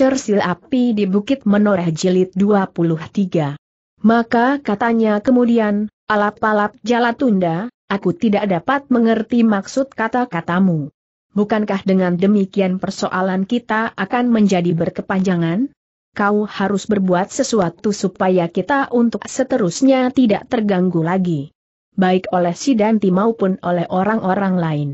Cersil Api di Bukit Menoreh Jilid 23. Maka katanya kemudian, alap-alap tunda, aku tidak dapat mengerti maksud kata-katamu. Bukankah dengan demikian persoalan kita akan menjadi berkepanjangan? Kau harus berbuat sesuatu supaya kita untuk seterusnya tidak terganggu lagi. Baik oleh si Danti maupun oleh orang-orang lain.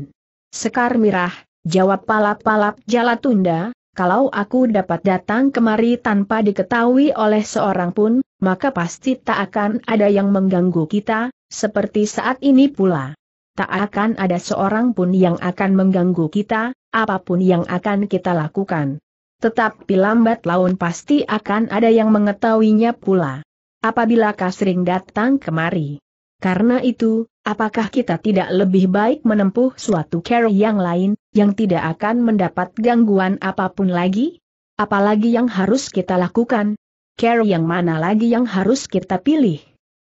Sekar Mirah, jawab palap-palap jala tunda, kalau aku dapat datang kemari tanpa diketahui oleh seorang pun, maka pasti tak akan ada yang mengganggu kita, seperti saat ini pula. Tak akan ada seorang pun yang akan mengganggu kita, apapun yang akan kita lakukan. Tetapi lambat laun pasti akan ada yang mengetahuinya pula. Apabila kau sering datang kemari. Karena itu, Apakah kita tidak lebih baik menempuh suatu cara yang lain, yang tidak akan mendapat gangguan apapun lagi? Apalagi yang harus kita lakukan? Care yang mana lagi yang harus kita pilih?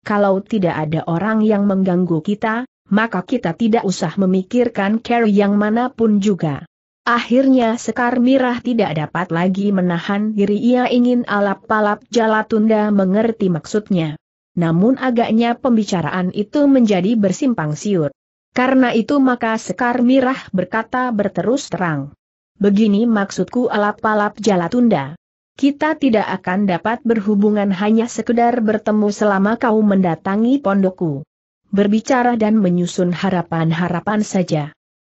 Kalau tidak ada orang yang mengganggu kita, maka kita tidak usah memikirkan care yang manapun juga. Akhirnya Sekar Mirah tidak dapat lagi menahan diri ia ingin alap-alap Jalatunda mengerti maksudnya namun agaknya pembicaraan itu menjadi bersimpang siur. Karena itu maka Sekar Mirah berkata berterus terang. Begini maksudku alap-alap jala tunda. Kita tidak akan dapat berhubungan hanya sekedar bertemu selama kau mendatangi pondokku. Berbicara dan menyusun harapan-harapan saja.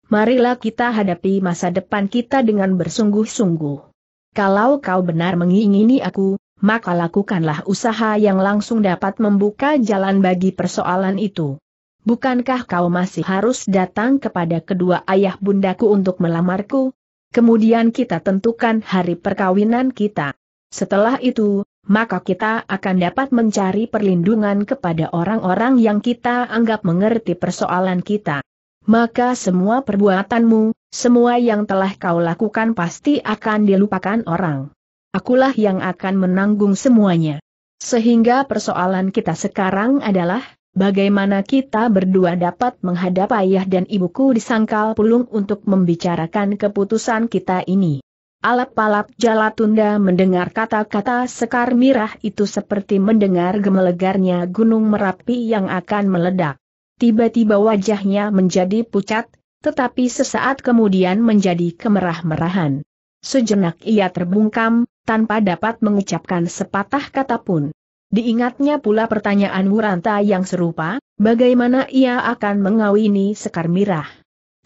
Marilah kita hadapi masa depan kita dengan bersungguh-sungguh. Kalau kau benar mengingini aku, maka lakukanlah usaha yang langsung dapat membuka jalan bagi persoalan itu. Bukankah kau masih harus datang kepada kedua ayah bundaku untuk melamarku? Kemudian kita tentukan hari perkawinan kita. Setelah itu, maka kita akan dapat mencari perlindungan kepada orang-orang yang kita anggap mengerti persoalan kita. Maka semua perbuatanmu, semua yang telah kau lakukan pasti akan dilupakan orang akulah yang akan menanggung semuanya. Sehingga persoalan kita sekarang adalah, bagaimana kita berdua dapat menghadap ayah dan ibuku di sangkal pulung untuk membicarakan keputusan kita ini. Alap-alap Jalatunda mendengar kata-kata sekar mirah itu seperti mendengar gemelegarnya gunung Merapi yang akan meledak. Tiba-tiba wajahnya menjadi pucat, tetapi sesaat kemudian menjadi kemerah-merahan. Sejenak ia terbungkam, tanpa dapat mengucapkan sepatah kata pun. Diingatnya pula pertanyaan Wuranta yang serupa, bagaimana ia akan mengawini Sekar Mirah.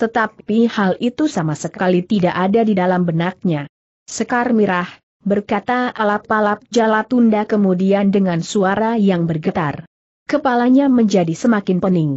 Tetapi hal itu sama sekali tidak ada di dalam benaknya. Sekar Mirah, berkata alap-alap tunda kemudian dengan suara yang bergetar. Kepalanya menjadi semakin pening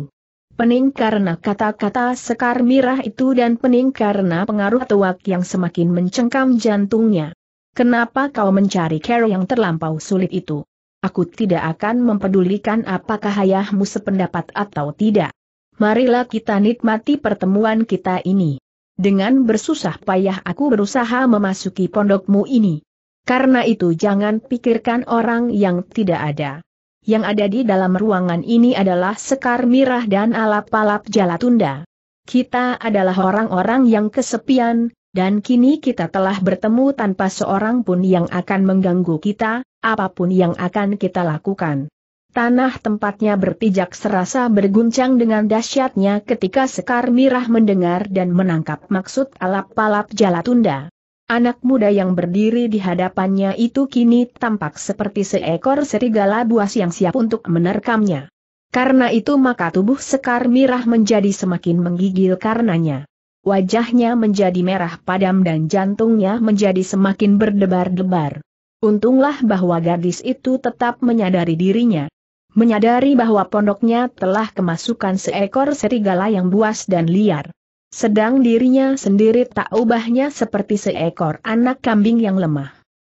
pening karena kata-kata sekar mirah itu dan pening karena pengaruh tuak yang semakin mencengkam jantungnya. Kenapa kau mencari care yang terlampau sulit itu? Aku tidak akan mempedulikan apakah ayahmu sependapat atau tidak. Marilah kita nikmati pertemuan kita ini. Dengan bersusah payah aku berusaha memasuki pondokmu ini. Karena itu jangan pikirkan orang yang tidak ada. Yang ada di dalam ruangan ini adalah Sekar Mirah dan alap-alap Jalatunda. Kita adalah orang-orang yang kesepian, dan kini kita telah bertemu tanpa seorang pun yang akan mengganggu kita, apapun yang akan kita lakukan. Tanah tempatnya berpijak serasa berguncang dengan dahsyatnya ketika Sekar Mirah mendengar dan menangkap maksud alap-alap Jalatunda. Anak muda yang berdiri di hadapannya itu kini tampak seperti seekor serigala buas yang siap untuk menerkamnya. Karena itu maka tubuh Sekar Mirah menjadi semakin menggigil karenanya. Wajahnya menjadi merah padam dan jantungnya menjadi semakin berdebar-debar. Untunglah bahwa gadis itu tetap menyadari dirinya. Menyadari bahwa pondoknya telah kemasukan seekor serigala yang buas dan liar. Sedang dirinya sendiri tak ubahnya seperti seekor anak kambing yang lemah.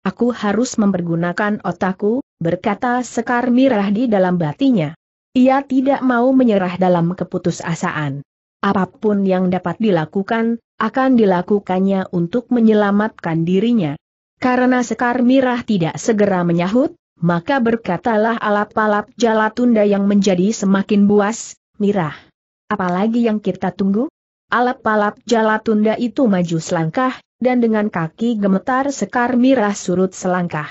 Aku harus mempergunakan otakku, berkata Sekar Mirah di dalam batinya. Ia tidak mau menyerah dalam keputusasaan. Apapun yang dapat dilakukan, akan dilakukannya untuk menyelamatkan dirinya. Karena Sekar Mirah tidak segera menyahut, maka berkatalah alap-alap jala tunda yang menjadi semakin buas, Mirah. Apalagi yang kita tunggu? Alap-alap tunda itu maju selangkah, dan dengan kaki gemetar sekar mirah surut selangkah.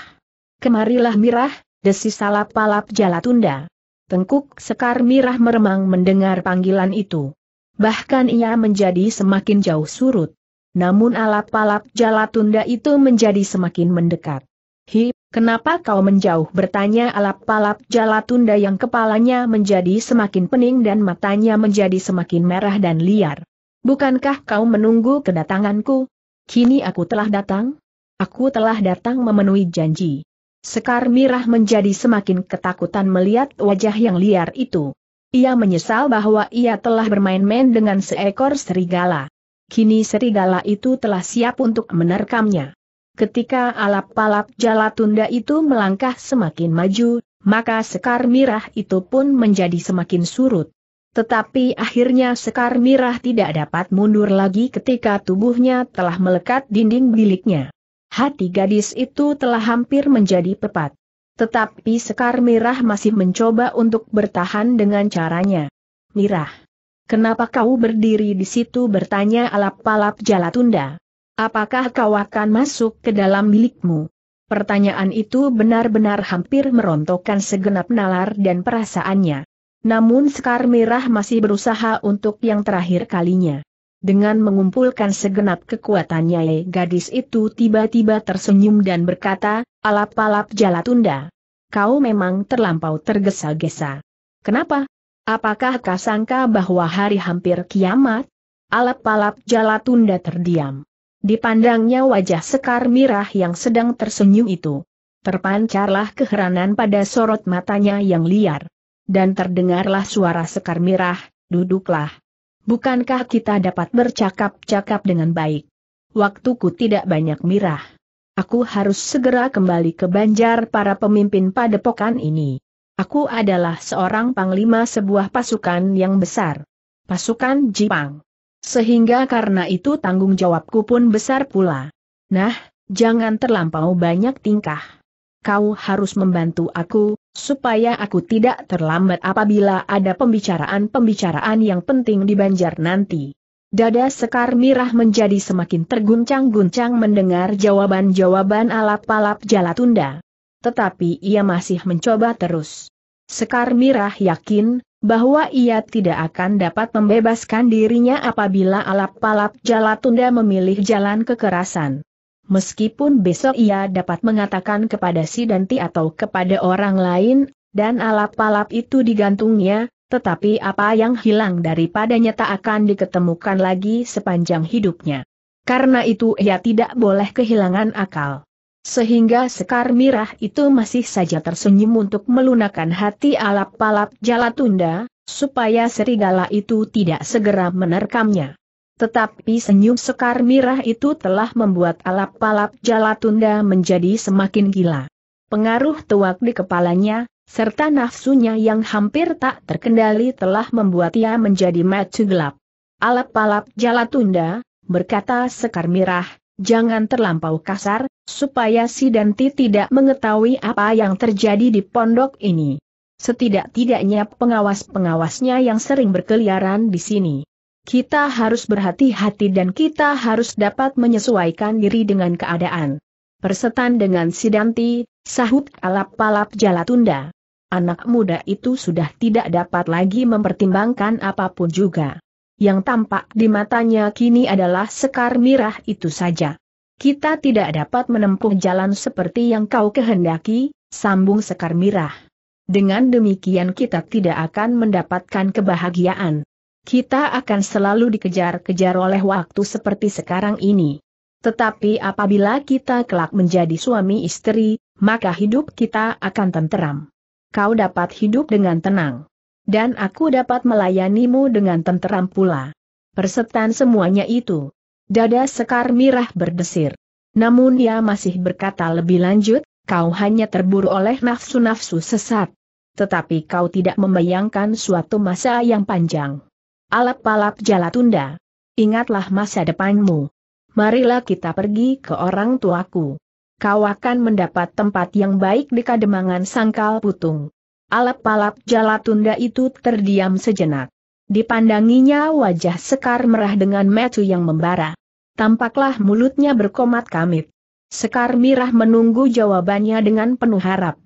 Kemarilah mirah, desis alap-alap tunda. Tengkuk sekar mirah meremang mendengar panggilan itu. Bahkan ia menjadi semakin jauh surut. Namun alap-alap tunda itu menjadi semakin mendekat. Hi, kenapa kau menjauh bertanya alap-alap tunda yang kepalanya menjadi semakin pening dan matanya menjadi semakin merah dan liar. Bukankah kau menunggu kedatanganku? Kini aku telah datang. Aku telah datang memenuhi janji. Sekar Mirah menjadi semakin ketakutan melihat wajah yang liar itu. Ia menyesal bahwa ia telah bermain-main dengan seekor serigala. Kini serigala itu telah siap untuk menerkamnya. Ketika alap-alap jalatunda itu melangkah semakin maju, maka sekar mirah itu pun menjadi semakin surut. Tetapi akhirnya Sekar Mirah tidak dapat mundur lagi ketika tubuhnya telah melekat dinding biliknya. Hati gadis itu telah hampir menjadi pepat. Tetapi Sekar Mirah masih mencoba untuk bertahan dengan caranya. Mirah, kenapa kau berdiri di situ bertanya alap-alap Jalatunda? Apakah kau akan masuk ke dalam milikmu? Pertanyaan itu benar-benar hampir merontokkan segenap nalar dan perasaannya. Namun Sekar Merah masih berusaha untuk yang terakhir kalinya. Dengan mengumpulkan segenap kekuatannya, gadis itu tiba-tiba tersenyum dan berkata, alap-alap jalatunda. Kau memang terlampau tergesa-gesa. Kenapa? Apakah kau sangka bahwa hari hampir kiamat? Alap-alap jalatunda terdiam. Dipandangnya wajah Sekar Mirah yang sedang tersenyum itu. Terpancarlah keheranan pada sorot matanya yang liar dan terdengarlah suara Sekar Mirah, duduklah. Bukankah kita dapat bercakap-cakap dengan baik? Waktuku tidak banyak Mirah. Aku harus segera kembali ke Banjar para pemimpin padepokan ini. Aku adalah seorang panglima sebuah pasukan yang besar. Pasukan Jipang. Sehingga karena itu tanggung jawabku pun besar pula. Nah, jangan terlampau banyak tingkah kau harus membantu aku, supaya aku tidak terlambat apabila ada pembicaraan-pembicaraan yang penting di Banjar nanti. Dada Sekar Mirah menjadi semakin terguncang-guncang mendengar jawaban-jawaban alap-alap Jalatunda. Tetapi ia masih mencoba terus. Sekar Mirah yakin, bahwa ia tidak akan dapat membebaskan dirinya apabila alap-alap Jalatunda memilih jalan kekerasan meskipun besok ia dapat mengatakan kepada si Danti atau kepada orang lain, dan alap-alap itu digantungnya, tetapi apa yang hilang daripadanya tak akan diketemukan lagi sepanjang hidupnya. Karena itu ia tidak boleh kehilangan akal. Sehingga Sekar Mirah itu masih saja tersenyum untuk melunakan hati alap-alap Jalatunda, supaya serigala itu tidak segera menerkamnya. Tetapi senyum sekar mirah itu telah membuat alap-alap jalatunda menjadi semakin gila. Pengaruh tuak di kepalanya, serta nafsunya yang hampir tak terkendali telah membuat ia menjadi mati gelap. Alap-alap jalatunda, berkata sekar mirah, jangan terlampau kasar, supaya si Danti tidak mengetahui apa yang terjadi di pondok ini. Setidak-tidaknya pengawas-pengawasnya yang sering berkeliaran di sini kita harus berhati-hati dan kita harus dapat menyesuaikan diri dengan keadaan. Persetan dengan Sidanti, sahut alap-alap Jalatunda. Anak muda itu sudah tidak dapat lagi mempertimbangkan apapun juga. Yang tampak di matanya kini adalah sekar mirah itu saja. Kita tidak dapat menempuh jalan seperti yang kau kehendaki, sambung sekar mirah. Dengan demikian kita tidak akan mendapatkan kebahagiaan. Kita akan selalu dikejar-kejar oleh waktu seperti sekarang ini. Tetapi apabila kita kelak menjadi suami istri, maka hidup kita akan tenteram. Kau dapat hidup dengan tenang. Dan aku dapat melayanimu dengan tenteram pula. Persetan semuanya itu. Dada Sekar Mirah berdesir. Namun dia masih berkata lebih lanjut, kau hanya terburu oleh nafsu-nafsu sesat. Tetapi kau tidak membayangkan suatu masa yang panjang. Alap-alap jala tunda. Ingatlah masa depanmu. Marilah kita pergi ke orang tuaku. Kau akan mendapat tempat yang baik di kademangan sangkal putung. Alap-alap jala tunda itu terdiam sejenak. Dipandanginya wajah Sekar merah dengan metu yang membara. Tampaklah mulutnya berkomat kamit. Sekar Mirah menunggu jawabannya dengan penuh harap.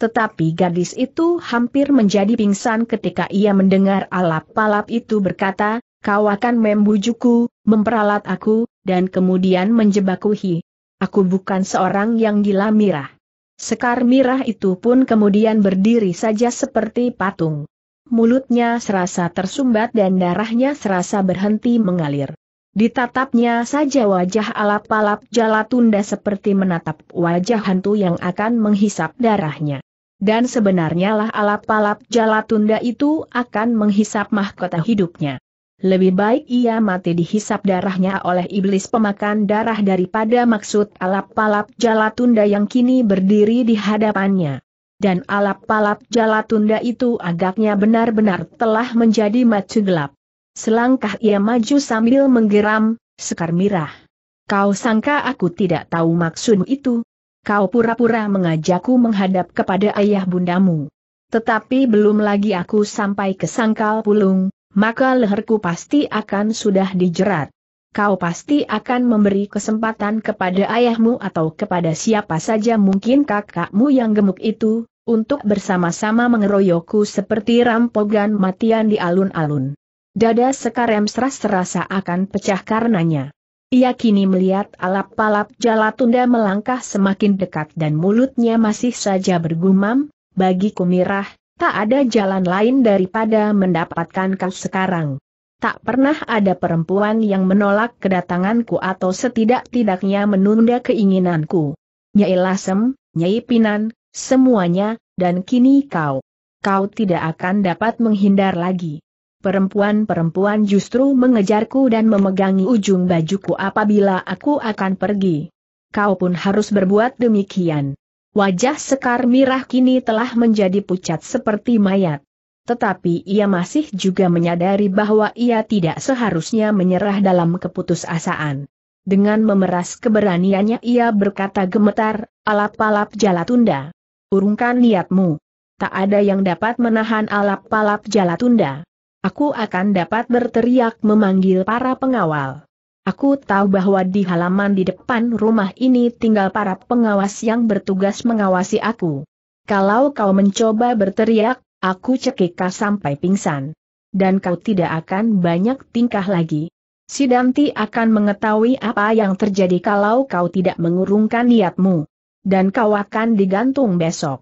Tetapi gadis itu hampir menjadi pingsan ketika ia mendengar alap palap itu berkata, kau akan membujuku, memperalat aku, dan kemudian menjebakuhi. Aku bukan seorang yang gila mirah. Sekar mirah itu pun kemudian berdiri saja seperti patung. Mulutnya serasa tersumbat dan darahnya serasa berhenti mengalir. Ditatapnya saja wajah alap-alap jala tunda seperti menatap wajah hantu yang akan menghisap darahnya dan sebenarnya lah alap-alap tunda itu akan menghisap mahkota hidupnya. Lebih baik ia mati dihisap darahnya oleh iblis pemakan darah daripada maksud alap-alap tunda yang kini berdiri di hadapannya. Dan alap-alap tunda itu agaknya benar-benar telah menjadi macu gelap. Selangkah ia maju sambil menggeram, Sekar Mirah. Kau sangka aku tidak tahu maksud itu? kau pura-pura mengajakku menghadap kepada ayah bundamu. Tetapi belum lagi aku sampai ke sangkal pulung, maka leherku pasti akan sudah dijerat. Kau pasti akan memberi kesempatan kepada ayahmu atau kepada siapa saja mungkin kakakmu yang gemuk itu, untuk bersama-sama mengeroyokku seperti rampogan matian di alun-alun. Dada sekarem seras serasa akan pecah karenanya. Ia kini melihat alap-alap tunda melangkah semakin dekat dan mulutnya masih saja bergumam, bagi kumirah, tak ada jalan lain daripada mendapatkan kau sekarang. Tak pernah ada perempuan yang menolak kedatanganku atau setidak-tidaknya menunda keinginanku. Nyai Lasem, Nyai Pinan, semuanya, dan kini kau. Kau tidak akan dapat menghindar lagi. Perempuan-perempuan justru mengejarku dan memegangi ujung bajuku apabila aku akan pergi. Kau pun harus berbuat demikian. Wajah Sekar Mirah kini telah menjadi pucat seperti mayat. Tetapi ia masih juga menyadari bahwa ia tidak seharusnya menyerah dalam keputusasaan. Dengan memeras keberaniannya ia berkata gemetar, alap-alap tunda. Urungkan niatmu. Tak ada yang dapat menahan alap-alap tunda. Aku akan dapat berteriak memanggil para pengawal. Aku tahu bahwa di halaman di depan rumah ini tinggal para pengawas yang bertugas mengawasi aku. Kalau kau mencoba berteriak, aku cekika sampai pingsan. Dan kau tidak akan banyak tingkah lagi. Si Danti akan mengetahui apa yang terjadi kalau kau tidak mengurungkan niatmu. Dan kau akan digantung besok.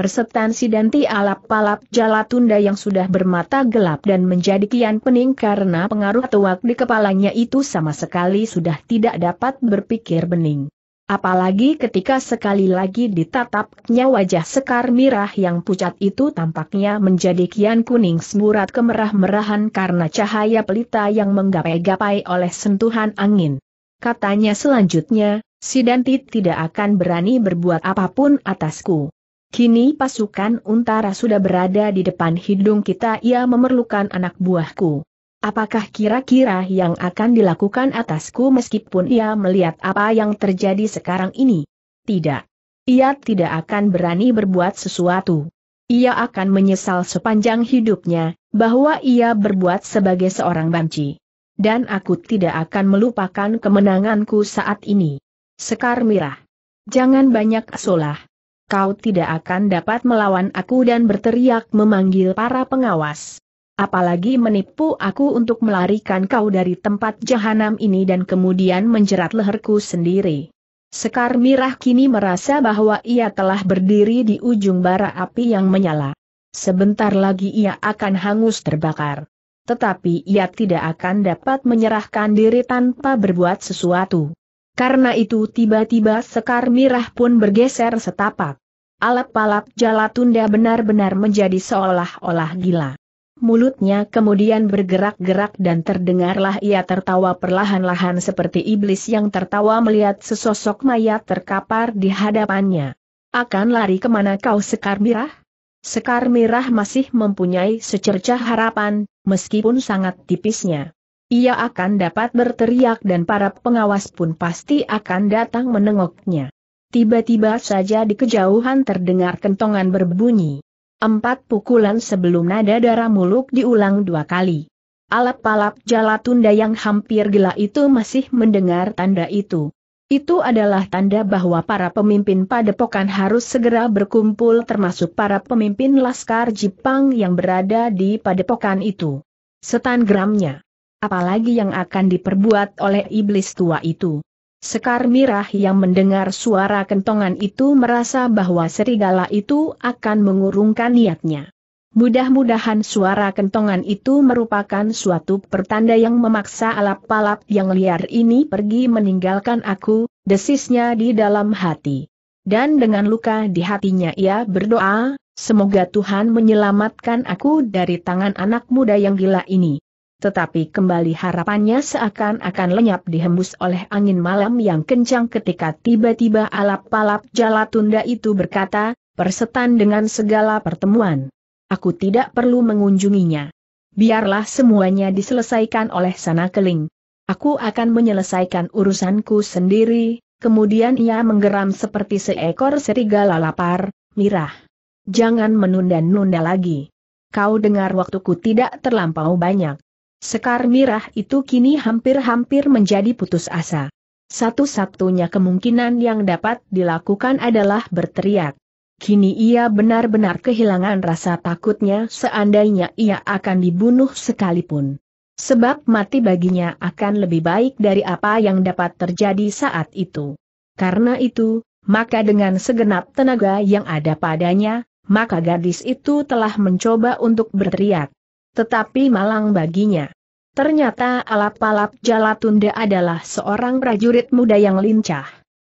Persetansi Danti alap jala tunda yang sudah bermata gelap dan menjadi kian pening karena pengaruh tuak di kepalanya itu sama sekali sudah tidak dapat berpikir bening. Apalagi ketika sekali lagi ditatapnya wajah Sekar Mirah yang pucat itu tampaknya menjadi kian kuning semburat kemerah-merahan karena cahaya pelita yang menggapai-gapai oleh sentuhan angin. Katanya selanjutnya, si Danti tidak akan berani berbuat apapun atasku. Kini pasukan untara sudah berada di depan hidung kita ia memerlukan anak buahku. Apakah kira-kira yang akan dilakukan atasku meskipun ia melihat apa yang terjadi sekarang ini? Tidak. Ia tidak akan berani berbuat sesuatu. Ia akan menyesal sepanjang hidupnya, bahwa ia berbuat sebagai seorang banci. Dan aku tidak akan melupakan kemenanganku saat ini. Sekar Mirah. Jangan banyak asolah kau tidak akan dapat melawan aku dan berteriak memanggil para pengawas. Apalagi menipu aku untuk melarikan kau dari tempat jahanam ini dan kemudian menjerat leherku sendiri. Sekar Mirah kini merasa bahwa ia telah berdiri di ujung bara api yang menyala. Sebentar lagi ia akan hangus terbakar. Tetapi ia tidak akan dapat menyerahkan diri tanpa berbuat sesuatu. Karena itu tiba-tiba Sekar Mirah pun bergeser setapak. Alap-alap Jalatunda benar-benar menjadi seolah-olah gila. Mulutnya kemudian bergerak-gerak dan terdengarlah ia tertawa perlahan-lahan seperti iblis yang tertawa melihat sesosok mayat terkapar di hadapannya. Akan lari kemana kau Sekar Mirah? Sekar Mirah masih mempunyai secercah harapan, meskipun sangat tipisnya ia akan dapat berteriak dan para pengawas pun pasti akan datang menengoknya. Tiba-tiba saja di kejauhan terdengar kentongan berbunyi. Empat pukulan sebelum nada darah muluk diulang dua kali. Alap-alap tunda yang hampir gila itu masih mendengar tanda itu. Itu adalah tanda bahwa para pemimpin padepokan harus segera berkumpul termasuk para pemimpin Laskar Jipang yang berada di padepokan itu. Setan gramnya apalagi yang akan diperbuat oleh iblis tua itu. Sekar Mirah yang mendengar suara kentongan itu merasa bahwa serigala itu akan mengurungkan niatnya. Mudah-mudahan suara kentongan itu merupakan suatu pertanda yang memaksa alap-alap yang liar ini pergi meninggalkan aku, desisnya di dalam hati. Dan dengan luka di hatinya ia berdoa, semoga Tuhan menyelamatkan aku dari tangan anak muda yang gila ini tetapi kembali harapannya seakan-akan lenyap dihembus oleh angin malam yang kencang ketika tiba-tiba alap-alap tunda itu berkata, persetan dengan segala pertemuan. Aku tidak perlu mengunjunginya. Biarlah semuanya diselesaikan oleh sana keling. Aku akan menyelesaikan urusanku sendiri, kemudian ia menggeram seperti seekor serigala lapar, mirah. Jangan menunda-nunda lagi. Kau dengar waktuku tidak terlampau banyak. Sekar mirah itu kini hampir-hampir menjadi putus asa. Satu-satunya kemungkinan yang dapat dilakukan adalah berteriak. Kini ia benar-benar kehilangan rasa takutnya seandainya ia akan dibunuh sekalipun. Sebab mati baginya akan lebih baik dari apa yang dapat terjadi saat itu. Karena itu, maka dengan segenap tenaga yang ada padanya, maka gadis itu telah mencoba untuk berteriak. Tetapi malang baginya. Ternyata alap-alap Jalatunda adalah seorang prajurit muda yang lincah.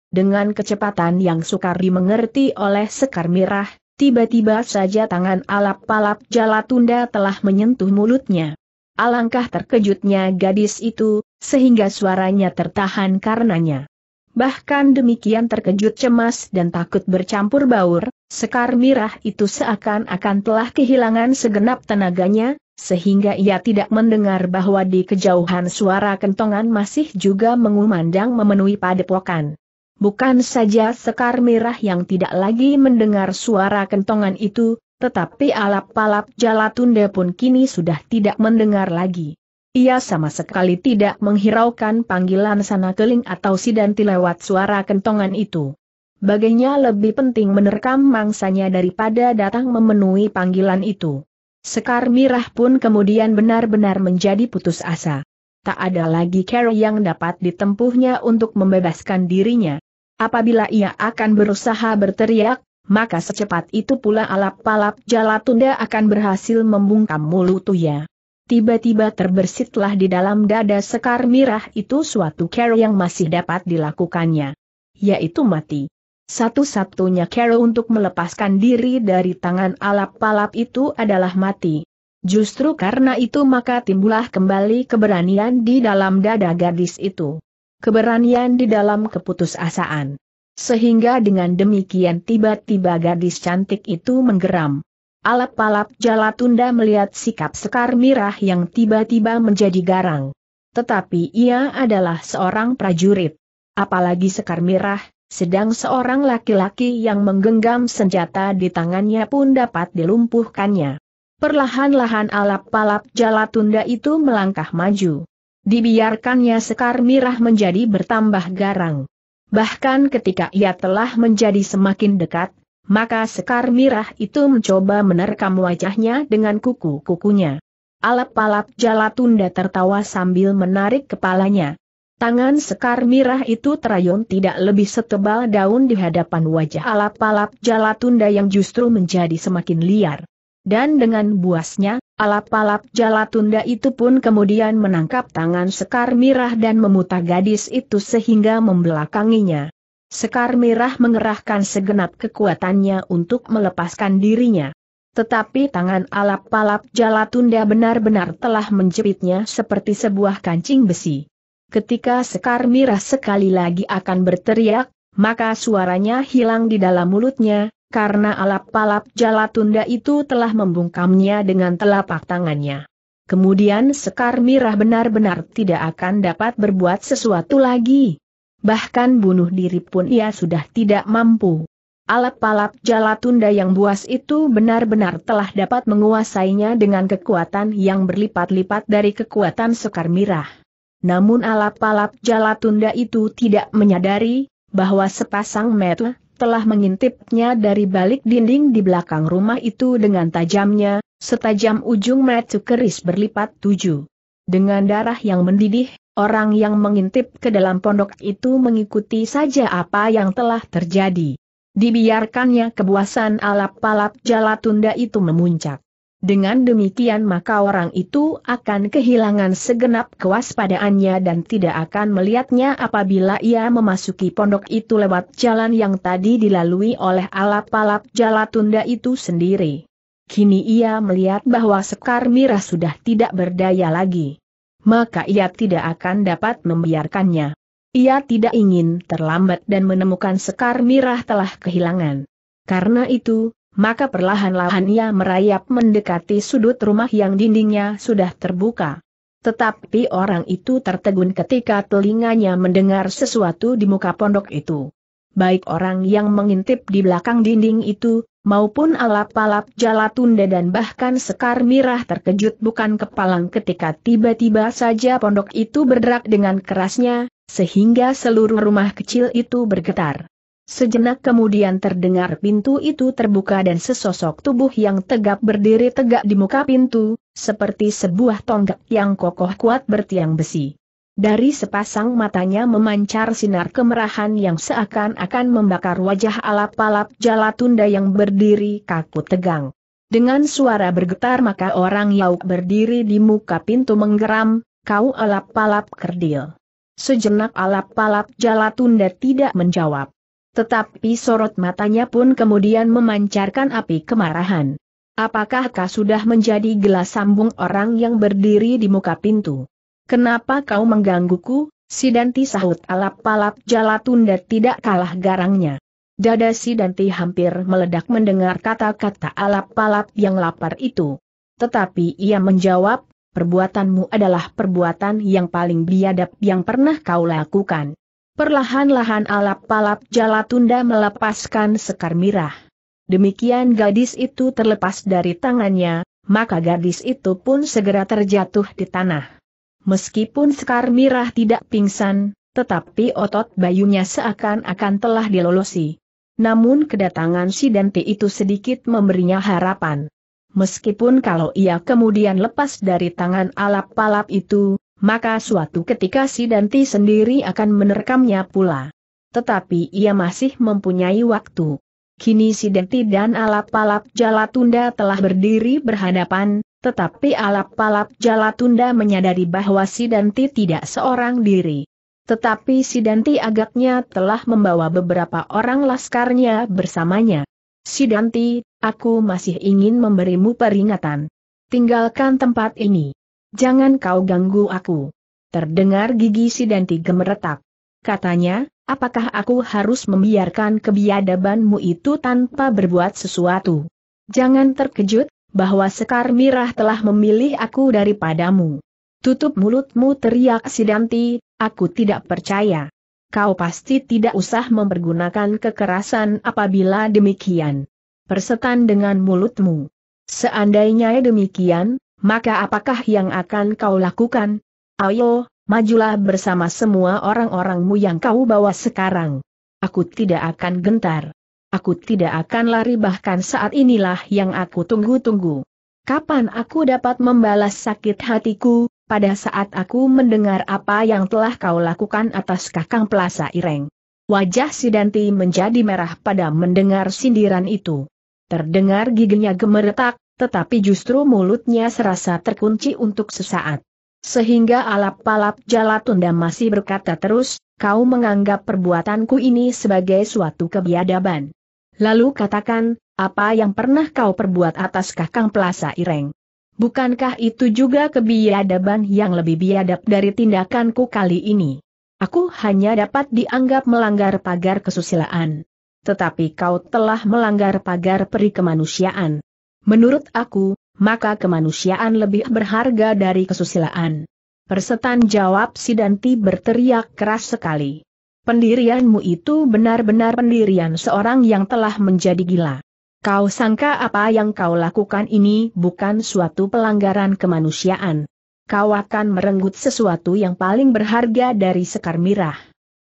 Dengan kecepatan yang sukar dimengerti oleh Sekar Mirah, tiba-tiba saja tangan alap-alap Jalatunda telah menyentuh mulutnya. Alangkah terkejutnya gadis itu, sehingga suaranya tertahan karenanya. Bahkan demikian terkejut cemas dan takut bercampur baur, Sekar Mirah itu seakan-akan telah kehilangan segenap tenaganya, sehingga ia tidak mendengar bahwa di kejauhan suara kentongan masih juga mengumandang memenuhi padepokan. Bukan saja Sekar Mirah yang tidak lagi mendengar suara kentongan itu, tetapi alap-alap Jalatunde pun kini sudah tidak mendengar lagi. Ia sama sekali tidak menghiraukan panggilan sana keling atau sidanti lewat suara kentongan itu. Baginya lebih penting menerkam mangsanya daripada datang memenuhi panggilan itu. Sekar Mirah pun kemudian benar-benar menjadi putus asa. Tak ada lagi cara yang dapat ditempuhnya untuk membebaskan dirinya. Apabila ia akan berusaha berteriak, maka secepat itu pula alap-alap Jalatunda akan berhasil membungkam mulutnya. Tiba-tiba terbersitlah di dalam dada Sekar Mirah itu suatu cara yang masih dapat dilakukannya. Yaitu mati. Satu-satunya cara untuk melepaskan diri dari tangan alap-alap itu adalah mati. Justru karena itu maka timbullah kembali keberanian di dalam dada gadis itu. Keberanian di dalam keputusasaan. Sehingga dengan demikian tiba-tiba gadis cantik itu menggeram. Alap-alap Jalatunda melihat sikap Sekar Mirah yang tiba-tiba menjadi garang. Tetapi ia adalah seorang prajurit. Apalagi Sekar Mirah, sedang seorang laki-laki yang menggenggam senjata di tangannya pun dapat dilumpuhkannya. Perlahan-lahan alap-alap tunda itu melangkah maju. Dibiarkannya sekar mirah menjadi bertambah garang. Bahkan ketika ia telah menjadi semakin dekat, maka sekar mirah itu mencoba menerkam wajahnya dengan kuku-kukunya. Alap-alap tunda tertawa sambil menarik kepalanya. Tangan sekar mirah itu terayun tidak lebih setebal daun di hadapan wajah alap-alap jalatunda yang justru menjadi semakin liar. Dan dengan buasnya, alap-alap jalatunda itu pun kemudian menangkap tangan sekar mirah dan memutar gadis itu sehingga membelakanginya. Sekar mirah mengerahkan segenap kekuatannya untuk melepaskan dirinya. Tetapi tangan alap-alap jalatunda benar-benar telah menjepitnya seperti sebuah kancing besi ketika Sekar Mirah sekali lagi akan berteriak, maka suaranya hilang di dalam mulutnya, karena alap-alap jalatunda itu telah membungkamnya dengan telapak tangannya. Kemudian Sekar Mirah benar-benar tidak akan dapat berbuat sesuatu lagi. Bahkan bunuh diri pun ia sudah tidak mampu. Alap-alap jalatunda yang buas itu benar-benar telah dapat menguasainya dengan kekuatan yang berlipat-lipat dari kekuatan Sekar Mirah namun alap-alap tunda itu tidak menyadari bahwa sepasang mata telah mengintipnya dari balik dinding di belakang rumah itu dengan tajamnya, setajam ujung metu keris berlipat tujuh. Dengan darah yang mendidih, orang yang mengintip ke dalam pondok itu mengikuti saja apa yang telah terjadi. Dibiarkannya kebuasan alap-alap tunda itu memuncak. Dengan demikian maka orang itu akan kehilangan segenap kewaspadaannya dan tidak akan melihatnya apabila ia memasuki pondok itu lewat jalan yang tadi dilalui oleh alap-alap jalatunda itu sendiri. Kini ia melihat bahwa Sekar Mira sudah tidak berdaya lagi. Maka ia tidak akan dapat membiarkannya. Ia tidak ingin terlambat dan menemukan Sekar Mirah telah kehilangan. Karena itu, maka perlahan-lahan ia merayap mendekati sudut rumah yang dindingnya sudah terbuka. Tetapi orang itu tertegun ketika telinganya mendengar sesuatu di muka pondok itu. Baik orang yang mengintip di belakang dinding itu, maupun alap-alap jalatunda dan bahkan sekar mirah terkejut bukan kepalang ketika tiba-tiba saja pondok itu berderak dengan kerasnya, sehingga seluruh rumah kecil itu bergetar. Sejenak kemudian terdengar pintu itu terbuka dan sesosok tubuh yang tegap berdiri tegak di muka pintu, seperti sebuah tonggak yang kokoh kuat bertiang besi. Dari sepasang matanya memancar sinar kemerahan yang seakan-akan membakar wajah alap-alap jalatunda yang berdiri kaku tegang. Dengan suara bergetar maka orang Yau berdiri di muka pintu menggeram, kau alap-alap kerdil. Sejenak alap-alap jalatunda tidak menjawab. Tetapi sorot matanya pun kemudian memancarkan api kemarahan. Apakah kau sudah menjadi gelas sambung orang yang berdiri di muka pintu? Kenapa kau menggangguku? Sidanti sahut alap-alap tunda tidak kalah garangnya. Dada Sidanti hampir meledak mendengar kata-kata alap-alap yang lapar itu. Tetapi ia menjawab, perbuatanmu adalah perbuatan yang paling biadab yang pernah kau lakukan. Perlahan-lahan alap jala tunda melepaskan sekar mirah. Demikian gadis itu terlepas dari tangannya, maka gadis itu pun segera terjatuh di tanah. Meskipun Sekar Mirah tidak pingsan, tetapi otot bayunya seakan-akan telah dilolosi. Namun kedatangan si Dante itu sedikit memberinya harapan. Meskipun kalau ia kemudian lepas dari tangan alap palap itu, maka suatu ketika si Danti sendiri akan menerkamnya pula. Tetapi ia masih mempunyai waktu. Kini si Danti dan alap-alap Jalatunda telah berdiri berhadapan, tetapi alap-alap Jalatunda menyadari bahwa si Danti tidak seorang diri. Tetapi si Danti agaknya telah membawa beberapa orang laskarnya bersamanya. Si Danti, aku masih ingin memberimu peringatan. Tinggalkan tempat ini. Jangan kau ganggu aku. Terdengar gigi Sidanti gemeretak. Katanya, apakah aku harus membiarkan kebiadabanmu itu tanpa berbuat sesuatu? Jangan terkejut, bahwa Sekar Mirah telah memilih aku daripadamu. Tutup mulutmu teriak Sidanti, aku tidak percaya. Kau pasti tidak usah mempergunakan kekerasan apabila demikian. Persetan dengan mulutmu. Seandainya demikian, maka apakah yang akan kau lakukan? Ayo, majulah bersama semua orang-orangmu yang kau bawa sekarang. Aku tidak akan gentar. Aku tidak akan lari bahkan saat inilah yang aku tunggu-tunggu. Kapan aku dapat membalas sakit hatiku, pada saat aku mendengar apa yang telah kau lakukan atas kakang Plaza Ireng. Wajah Sidanti menjadi merah pada mendengar sindiran itu. Terdengar giginya gemeretak, tetapi justru mulutnya serasa terkunci untuk sesaat. Sehingga alap-alap Jalatunda masih berkata terus, kau menganggap perbuatanku ini sebagai suatu kebiadaban. Lalu katakan, apa yang pernah kau perbuat atas kakang pelasa ireng? Bukankah itu juga kebiadaban yang lebih biadab dari tindakanku kali ini? Aku hanya dapat dianggap melanggar pagar kesusilaan. Tetapi kau telah melanggar pagar peri kemanusiaan. Menurut aku, maka kemanusiaan lebih berharga dari kesusilaan. Persetan jawab si Danti berteriak keras sekali. Pendirianmu itu benar-benar pendirian seorang yang telah menjadi gila. Kau sangka apa yang kau lakukan ini bukan suatu pelanggaran kemanusiaan. Kau akan merenggut sesuatu yang paling berharga dari sekar mirah.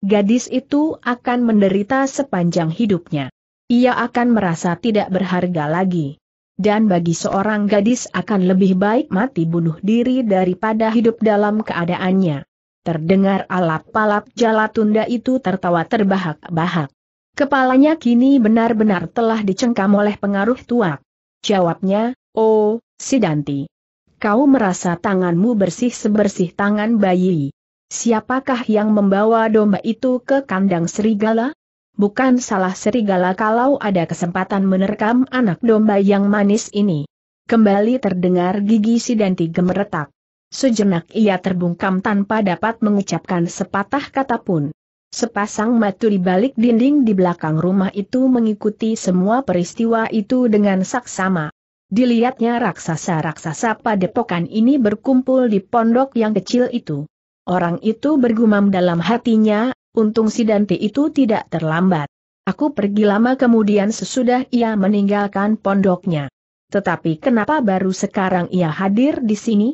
Gadis itu akan menderita sepanjang hidupnya. Ia akan merasa tidak berharga lagi dan bagi seorang gadis akan lebih baik mati bunuh diri daripada hidup dalam keadaannya. Terdengar alap-alap jalatunda itu tertawa terbahak-bahak. Kepalanya kini benar-benar telah dicengkam oleh pengaruh tua. Jawabnya, oh, Sidanti. Kau merasa tanganmu bersih sebersih tangan bayi. Siapakah yang membawa domba itu ke kandang serigala? bukan salah serigala kalau ada kesempatan menerkam anak domba yang manis ini. Kembali terdengar gigi si Sidanti gemeretak. Sejenak ia terbungkam tanpa dapat mengucapkan sepatah kata pun. Sepasang mata di balik dinding di belakang rumah itu mengikuti semua peristiwa itu dengan saksama. Dilihatnya raksasa-raksasa pada padepokan ini berkumpul di pondok yang kecil itu. Orang itu bergumam dalam hatinya, Untung si Dante itu tidak terlambat. Aku pergi lama kemudian sesudah ia meninggalkan pondoknya. Tetapi kenapa baru sekarang ia hadir di sini?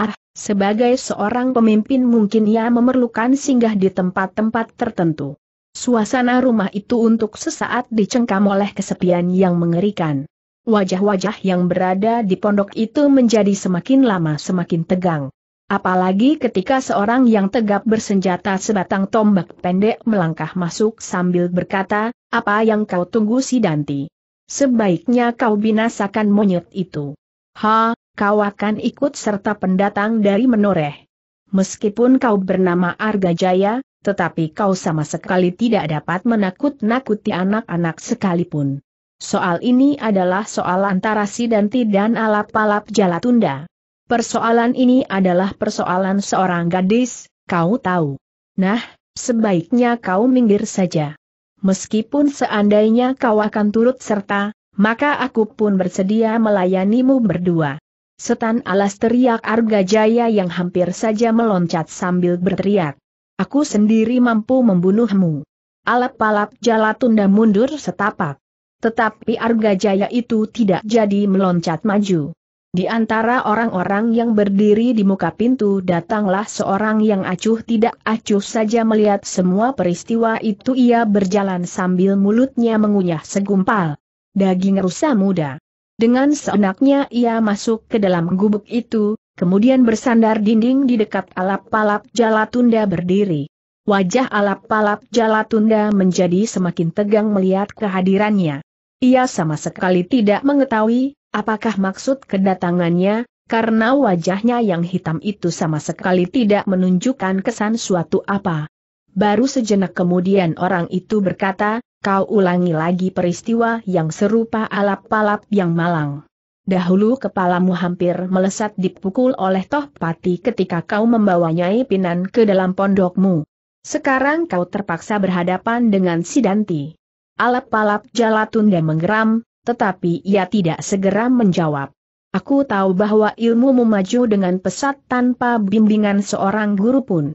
Ah, sebagai seorang pemimpin mungkin ia memerlukan singgah di tempat-tempat tertentu. Suasana rumah itu untuk sesaat dicengkam oleh kesepian yang mengerikan. Wajah-wajah yang berada di pondok itu menjadi semakin lama semakin tegang. Apalagi ketika seorang yang tegap bersenjata sebatang tombak pendek melangkah masuk sambil berkata, apa yang kau tunggu si Danti? Sebaiknya kau binasakan monyet itu. Ha, kau akan ikut serta pendatang dari menoreh. Meskipun kau bernama Arga Jaya, tetapi kau sama sekali tidak dapat menakut-nakuti anak-anak sekalipun. Soal ini adalah soal antara si Danti dan alap-alap Jalatunda. Persoalan ini adalah persoalan seorang gadis, kau tahu. Nah, sebaiknya kau minggir saja. Meskipun seandainya kau akan turut serta, maka aku pun bersedia melayanimu berdua. Setan alas teriak Arga Jaya yang hampir saja meloncat sambil berteriak. Aku sendiri mampu membunuhmu. Alap-alap tunda mundur setapak. Tetapi Arga Jaya itu tidak jadi meloncat maju. Di antara orang-orang yang berdiri di muka pintu datanglah seorang yang acuh tidak acuh saja melihat semua peristiwa itu ia berjalan sambil mulutnya mengunyah segumpal. Daging rusa muda. Dengan seenaknya ia masuk ke dalam gubuk itu, kemudian bersandar dinding di dekat alap-alap jalatunda berdiri. Wajah alap-alap jalatunda menjadi semakin tegang melihat kehadirannya. Ia sama sekali tidak mengetahui Apakah maksud kedatangannya, karena wajahnya yang hitam itu sama sekali tidak menunjukkan kesan suatu apa. Baru sejenak kemudian orang itu berkata, kau ulangi lagi peristiwa yang serupa alap palap yang malang. Dahulu kepalamu hampir melesat dipukul oleh Toh Pati ketika kau membawanya Pinan ke dalam pondokmu. Sekarang kau terpaksa berhadapan dengan si Danti. Alap-alap Jalatunda menggeram, tetapi ia tidak segera menjawab. Aku tahu bahwa ilmu memaju dengan pesat tanpa bimbingan seorang guru pun.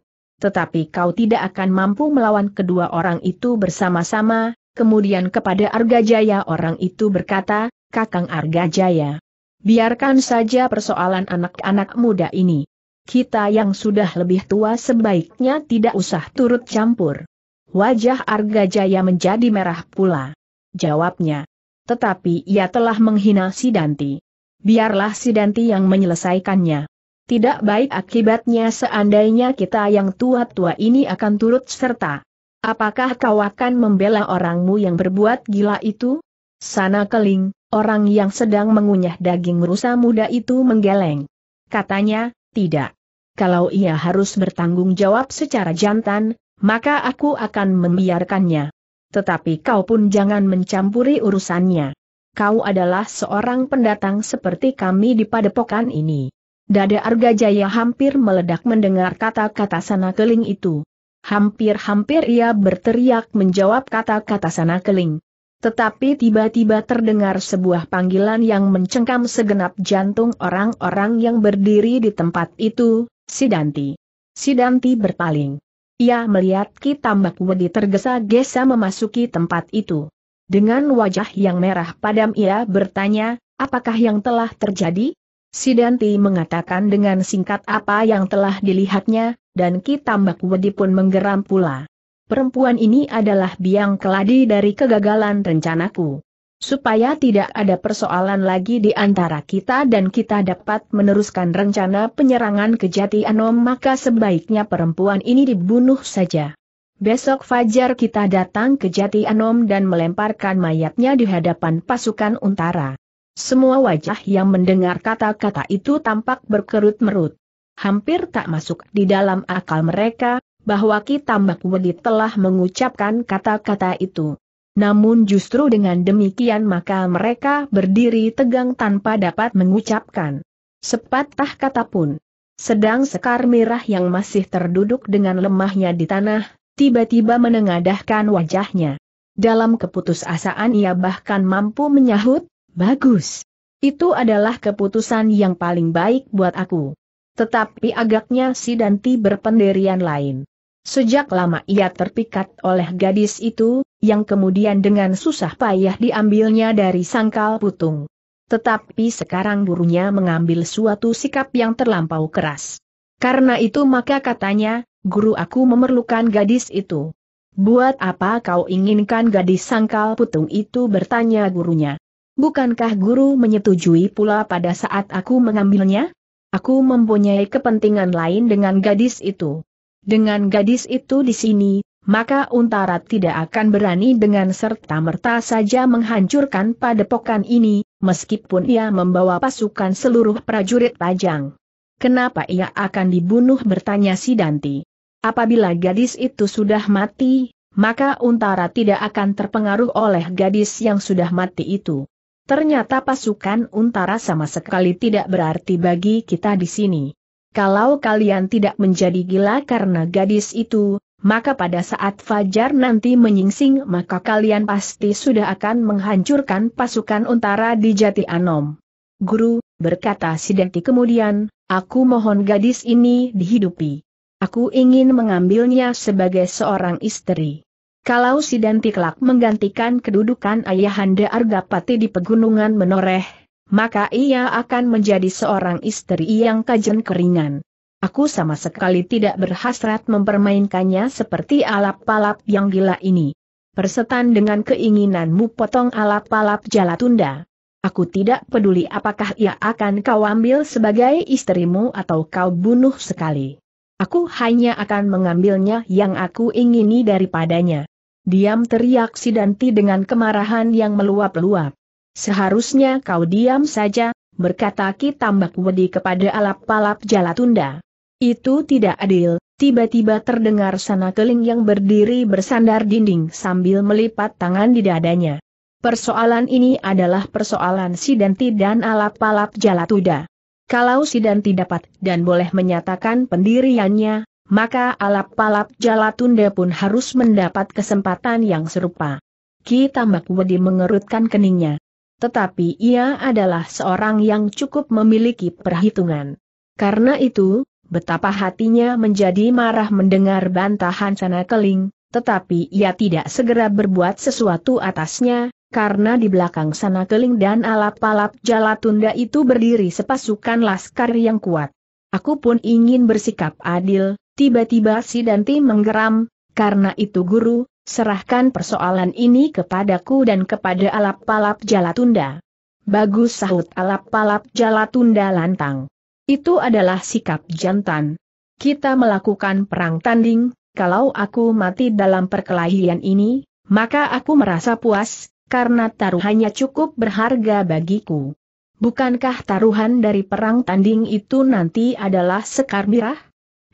Tetapi kau tidak akan mampu melawan kedua orang itu bersama-sama, kemudian kepada Argajaya orang itu berkata, Kakang Argajaya. Biarkan saja persoalan anak-anak muda ini. Kita yang sudah lebih tua sebaiknya tidak usah turut campur. Wajah Arga Jaya menjadi merah pula. Jawabnya, tetapi ia telah menghina Sidanti. Biarlah Sidanti yang menyelesaikannya. Tidak baik akibatnya seandainya kita yang tua-tua ini akan turut serta. Apakah kau akan membela orangmu yang berbuat gila itu? Sana keling, orang yang sedang mengunyah daging rusa muda itu menggeleng. Katanya, tidak. Kalau ia harus bertanggung jawab secara jantan, maka aku akan membiarkannya. Tetapi kau pun jangan mencampuri urusannya. Kau adalah seorang pendatang seperti kami di padepokan ini. Dada Arga Jaya hampir meledak mendengar kata-kata sana keling itu. Hampir-hampir ia berteriak menjawab kata-kata sana keling. Tetapi tiba-tiba terdengar sebuah panggilan yang mencengkam segenap jantung orang-orang yang berdiri di tempat itu, Sidanti. Sidanti berpaling. Ia melihat Kitambak Wedi tergesa-gesa memasuki tempat itu. Dengan wajah yang merah padam ia bertanya, apakah yang telah terjadi? Sidanti mengatakan dengan singkat apa yang telah dilihatnya, dan Kitambak Wedi pun menggeram pula. Perempuan ini adalah biang keladi dari kegagalan rencanaku supaya tidak ada persoalan lagi di antara kita dan kita dapat meneruskan rencana penyerangan ke Jati Anom maka sebaiknya perempuan ini dibunuh saja. Besok fajar kita datang ke Jati Anom dan melemparkan mayatnya di hadapan pasukan untara. Semua wajah yang mendengar kata-kata itu tampak berkerut merut. Hampir tak masuk di dalam akal mereka, bahwa Ki Tambak Wedi telah mengucapkan kata-kata itu. Namun justru dengan demikian maka mereka berdiri tegang tanpa dapat mengucapkan sepatah kata pun. Sedang Sekar Merah yang masih terduduk dengan lemahnya di tanah, tiba-tiba menengadahkan wajahnya. Dalam keputusasaan ia bahkan mampu menyahut, bagus. Itu adalah keputusan yang paling baik buat aku. Tetapi agaknya si Danti berpendirian lain. Sejak lama ia terpikat oleh gadis itu, yang kemudian dengan susah payah diambilnya dari sangkal putung. Tetapi sekarang burunya mengambil suatu sikap yang terlampau keras. Karena itu maka katanya, guru aku memerlukan gadis itu. Buat apa kau inginkan gadis sangkal putung itu bertanya gurunya. Bukankah guru menyetujui pula pada saat aku mengambilnya? Aku mempunyai kepentingan lain dengan gadis itu. Dengan gadis itu di sini, maka Untara tidak akan berani dengan serta-merta saja menghancurkan padepokan ini, meskipun ia membawa pasukan seluruh prajurit pajang. Kenapa ia akan dibunuh bertanya si Danti. Apabila gadis itu sudah mati, maka Untara tidak akan terpengaruh oleh gadis yang sudah mati itu. Ternyata pasukan Untara sama sekali tidak berarti bagi kita di sini kalau kalian tidak menjadi gila karena gadis itu, maka pada saat Fajar nanti menyingsing maka kalian pasti sudah akan menghancurkan pasukan untara di Jati Anom. Guru, berkata Sidenti kemudian, aku mohon gadis ini dihidupi. Aku ingin mengambilnya sebagai seorang istri. Kalau Sidenti kelak menggantikan kedudukan Ayahanda Argapati di Pegunungan Menoreh, maka ia akan menjadi seorang istri yang kajen keringan. Aku sama sekali tidak berhasrat mempermainkannya seperti alap palap yang gila ini. Persetan dengan keinginanmu potong alap palap jala tunda. Aku tidak peduli apakah ia akan kau ambil sebagai istrimu atau kau bunuh sekali. Aku hanya akan mengambilnya yang aku ingini daripadanya. Diam teriak si Danti dengan kemarahan yang meluap-luap. Seharusnya kau diam saja, berkata Ki Tambak Wedi kepada alap Palap Jalatunda. Itu tidak adil, tiba-tiba terdengar sana keling yang berdiri bersandar dinding sambil melipat tangan di dadanya. Persoalan ini adalah persoalan Sidanti dan alap Palap Jalatunda. Kalau Sidanti dapat dan boleh menyatakan pendiriannya, maka alap Palap Jalatunda pun harus mendapat kesempatan yang serupa. Ki Tambak Wedi mengerutkan keningnya. Tetapi ia adalah seorang yang cukup memiliki perhitungan. Karena itu, betapa hatinya menjadi marah mendengar bantahan sana keling, tetapi ia tidak segera berbuat sesuatu atasnya, karena di belakang sana keling dan alap-alap jalatunda itu berdiri sepasukan laskar yang kuat. Aku pun ingin bersikap adil, tiba-tiba si Danti menggeram, karena itu guru, Serahkan persoalan ini kepadaku dan kepada alap Palap jalatunda. Bagus sahut alap Palap jalatunda lantang. Itu adalah sikap jantan. Kita melakukan perang tanding, kalau aku mati dalam perkelahian ini, maka aku merasa puas, karena taruhannya cukup berharga bagiku. Bukankah taruhan dari perang tanding itu nanti adalah sekar mirah?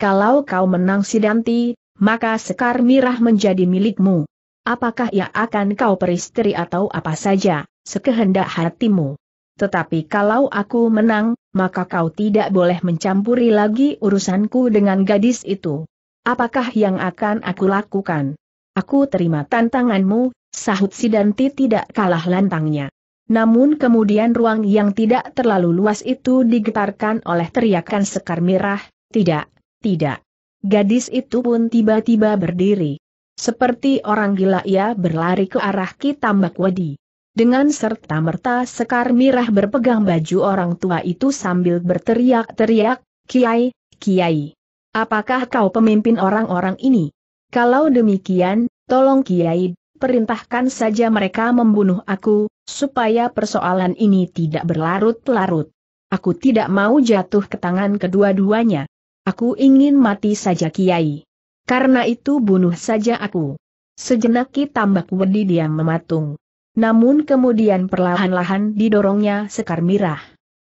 Kalau kau menang Sidanti, maka Sekar Mirah menjadi milikmu. Apakah ia akan kau peristri atau apa saja, sekehendak hatimu. Tetapi kalau aku menang, maka kau tidak boleh mencampuri lagi urusanku dengan gadis itu. Apakah yang akan aku lakukan? Aku terima tantanganmu, sahut Sidanti tidak kalah lantangnya. Namun kemudian ruang yang tidak terlalu luas itu digetarkan oleh teriakan sekar mirah, tidak, tidak. Gadis itu pun tiba-tiba berdiri. Seperti orang gila ia berlari ke arah Kitambak Wadi. Dengan serta-merta Sekar Mirah berpegang baju orang tua itu sambil berteriak-teriak, Kiai, Kiai. Apakah kau pemimpin orang-orang ini? Kalau demikian, tolong Kiai, perintahkan saja mereka membunuh aku, supaya persoalan ini tidak berlarut-larut. Aku tidak mau jatuh ke tangan kedua-duanya. Aku ingin mati saja Kiai. Karena itu bunuh saja aku. Sejenak Ki Tambak Wedi diam mematung. Namun kemudian perlahan-lahan didorongnya Sekar Mirah.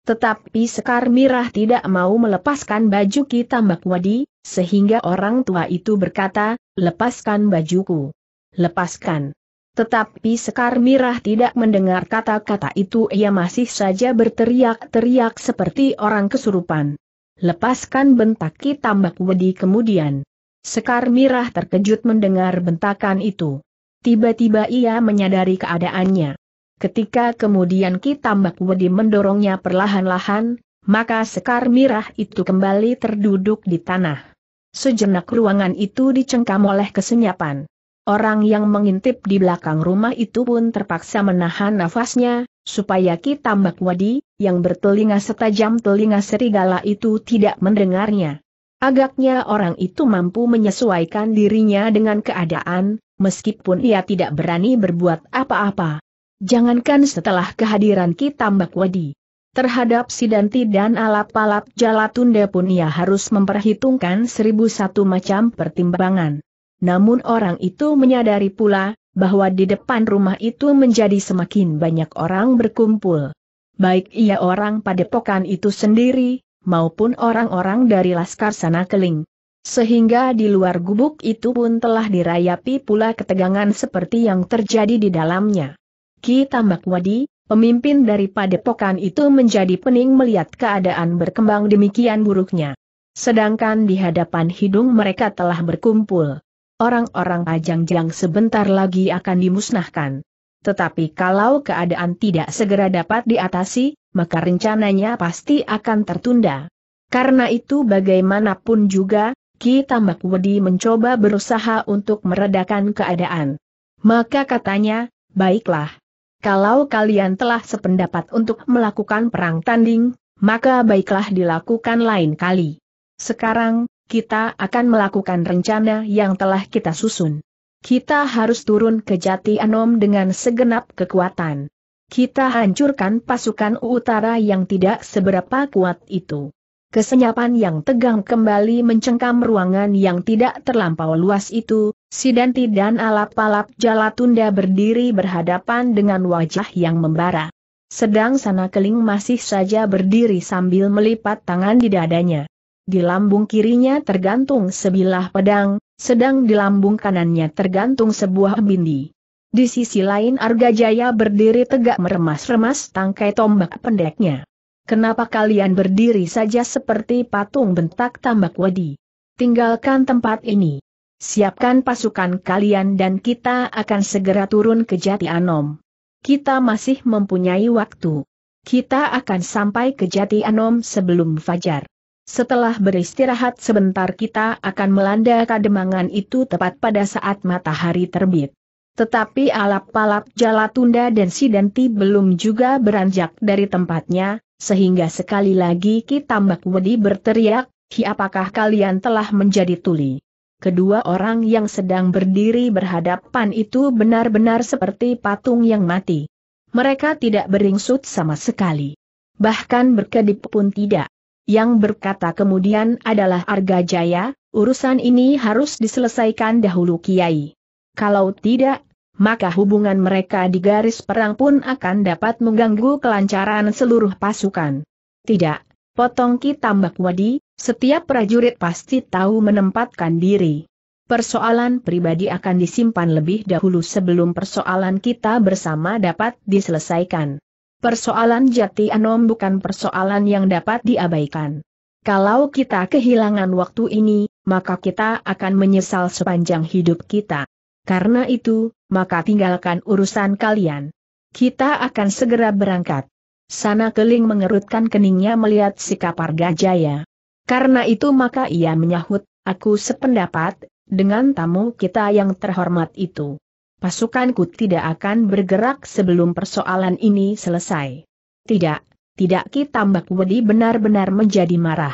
Tetapi Sekar Mirah tidak mau melepaskan baju Ki Tambak sehingga orang tua itu berkata, lepaskan bajuku. Lepaskan. Tetapi Sekar Mirah tidak mendengar kata-kata itu ia masih saja berteriak-teriak seperti orang kesurupan. Lepaskan bentak bentaki tambak wedi kemudian. Sekar Mirah terkejut mendengar bentakan itu. Tiba-tiba ia menyadari keadaannya. Ketika kemudian Ki Tambak Wedi mendorongnya perlahan-lahan, maka Sekar Mirah itu kembali terduduk di tanah. Sejenak ruangan itu dicengkam oleh kesenyapan. Orang yang mengintip di belakang rumah itu pun terpaksa menahan nafasnya, supaya Ki Tambak Wadi, yang bertelinga setajam telinga serigala itu tidak mendengarnya. Agaknya orang itu mampu menyesuaikan dirinya dengan keadaan, meskipun ia tidak berani berbuat apa-apa. Jangankan setelah kehadiran Ki Tambak Wadi. Terhadap Sidanti dan alap-alap Jalatunda pun ia harus memperhitungkan seribu satu macam pertimbangan namun orang itu menyadari pula, bahwa di depan rumah itu menjadi semakin banyak orang berkumpul. Baik ia orang padepokan itu sendiri, maupun orang-orang dari Laskar Sana Keling. Sehingga di luar gubuk itu pun telah dirayapi pula ketegangan seperti yang terjadi di dalamnya. Ki Tambak Wadi, pemimpin dari padepokan itu menjadi pening melihat keadaan berkembang demikian buruknya. Sedangkan di hadapan hidung mereka telah berkumpul orang-orang ajang-jang sebentar lagi akan dimusnahkan. Tetapi kalau keadaan tidak segera dapat diatasi, maka rencananya pasti akan tertunda. Karena itu bagaimanapun juga, kita Tambak mencoba berusaha untuk meredakan keadaan. Maka katanya, baiklah. Kalau kalian telah sependapat untuk melakukan perang tanding, maka baiklah dilakukan lain kali. Sekarang, kita akan melakukan rencana yang telah kita susun. Kita harus turun ke Jati Anom dengan segenap kekuatan. Kita hancurkan pasukan utara yang tidak seberapa kuat itu. Kesenyapan yang tegang kembali mencengkam ruangan yang tidak terlampau luas itu, Sidanti dan alap-alap Jalatunda berdiri berhadapan dengan wajah yang membara. Sedang sana keling masih saja berdiri sambil melipat tangan di dadanya di lambung kirinya tergantung sebilah pedang, sedang di lambung kanannya tergantung sebuah bindi. Di sisi lain Arga Jaya berdiri tegak meremas-remas tangkai tombak pendeknya. Kenapa kalian berdiri saja seperti patung bentak tambak wadi? Tinggalkan tempat ini. Siapkan pasukan kalian dan kita akan segera turun ke Jati Anom. Kita masih mempunyai waktu. Kita akan sampai ke Jati Anom sebelum fajar. Setelah beristirahat sebentar kita akan melanda kademangan itu tepat pada saat matahari terbit. Tetapi alap-alap Jalatunda dan Sidanti belum juga beranjak dari tempatnya, sehingga sekali lagi Kitambak Wedi berteriak, Hi apakah kalian telah menjadi tuli? Kedua orang yang sedang berdiri berhadapan itu benar-benar seperti patung yang mati. Mereka tidak beringsut sama sekali. Bahkan berkedip pun tidak yang berkata kemudian adalah Arga Jaya, urusan ini harus diselesaikan dahulu Kiai. Kalau tidak, maka hubungan mereka di garis perang pun akan dapat mengganggu kelancaran seluruh pasukan. Tidak, potong Ki Tambak Wadi, setiap prajurit pasti tahu menempatkan diri. Persoalan pribadi akan disimpan lebih dahulu sebelum persoalan kita bersama dapat diselesaikan. Persoalan Jati Anom bukan persoalan yang dapat diabaikan. Kalau kita kehilangan waktu ini, maka kita akan menyesal sepanjang hidup kita. Karena itu, maka tinggalkan urusan kalian. Kita akan segera berangkat. Sana Keling mengerutkan keningnya melihat sikap Arga Jaya. Karena itu maka ia menyahut, aku sependapat, dengan tamu kita yang terhormat itu pasukanku tidak akan bergerak sebelum persoalan ini selesai. Tidak, tidak Ki Tambak Wedi benar-benar menjadi marah.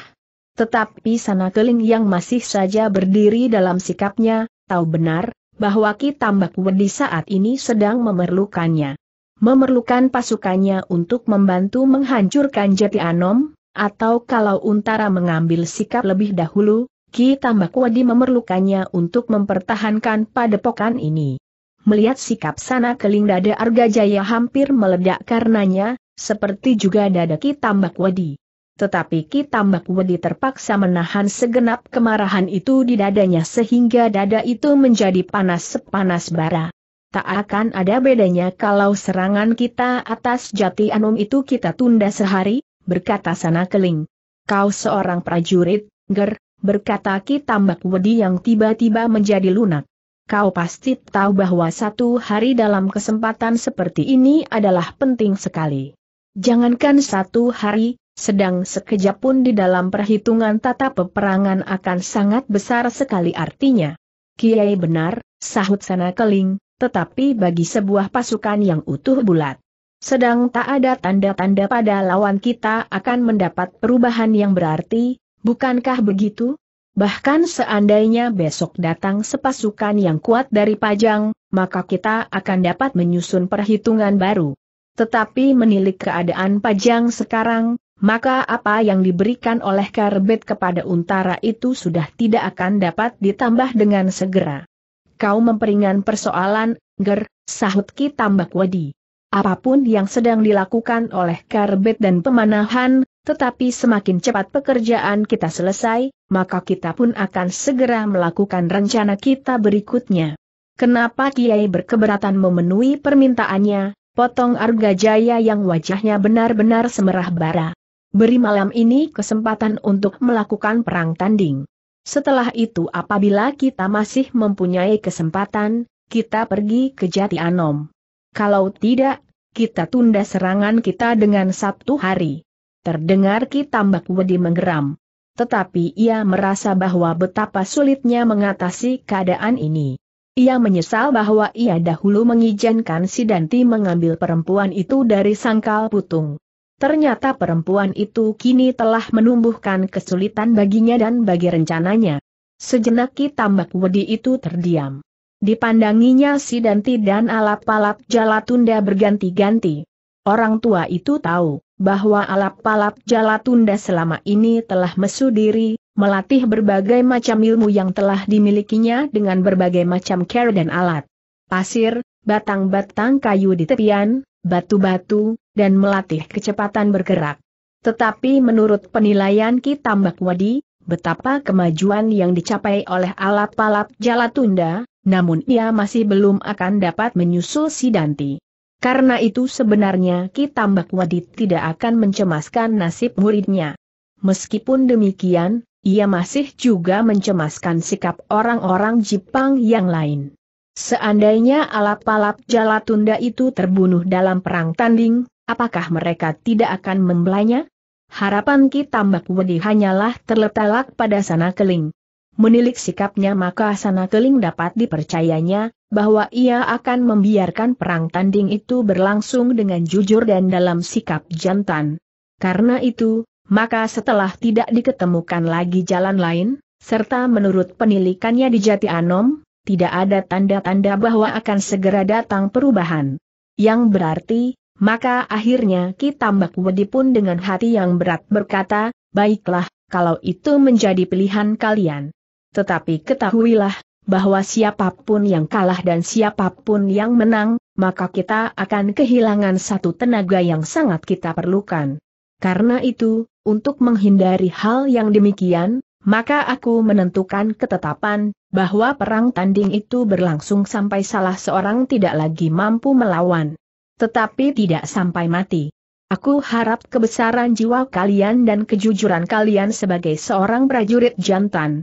Tetapi Sana Keling yang masih saja berdiri dalam sikapnya, tahu benar, bahwa Ki Tambak Wedi saat ini sedang memerlukannya. Memerlukan pasukannya untuk membantu menghancurkan Jati Anom, atau kalau Untara mengambil sikap lebih dahulu, Ki Tambak Wadi memerlukannya untuk mempertahankan padepokan ini. Melihat sikap sana keling dada Arga Jaya hampir meledak karenanya, seperti juga dada Ki Tambak Wedi. Tetapi Ki Tambak Wedi terpaksa menahan segenap kemarahan itu di dadanya sehingga dada itu menjadi panas sepanas bara. Tak akan ada bedanya kalau serangan kita atas jati anum itu kita tunda sehari, berkata sana keling. Kau seorang prajurit, ger, berkata Ki Tambak Wedi yang tiba-tiba menjadi lunak kau pasti tahu bahwa satu hari dalam kesempatan seperti ini adalah penting sekali. Jangankan satu hari, sedang sekejap pun di dalam perhitungan tata peperangan akan sangat besar sekali artinya. Kiai benar, sahut sana keling, tetapi bagi sebuah pasukan yang utuh bulat. Sedang tak ada tanda-tanda pada lawan kita akan mendapat perubahan yang berarti, bukankah begitu? Bahkan seandainya besok datang sepasukan yang kuat dari Pajang, maka kita akan dapat menyusun perhitungan baru. Tetapi menilik keadaan Pajang sekarang, maka apa yang diberikan oleh Karbet kepada Untara itu sudah tidak akan dapat ditambah dengan segera. Kau memperingan persoalan, Ger, sahut Ki Tambak Wadi. Apapun yang sedang dilakukan oleh Karbet dan pemanahan, tetapi semakin cepat pekerjaan kita selesai, maka kita pun akan segera melakukan rencana kita berikutnya. Kenapa Kiai berkeberatan memenuhi permintaannya, potong Arga Jaya yang wajahnya benar-benar semerah bara. Beri malam ini kesempatan untuk melakukan perang tanding. Setelah itu apabila kita masih mempunyai kesempatan, kita pergi ke Jati Anom. Kalau tidak, kita tunda serangan kita dengan Sabtu hari. Terdengar Ki Tambak Wedi menggeram. Tetapi ia merasa bahwa betapa sulitnya mengatasi keadaan ini. Ia menyesal bahwa ia dahulu mengizinkan si Danti mengambil perempuan itu dari sangkal putung. Ternyata perempuan itu kini telah menumbuhkan kesulitan baginya dan bagi rencananya. Sejenak Ki Tambak Wedi itu terdiam. Dipandanginya si Danti dan alap-alap jala tunda berganti-ganti. Orang tua itu tahu bahwa alap-alap Jalatunda selama ini telah mesu diri, melatih berbagai macam ilmu yang telah dimilikinya dengan berbagai macam care dan alat. Pasir, batang-batang kayu di tepian, batu-batu, dan melatih kecepatan bergerak. Tetapi menurut penilaian Kitambak Wadi, betapa kemajuan yang dicapai oleh alap-alap Jalatunda, namun ia masih belum akan dapat menyusul si Sidanti. Karena itu sebenarnya Kitambak Wadid tidak akan mencemaskan nasib muridnya. Meskipun demikian, ia masih juga mencemaskan sikap orang-orang Jepang yang lain. Seandainya alap-alap Jalatunda itu terbunuh dalam perang tanding, apakah mereka tidak akan membelanya? Harapan Kitambak Wadi hanyalah terletak pada sana keling. Menilik sikapnya maka Sana Keling dapat dipercayanya, bahwa ia akan membiarkan perang tanding itu berlangsung dengan jujur dan dalam sikap jantan. Karena itu, maka setelah tidak diketemukan lagi jalan lain, serta menurut penilikannya di Jati Anom, tidak ada tanda-tanda bahwa akan segera datang perubahan. Yang berarti, maka akhirnya Kitambak Wedi pun dengan hati yang berat berkata, baiklah, kalau itu menjadi pilihan kalian. Tetapi ketahuilah, bahwa siapapun yang kalah dan siapapun yang menang, maka kita akan kehilangan satu tenaga yang sangat kita perlukan. Karena itu, untuk menghindari hal yang demikian, maka aku menentukan ketetapan, bahwa perang tanding itu berlangsung sampai salah seorang tidak lagi mampu melawan. Tetapi tidak sampai mati. Aku harap kebesaran jiwa kalian dan kejujuran kalian sebagai seorang prajurit jantan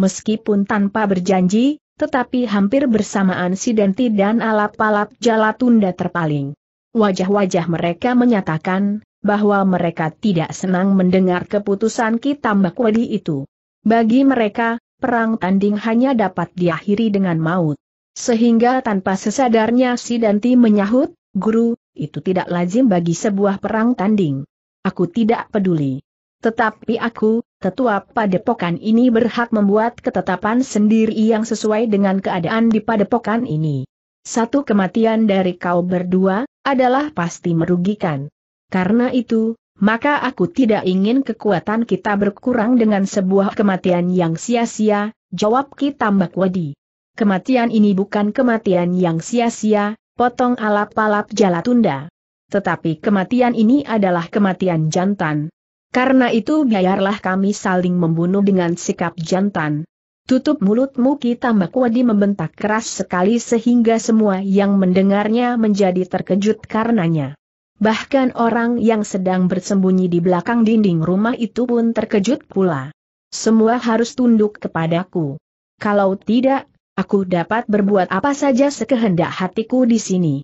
meskipun tanpa berjanji, tetapi hampir bersamaan si Denti dan alap-alap jala tunda terpaling. Wajah-wajah mereka menyatakan bahwa mereka tidak senang mendengar keputusan Kitambak Wadi itu. Bagi mereka, perang tanding hanya dapat diakhiri dengan maut. Sehingga tanpa sesadarnya si Danti menyahut, Guru, itu tidak lazim bagi sebuah perang tanding. Aku tidak peduli. Tetapi aku, tetua padepokan ini berhak membuat ketetapan sendiri yang sesuai dengan keadaan di padepokan ini. Satu kematian dari kau berdua, adalah pasti merugikan. Karena itu, maka aku tidak ingin kekuatan kita berkurang dengan sebuah kematian yang sia-sia, jawab Ki Tambak Wadi. Kematian ini bukan kematian yang sia-sia, potong alap-alap jala tunda. Tetapi kematian ini adalah kematian jantan, karena itu biarlah kami saling membunuh dengan sikap jantan. Tutup mulutmu kita Makwadi membentak keras sekali sehingga semua yang mendengarnya menjadi terkejut karenanya. Bahkan orang yang sedang bersembunyi di belakang dinding rumah itu pun terkejut pula. Semua harus tunduk kepadaku. Kalau tidak, aku dapat berbuat apa saja sekehendak hatiku di sini.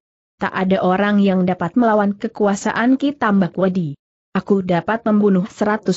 Tak ada orang yang dapat melawan kekuasaan kita Makwadi. Aku dapat membunuh 150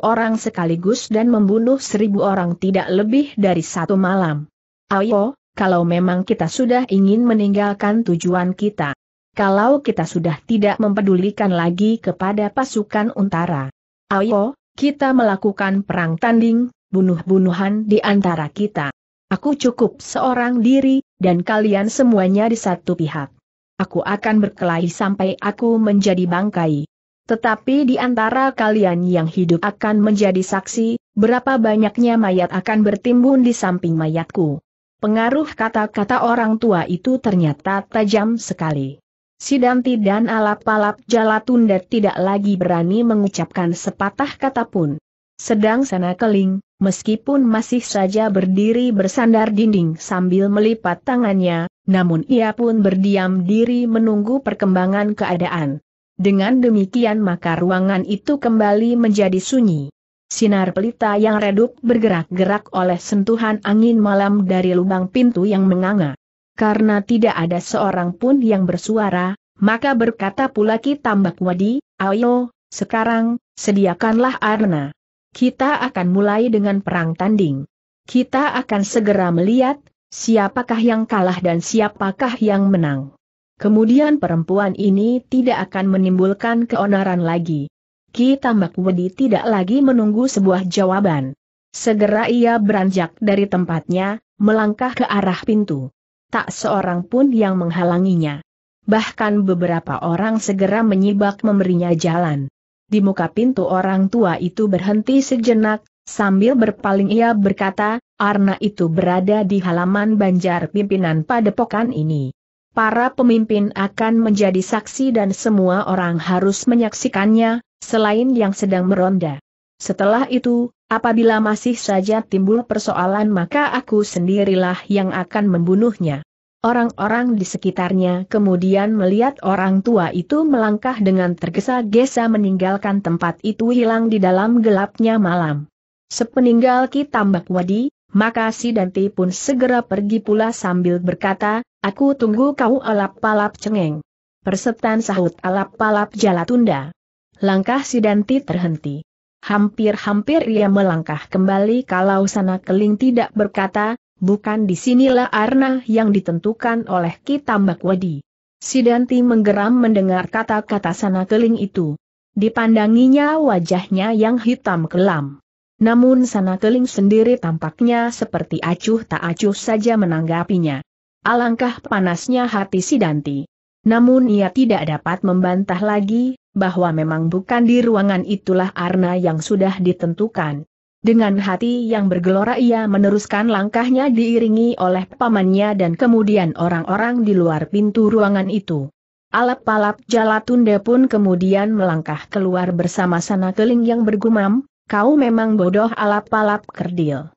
orang sekaligus dan membunuh 1000 orang tidak lebih dari satu malam. Ayo, kalau memang kita sudah ingin meninggalkan tujuan kita. Kalau kita sudah tidak mempedulikan lagi kepada pasukan untara. Ayo, kita melakukan perang tanding, bunuh-bunuhan di antara kita. Aku cukup seorang diri, dan kalian semuanya di satu pihak. Aku akan berkelahi sampai aku menjadi bangkai. Tetapi di antara kalian yang hidup akan menjadi saksi, berapa banyaknya mayat akan bertimbun di samping mayatku. Pengaruh kata-kata orang tua itu ternyata tajam sekali. Sidanti dan alap-alap jalatunda tidak lagi berani mengucapkan sepatah kata pun. Sedang sana keling, meskipun masih saja berdiri bersandar dinding sambil melipat tangannya, namun ia pun berdiam diri menunggu perkembangan keadaan. Dengan demikian maka ruangan itu kembali menjadi sunyi. Sinar pelita yang redup bergerak-gerak oleh sentuhan angin malam dari lubang pintu yang menganga. Karena tidak ada seorang pun yang bersuara, maka berkata pula Ki Tambak Wadi, ayo, sekarang, sediakanlah Arna. Kita akan mulai dengan perang tanding. Kita akan segera melihat, siapakah yang kalah dan siapakah yang menang. Kemudian perempuan ini tidak akan menimbulkan keonaran lagi. Ki Tambak Wedi tidak lagi menunggu sebuah jawaban. Segera ia beranjak dari tempatnya, melangkah ke arah pintu. Tak seorang pun yang menghalanginya. Bahkan beberapa orang segera menyibak memberinya jalan. Di muka pintu orang tua itu berhenti sejenak, sambil berpaling ia berkata, Arna itu berada di halaman banjar pimpinan padepokan ini para pemimpin akan menjadi saksi dan semua orang harus menyaksikannya, selain yang sedang meronda. Setelah itu, apabila masih saja timbul persoalan maka aku sendirilah yang akan membunuhnya. Orang-orang di sekitarnya kemudian melihat orang tua itu melangkah dengan tergesa-gesa meninggalkan tempat itu hilang di dalam gelapnya malam. Sepeninggal Ki Tambak Wadi, maka si Danti pun segera pergi pula sambil berkata, Aku tunggu kau alap palap cengeng. Persetan sahut alap palap jala tunda. Langkah si Danti terhenti. Hampir-hampir ia melangkah kembali kalau sana keling tidak berkata, bukan disinilah arna yang ditentukan oleh Kitambak Wadi. Sidanti menggeram mendengar kata-kata sana keling itu. Dipandanginya wajahnya yang hitam kelam. Namun sana keling sendiri tampaknya seperti acuh tak acuh saja menanggapinya. Alangkah panasnya hati si Danti. Namun ia tidak dapat membantah lagi, bahwa memang bukan di ruangan itulah Arna yang sudah ditentukan. Dengan hati yang bergelora ia meneruskan langkahnya diiringi oleh pamannya dan kemudian orang-orang di luar pintu ruangan itu. Alap-alap Jalatunde pun kemudian melangkah keluar bersama sana keling yang bergumam, kau memang bodoh alap-alap kerdil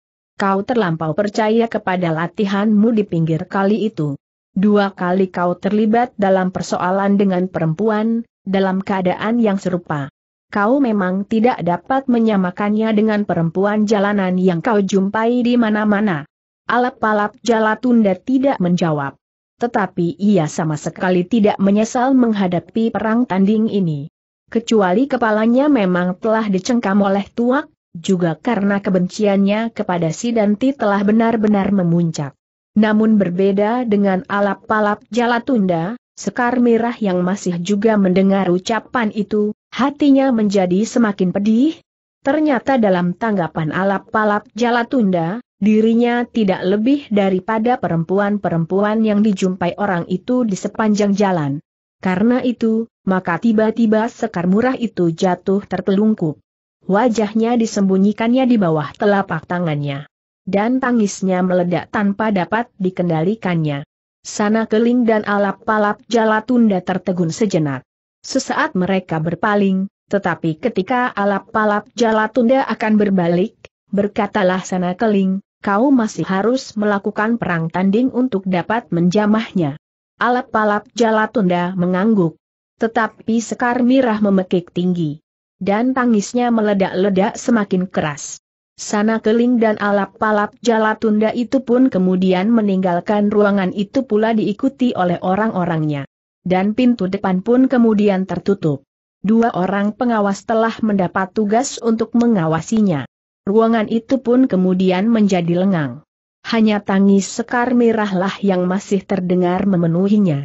kau terlampau percaya kepada latihanmu di pinggir kali itu. Dua kali kau terlibat dalam persoalan dengan perempuan, dalam keadaan yang serupa. Kau memang tidak dapat menyamakannya dengan perempuan jalanan yang kau jumpai di mana-mana. Alap-alap Jalatunda tidak menjawab. Tetapi ia sama sekali tidak menyesal menghadapi perang tanding ini. Kecuali kepalanya memang telah dicengkam oleh tuak, juga karena kebenciannya kepada si Danti telah benar-benar memuncak. Namun berbeda dengan alap palap jala tunda, Sekar Mirah yang masih juga mendengar ucapan itu, hatinya menjadi semakin pedih. Ternyata dalam tanggapan alap palap jala tunda, dirinya tidak lebih daripada perempuan-perempuan yang dijumpai orang itu di sepanjang jalan. Karena itu, maka tiba-tiba Sekar Murah itu jatuh tertelungkup. Wajahnya disembunyikannya di bawah telapak tangannya. Dan tangisnya meledak tanpa dapat dikendalikannya. Sana keling dan alap-alap tunda tertegun sejenak. Sesaat mereka berpaling, tetapi ketika alap-alap tunda akan berbalik, berkatalah sana keling, kau masih harus melakukan perang tanding untuk dapat menjamahnya. Alap-alap tunda mengangguk. Tetapi Sekar Mirah memekik tinggi dan tangisnya meledak-ledak semakin keras. Sana keling dan alap-palap tunda itu pun kemudian meninggalkan ruangan itu pula diikuti oleh orang-orangnya. Dan pintu depan pun kemudian tertutup. Dua orang pengawas telah mendapat tugas untuk mengawasinya. Ruangan itu pun kemudian menjadi lengang. Hanya tangis sekar merahlah yang masih terdengar memenuhinya.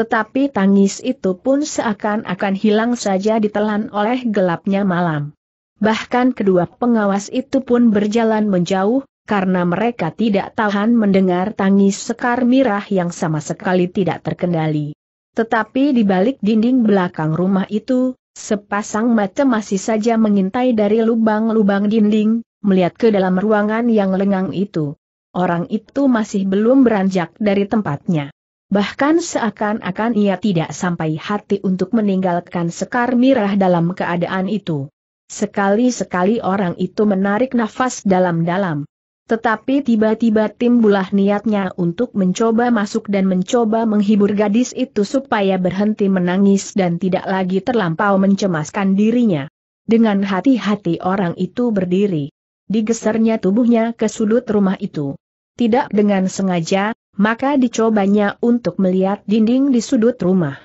Tetapi tangis itu pun seakan-akan hilang saja ditelan oleh gelapnya malam. Bahkan kedua pengawas itu pun berjalan menjauh, karena mereka tidak tahan mendengar tangis Sekar Mirah yang sama sekali tidak terkendali. Tetapi di balik dinding belakang rumah itu, sepasang mata masih saja mengintai dari lubang-lubang dinding, melihat ke dalam ruangan yang lengang itu. Orang itu masih belum beranjak dari tempatnya. Bahkan seakan-akan ia tidak sampai hati untuk meninggalkan Sekar Mirah dalam keadaan itu. Sekali-sekali orang itu menarik nafas dalam-dalam. Tetapi tiba-tiba timbulah niatnya untuk mencoba masuk dan mencoba menghibur gadis itu supaya berhenti menangis dan tidak lagi terlampau mencemaskan dirinya. Dengan hati-hati orang itu berdiri. Digesernya tubuhnya ke sudut rumah itu tidak dengan sengaja, maka dicobanya untuk melihat dinding di sudut rumah.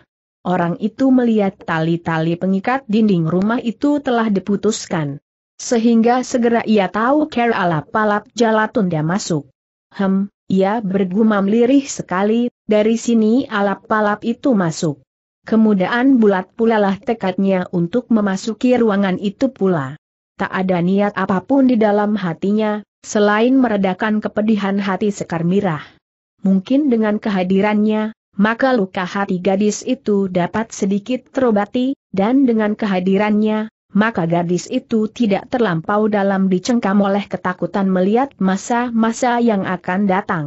Orang itu melihat tali-tali pengikat dinding rumah itu telah diputuskan. Sehingga segera ia tahu care alap-alap jalatunda masuk. Hem, ia bergumam lirih sekali, dari sini alap-alap itu masuk. Kemudian bulat pula lah tekadnya untuk memasuki ruangan itu pula. Tak ada niat apapun di dalam hatinya, selain meredakan kepedihan hati Sekar Mirah. Mungkin dengan kehadirannya, maka luka hati gadis itu dapat sedikit terobati, dan dengan kehadirannya, maka gadis itu tidak terlampau dalam dicengkam oleh ketakutan melihat masa-masa yang akan datang.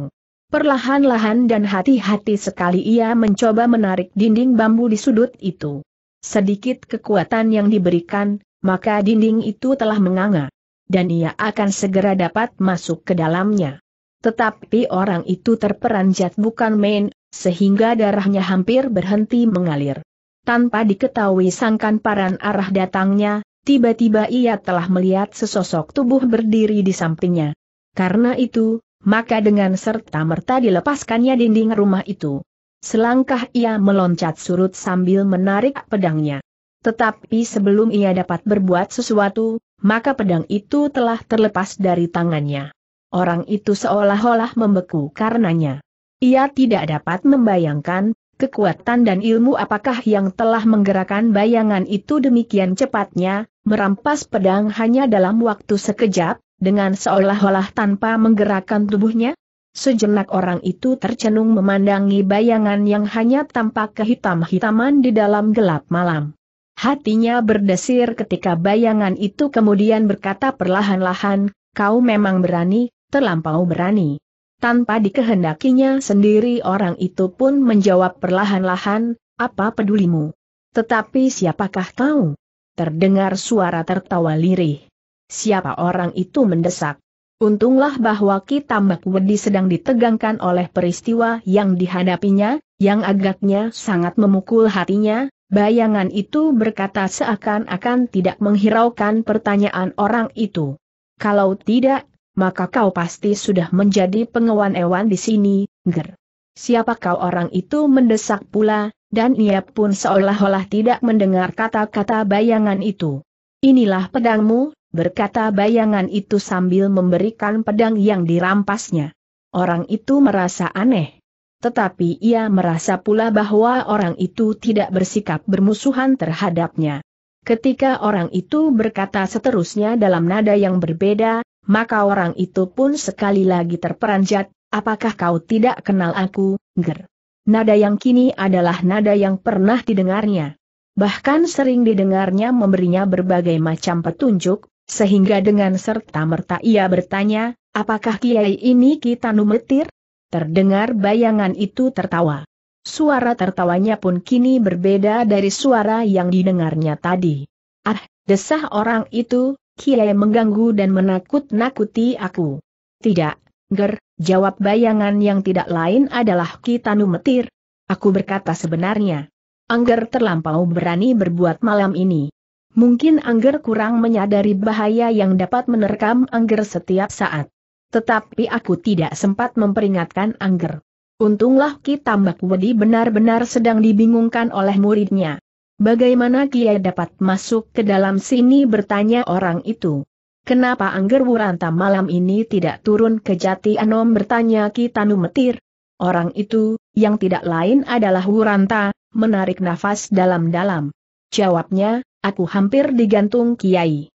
Perlahan-lahan dan hati-hati sekali ia mencoba menarik dinding bambu di sudut itu. Sedikit kekuatan yang diberikan, maka dinding itu telah menganga dan ia akan segera dapat masuk ke dalamnya. Tetapi orang itu terperanjat bukan main, sehingga darahnya hampir berhenti mengalir. Tanpa diketahui sangkan paran arah datangnya, tiba-tiba ia telah melihat sesosok tubuh berdiri di sampingnya. Karena itu, maka dengan serta-merta dilepaskannya dinding rumah itu. Selangkah ia meloncat surut sambil menarik pedangnya. Tetapi sebelum ia dapat berbuat sesuatu, maka pedang itu telah terlepas dari tangannya. Orang itu seolah-olah membeku karenanya. Ia tidak dapat membayangkan, kekuatan dan ilmu apakah yang telah menggerakkan bayangan itu demikian cepatnya, merampas pedang hanya dalam waktu sekejap, dengan seolah-olah tanpa menggerakkan tubuhnya? Sejenak orang itu tercenung memandangi bayangan yang hanya tampak kehitam-hitaman di dalam gelap malam. Hatinya berdesir ketika bayangan itu kemudian berkata perlahan-lahan, kau memang berani, terlampau berani. Tanpa dikehendakinya sendiri orang itu pun menjawab perlahan-lahan, apa pedulimu? Tetapi siapakah kau? Terdengar suara tertawa lirih. Siapa orang itu mendesak? Untunglah bahwa kita, Wedi sedang ditegangkan oleh peristiwa yang dihadapinya, yang agaknya sangat memukul hatinya, Bayangan itu berkata seakan-akan tidak menghiraukan pertanyaan orang itu. Kalau tidak, maka kau pasti sudah menjadi pengewan ewan di sini, ger. Siapa kau orang itu mendesak pula, dan ia pun seolah-olah tidak mendengar kata-kata bayangan itu. Inilah pedangmu, berkata bayangan itu sambil memberikan pedang yang dirampasnya. Orang itu merasa aneh tetapi ia merasa pula bahwa orang itu tidak bersikap bermusuhan terhadapnya. Ketika orang itu berkata seterusnya dalam nada yang berbeda, maka orang itu pun sekali lagi terperanjat, apakah kau tidak kenal aku, ger? Nada yang kini adalah nada yang pernah didengarnya. Bahkan sering didengarnya memberinya berbagai macam petunjuk, sehingga dengan serta-merta ia bertanya, apakah kiai ini kita numetir? Terdengar bayangan itu tertawa. Suara tertawanya pun kini berbeda dari suara yang didengarnya tadi. Ah, desah orang itu, kiai mengganggu dan menakut-nakuti aku. Tidak, Ger, jawab bayangan yang tidak lain adalah Kitanu Metir. Aku berkata sebenarnya. Angger terlampau berani berbuat malam ini. Mungkin Angger kurang menyadari bahaya yang dapat menerkam Angger setiap saat. Tetapi aku tidak sempat memperingatkan Angger. Untunglah Ki Tambak Wedi benar-benar sedang dibingungkan oleh muridnya. Bagaimana Kiai dapat masuk ke dalam sini bertanya orang itu. Kenapa Angger Wuranta malam ini tidak turun ke Jati Anom bertanya Ki Tanu Metir? Orang itu, yang tidak lain adalah Wuranta, menarik nafas dalam-dalam. Jawabnya, aku hampir digantung Kiai.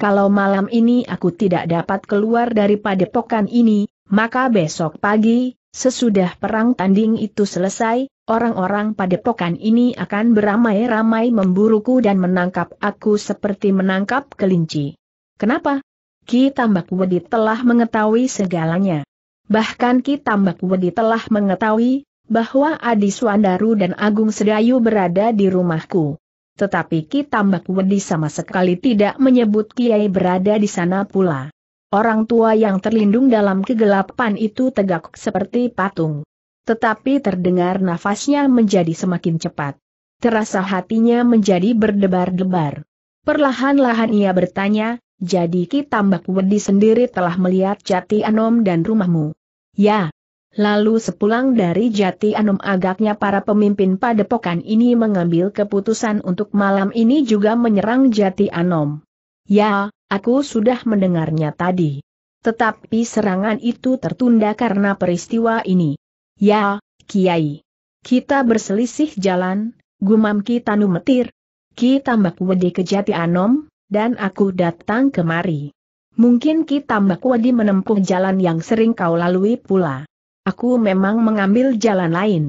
Kalau malam ini aku tidak dapat keluar dari padepokan ini, maka besok pagi, sesudah perang tanding itu selesai, orang-orang padepokan ini akan beramai-ramai memburuku dan menangkap aku seperti menangkap kelinci. Kenapa? Ki Tambak Wedi telah mengetahui segalanya. Bahkan Ki Tambak Wedi telah mengetahui bahwa Adi Swandaru dan Agung Sedayu berada di rumahku tetapi Kitambak Tambak Wedi sama sekali tidak menyebut Kiai berada di sana pula. Orang tua yang terlindung dalam kegelapan itu tegak seperti patung. Tetapi terdengar nafasnya menjadi semakin cepat. Terasa hatinya menjadi berdebar-debar. Perlahan-lahan ia bertanya, jadi Kitambak Tambak Wedi sendiri telah melihat jati anom dan rumahmu. Ya, Lalu sepulang dari Jati Anom agaknya para pemimpin padepokan ini mengambil keputusan untuk malam ini juga menyerang Jati Anom. Ya, aku sudah mendengarnya tadi. Tetapi serangan itu tertunda karena peristiwa ini. Ya, Kiai. Kita berselisih jalan, gumam kita numetir. Kita Wedi ke Jati Anom, dan aku datang kemari. Mungkin kita Wedi menempuh jalan yang sering kau lalui pula. Aku memang mengambil jalan lain.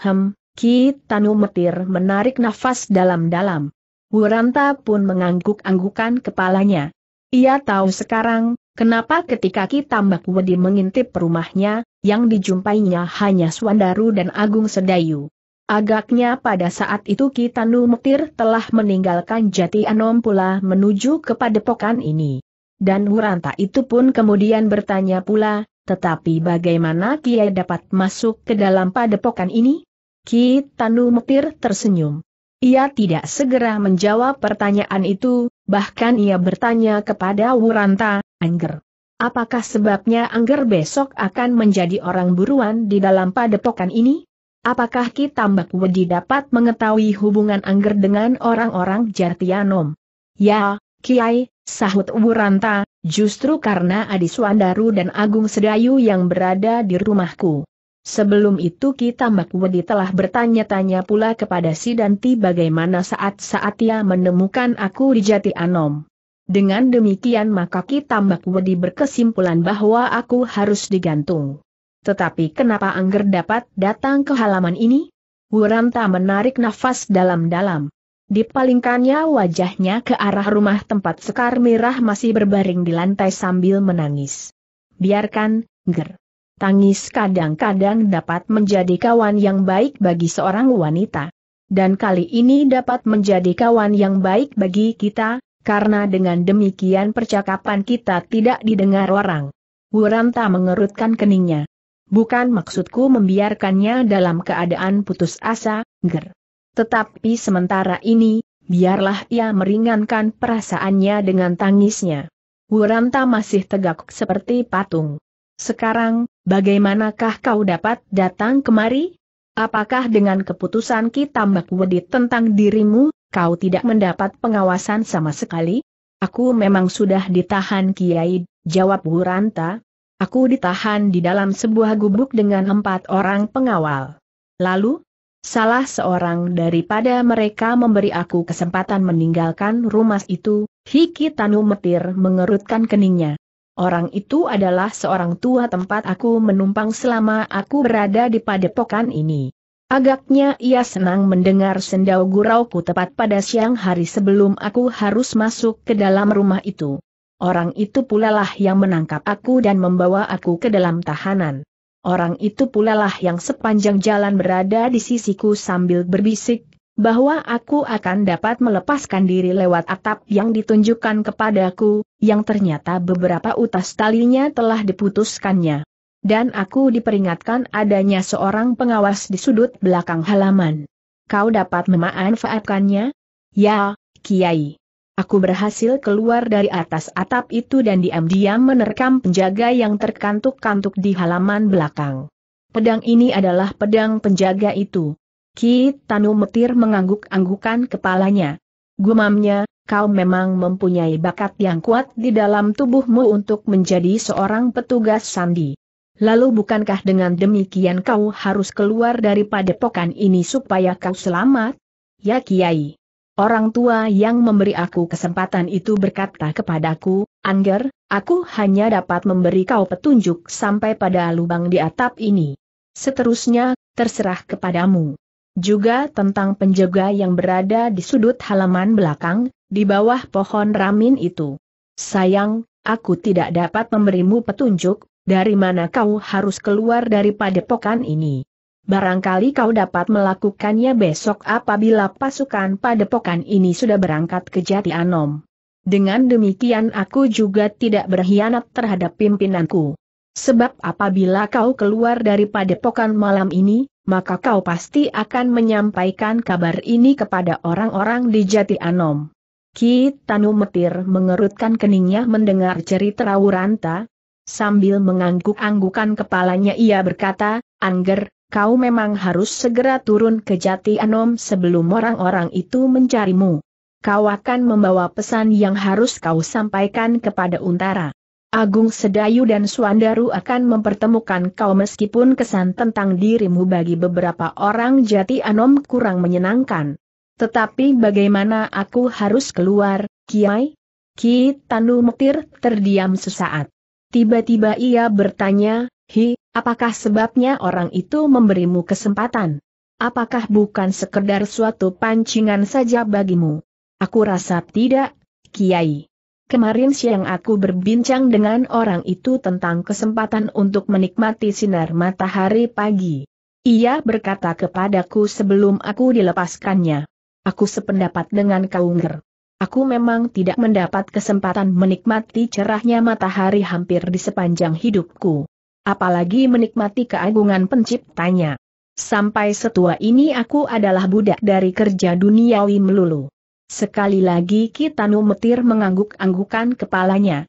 Hem, Ki Tanu Metir menarik nafas dalam-dalam. Wuranta pun mengangguk-anggukan kepalanya. Ia tahu sekarang, kenapa ketika Ki Tambak Wedi mengintip rumahnya, yang dijumpainya hanya Swandaru dan Agung Sedayu. Agaknya pada saat itu Ki Tanu Metir telah meninggalkan Jati Anom pula menuju kepada padepokan ini. Dan Wuranta itu pun kemudian bertanya pula, tetapi bagaimana Kiai dapat masuk ke dalam padepokan ini? Ki Tanu Mepir tersenyum. Ia tidak segera menjawab pertanyaan itu, bahkan ia bertanya kepada Wuranta, Angger. Apakah sebabnya Angger besok akan menjadi orang buruan di dalam padepokan ini? Apakah Ki Tambak Wedi dapat mengetahui hubungan Angger dengan orang-orang Jartianom? Ya, Kiai, sahut Umuranta, justru karena Adi Suandaru dan Agung Sedayu yang berada di rumahku. Sebelum itu kita Makwedi telah bertanya-tanya pula kepada si Danti bagaimana saat-saat ia menemukan aku di Jati Anom. Dengan demikian maka kita Makwedi berkesimpulan bahwa aku harus digantung. Tetapi kenapa Angger dapat datang ke halaman ini? Wuranta menarik nafas dalam-dalam. Dipalingkannya wajahnya ke arah rumah tempat Sekar Mirah masih berbaring di lantai sambil menangis. Biarkan, ger. Tangis kadang-kadang dapat menjadi kawan yang baik bagi seorang wanita. Dan kali ini dapat menjadi kawan yang baik bagi kita, karena dengan demikian percakapan kita tidak didengar orang. Wuranta mengerutkan keningnya. Bukan maksudku membiarkannya dalam keadaan putus asa, ger. Tetapi sementara ini, biarlah ia meringankan perasaannya dengan tangisnya. Wuranta masih tegak seperti patung. Sekarang, bagaimanakah kau dapat datang kemari? Apakah dengan keputusan kita Wedi tentang dirimu, kau tidak mendapat pengawasan sama sekali? Aku memang sudah ditahan Kiai, jawab Wuranta. Aku ditahan di dalam sebuah gubuk dengan empat orang pengawal. Lalu, Salah seorang daripada mereka memberi aku kesempatan meninggalkan rumah itu, Hiki Tanu Metir mengerutkan keningnya. Orang itu adalah seorang tua tempat aku menumpang selama aku berada di padepokan ini. Agaknya ia senang mendengar sendau gurauku tepat pada siang hari sebelum aku harus masuk ke dalam rumah itu. Orang itu pula lah yang menangkap aku dan membawa aku ke dalam tahanan. Orang itu pula lah yang sepanjang jalan berada di sisiku sambil berbisik, bahwa aku akan dapat melepaskan diri lewat atap yang ditunjukkan kepadaku, yang ternyata beberapa utas talinya telah diputuskannya. Dan aku diperingatkan adanya seorang pengawas di sudut belakang halaman. Kau dapat memanfaatkannya? Ya, Kiai. Aku berhasil keluar dari atas atap itu dan diam-diam menerkam penjaga yang terkantuk-kantuk di halaman belakang. Pedang ini adalah pedang penjaga itu. Ki Tanu Metir mengangguk-anggukan kepalanya. Gumamnya, kau memang mempunyai bakat yang kuat di dalam tubuhmu untuk menjadi seorang petugas sandi. Lalu bukankah dengan demikian kau harus keluar dari padepokan ini supaya kau selamat? Ya Kiai. Orang tua yang memberi aku kesempatan itu berkata kepadaku, Angger, aku hanya dapat memberi kau petunjuk sampai pada lubang di atap ini. Seterusnya, terserah kepadamu. Juga tentang penjaga yang berada di sudut halaman belakang, di bawah pohon ramin itu. Sayang, aku tidak dapat memberimu petunjuk, dari mana kau harus keluar dari padepokan ini. Barangkali kau dapat melakukannya besok apabila pasukan padepokan ini sudah berangkat ke Jati Anom. Dengan demikian aku juga tidak berkhianat terhadap pimpinanku. Sebab apabila kau keluar dari padepokan malam ini, maka kau pasti akan menyampaikan kabar ini kepada orang-orang di Jati Anom. Ki Tanu Metir mengerutkan keningnya mendengar cerita Rawuranta, Sambil mengangguk-anggukan kepalanya ia berkata, Angger, kau memang harus segera turun ke Jati Anom sebelum orang-orang itu mencarimu. Kau akan membawa pesan yang harus kau sampaikan kepada Untara. Agung Sedayu dan Suandaru akan mempertemukan kau meskipun kesan tentang dirimu bagi beberapa orang Jati Anom kurang menyenangkan. Tetapi bagaimana aku harus keluar, Kiai? Ki Tanu Mektir terdiam sesaat. Tiba-tiba ia bertanya, Hi, Apakah sebabnya orang itu memberimu kesempatan? Apakah bukan sekedar suatu pancingan saja bagimu? Aku rasa tidak, Kiai. Kemarin siang aku berbincang dengan orang itu tentang kesempatan untuk menikmati sinar matahari pagi. Ia berkata kepadaku sebelum aku dilepaskannya. Aku sependapat dengan kau nger. Aku memang tidak mendapat kesempatan menikmati cerahnya matahari hampir di sepanjang hidupku apalagi menikmati keagungan penciptanya. Sampai setua ini aku adalah budak dari kerja duniawi melulu. Sekali lagi Kitanu Metir mengangguk-anggukan kepalanya.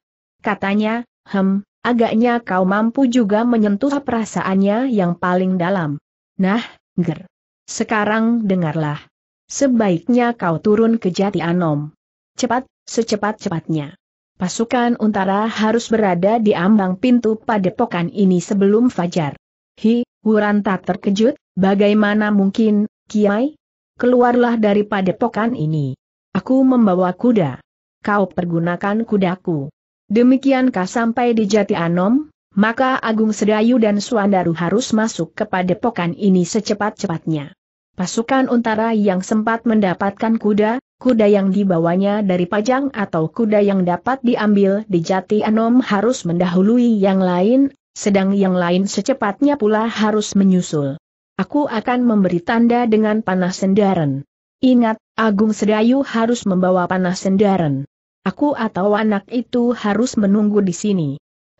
Katanya, hem, agaknya kau mampu juga menyentuh perasaannya yang paling dalam. Nah, ger. Sekarang dengarlah. Sebaiknya kau turun ke Jati Anom. Cepat, secepat-cepatnya. Pasukan Untara harus berada di ambang pintu padepokan ini sebelum fajar. Hi, Wuran tak terkejut, bagaimana mungkin, Kiai? Keluarlah dari padepokan ini. Aku membawa kuda. Kau pergunakan kudaku. Demikiankah sampai di Jati Anom, maka Agung Sedayu dan Suandaru harus masuk ke padepokan ini secepat-cepatnya. Pasukan Untara yang sempat mendapatkan kuda, kuda yang dibawanya dari Pajang atau kuda yang dapat diambil di Jati Anom harus mendahului yang lain, sedang yang lain secepatnya pula harus menyusul. Aku akan memberi tanda dengan panah sendaren. Ingat, Agung Sedayu harus membawa panah sendaren. Aku atau anak itu harus menunggu di sini.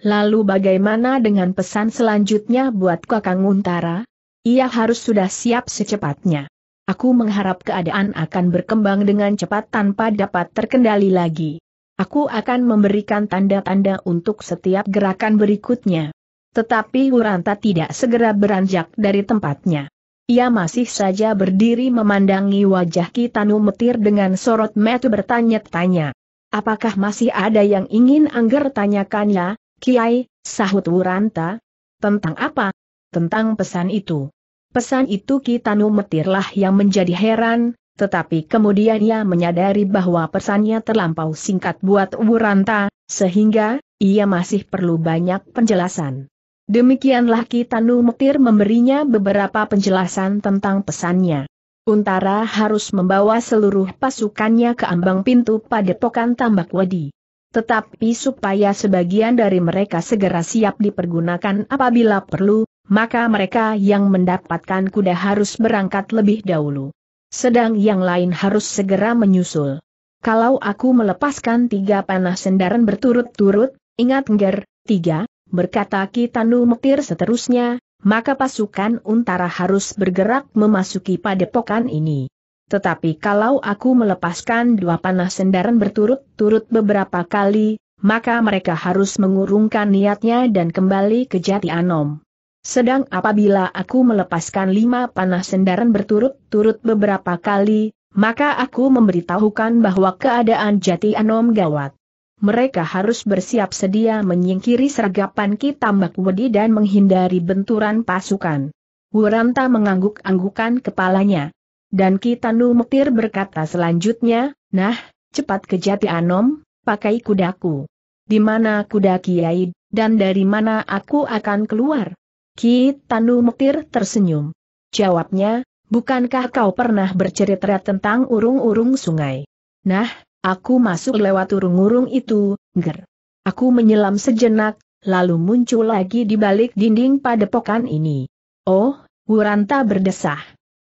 Lalu bagaimana dengan pesan selanjutnya buat Kakang Untara? Ia harus sudah siap secepatnya. Aku mengharap keadaan akan berkembang dengan cepat tanpa dapat terkendali lagi. Aku akan memberikan tanda-tanda untuk setiap gerakan berikutnya. Tetapi Uranta tidak segera beranjak dari tempatnya. Ia masih saja berdiri memandangi wajah Kitanu Metir dengan sorot mata bertanya-tanya. Apakah masih ada yang ingin Angger tanyakannya, Kiai, sahut Uranta? Tentang apa? Tentang pesan itu. Pesan itu Kitano Metirlah yang menjadi heran, tetapi kemudian ia menyadari bahwa pesannya terlampau singkat buat Wuranta, sehingga, ia masih perlu banyak penjelasan. Demikianlah Kitano Metir memberinya beberapa penjelasan tentang pesannya. Untara harus membawa seluruh pasukannya ke ambang pintu pada padepokan tambak wadi. Tetapi supaya sebagian dari mereka segera siap dipergunakan apabila perlu, maka mereka yang mendapatkan kuda harus berangkat lebih dahulu. Sedang yang lain harus segera menyusul. Kalau aku melepaskan tiga panah sendaran berturut-turut, ingat Ngger, tiga, berkata Kitanu Mektir seterusnya, maka pasukan untara harus bergerak memasuki padepokan ini. Tetapi kalau aku melepaskan dua panah sendaran berturut-turut beberapa kali, maka mereka harus mengurungkan niatnya dan kembali ke Jati Anom. Sedang apabila aku melepaskan lima panah sendaran berturut-turut beberapa kali, maka aku memberitahukan bahwa keadaan jati anom gawat. Mereka harus bersiap sedia menyingkiri sergapan kita Tambak Wedi dan menghindari benturan pasukan. Wuranta mengangguk-anggukan kepalanya. Dan Kitano Tanu berkata selanjutnya, Nah, cepat ke jati anom, pakai kudaku. Di mana kuda Kiai, dan dari mana aku akan keluar? Ki Tanu Mektir tersenyum. Jawabnya, bukankah kau pernah bercerita tentang urung-urung sungai? Nah, aku masuk lewat urung-urung itu, ger. Aku menyelam sejenak, lalu muncul lagi di balik dinding padepokan ini. Oh, Wuranta berdesah.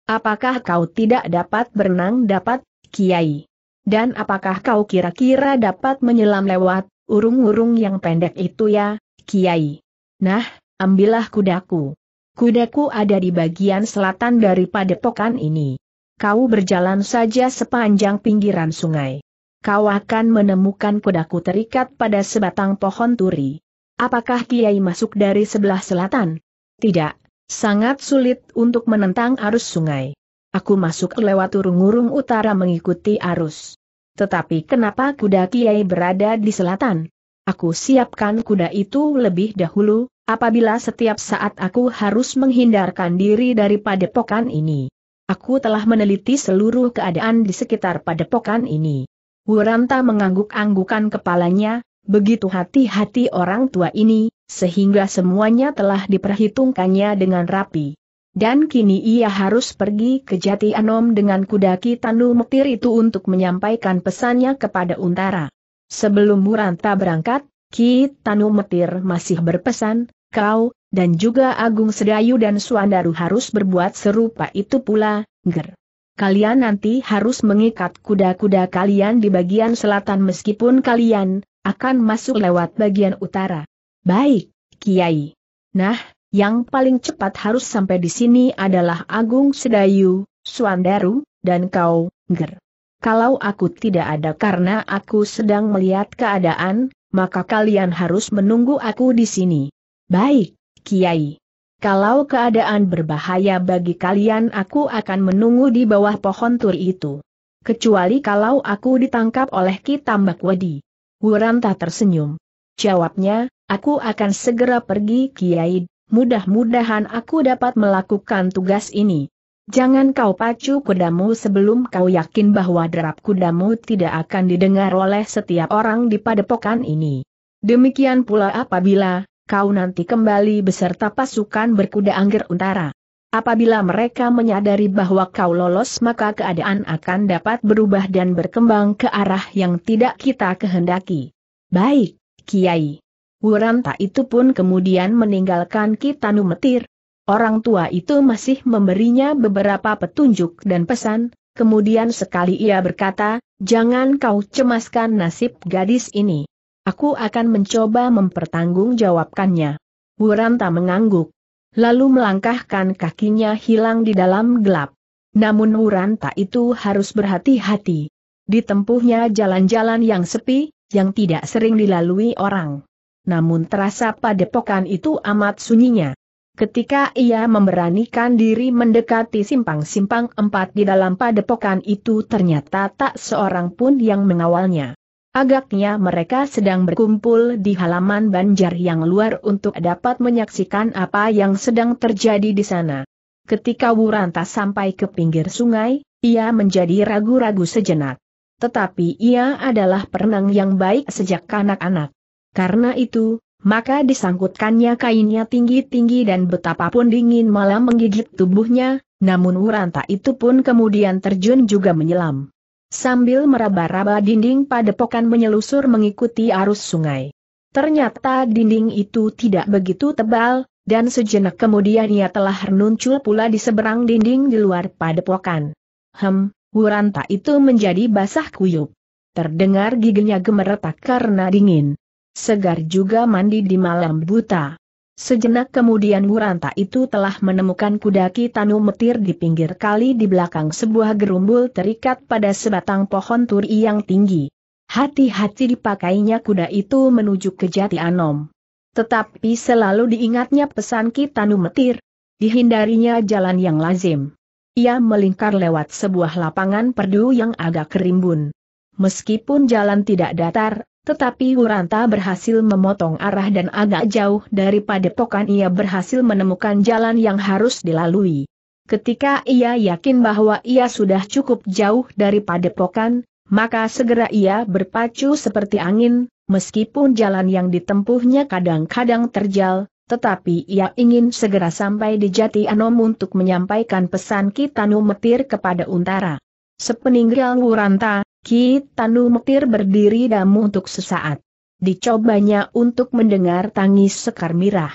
Apakah kau tidak dapat berenang dapat, Kiai? Dan apakah kau kira-kira dapat menyelam lewat urung-urung yang pendek itu ya, Kiai? Nah, ambillah kudaku. Kudaku ada di bagian selatan dari padepokan ini. Kau berjalan saja sepanjang pinggiran sungai. Kau akan menemukan kudaku terikat pada sebatang pohon turi. Apakah Kiai masuk dari sebelah selatan? Tidak, sangat sulit untuk menentang arus sungai. Aku masuk lewat urung-urung utara mengikuti arus. Tetapi kenapa kuda Kiai berada di selatan? Aku siapkan kuda itu lebih dahulu, apabila setiap saat aku harus menghindarkan diri dari padepokan ini. Aku telah meneliti seluruh keadaan di sekitar padepokan ini. Wuranta mengangguk-anggukan kepalanya, begitu hati-hati orang tua ini, sehingga semuanya telah diperhitungkannya dengan rapi. Dan kini ia harus pergi ke Jati Anom dengan kudaki Tanu Mektir itu untuk menyampaikan pesannya kepada Untara. Sebelum Wuranta berangkat, Ki Tanu Mektir masih berpesan, kau, dan juga Agung Sedayu dan Suandaru harus berbuat serupa itu pula, ger. Kalian nanti harus mengikat kuda-kuda kalian di bagian selatan meskipun kalian akan masuk lewat bagian utara. Baik, Kiai. Nah, yang paling cepat harus sampai di sini adalah Agung Sedayu, Suandaru, dan kau, ger. Kalau aku tidak ada karena aku sedang melihat keadaan, maka kalian harus menunggu aku di sini. Baik, Kiai. Kalau keadaan berbahaya bagi kalian aku akan menunggu di bawah pohon tur itu. Kecuali kalau aku ditangkap oleh Kitambak Wadi. Wuranta tersenyum. Jawabnya, aku akan segera pergi Kiai, mudah-mudahan aku dapat melakukan tugas ini. Jangan kau pacu kudamu sebelum kau yakin bahwa derap kudamu tidak akan didengar oleh setiap orang di padepokan ini. Demikian pula apabila kau nanti kembali beserta pasukan berkuda Angger Utara. Apabila mereka menyadari bahwa kau lolos maka keadaan akan dapat berubah dan berkembang ke arah yang tidak kita kehendaki. Baik, Kiai. Wuranta itu pun kemudian meninggalkan kita Metir. Orang tua itu masih memberinya beberapa petunjuk dan pesan, kemudian sekali ia berkata, jangan kau cemaskan nasib gadis ini. Aku akan mencoba mempertanggungjawabkannya. Wuranta mengangguk. Lalu melangkahkan kakinya hilang di dalam gelap. Namun Wuranta itu harus berhati-hati. Ditempuhnya jalan-jalan yang sepi, yang tidak sering dilalui orang. Namun terasa padepokan itu amat sunyinya. Ketika ia memberanikan diri mendekati simpang-simpang empat di dalam padepokan itu ternyata tak seorang pun yang mengawalnya. Agaknya mereka sedang berkumpul di halaman banjar yang luar untuk dapat menyaksikan apa yang sedang terjadi di sana. Ketika Wuranta sampai ke pinggir sungai, ia menjadi ragu-ragu sejenak. Tetapi ia adalah perenang yang baik sejak kanak-kanak. Karena itu, maka disangkutkannya kainnya tinggi-tinggi dan betapapun dingin malam menggigit tubuhnya, namun Wuranta itu pun kemudian terjun juga menyelam. Sambil meraba-raba dinding padepokan menyelusur mengikuti arus sungai. Ternyata dinding itu tidak begitu tebal, dan sejenak kemudian ia telah muncul pula di seberang dinding di luar padepokan. Hem, Wuranta itu menjadi basah kuyup. Terdengar giginya gemeretak karena dingin. Segar juga mandi di malam buta. Sejenak kemudian Wuranta itu telah menemukan kuda Tanu metir di pinggir kali di belakang sebuah gerumbul terikat pada sebatang pohon turi yang tinggi. Hati-hati dipakainya kuda itu menuju ke jati Anom. Tetapi selalu diingatnya pesan Ki Tanu metir. Dihindarinya jalan yang lazim. Ia melingkar lewat sebuah lapangan perdu yang agak kerimbun. Meskipun jalan tidak datar, tetapi Huranta berhasil memotong arah dan agak jauh dari padepokan ia berhasil menemukan jalan yang harus dilalui. Ketika ia yakin bahwa ia sudah cukup jauh dari padepokan, maka segera ia berpacu seperti angin, meskipun jalan yang ditempuhnya kadang-kadang terjal, tetapi ia ingin segera sampai di Jati Anom untuk menyampaikan pesan Kitanu Metir kepada Untara. Sepeninggal Wuranta, Ki Tanu Metir berdiri damu untuk sesaat. Dicobanya untuk mendengar tangis Sekar Mirah.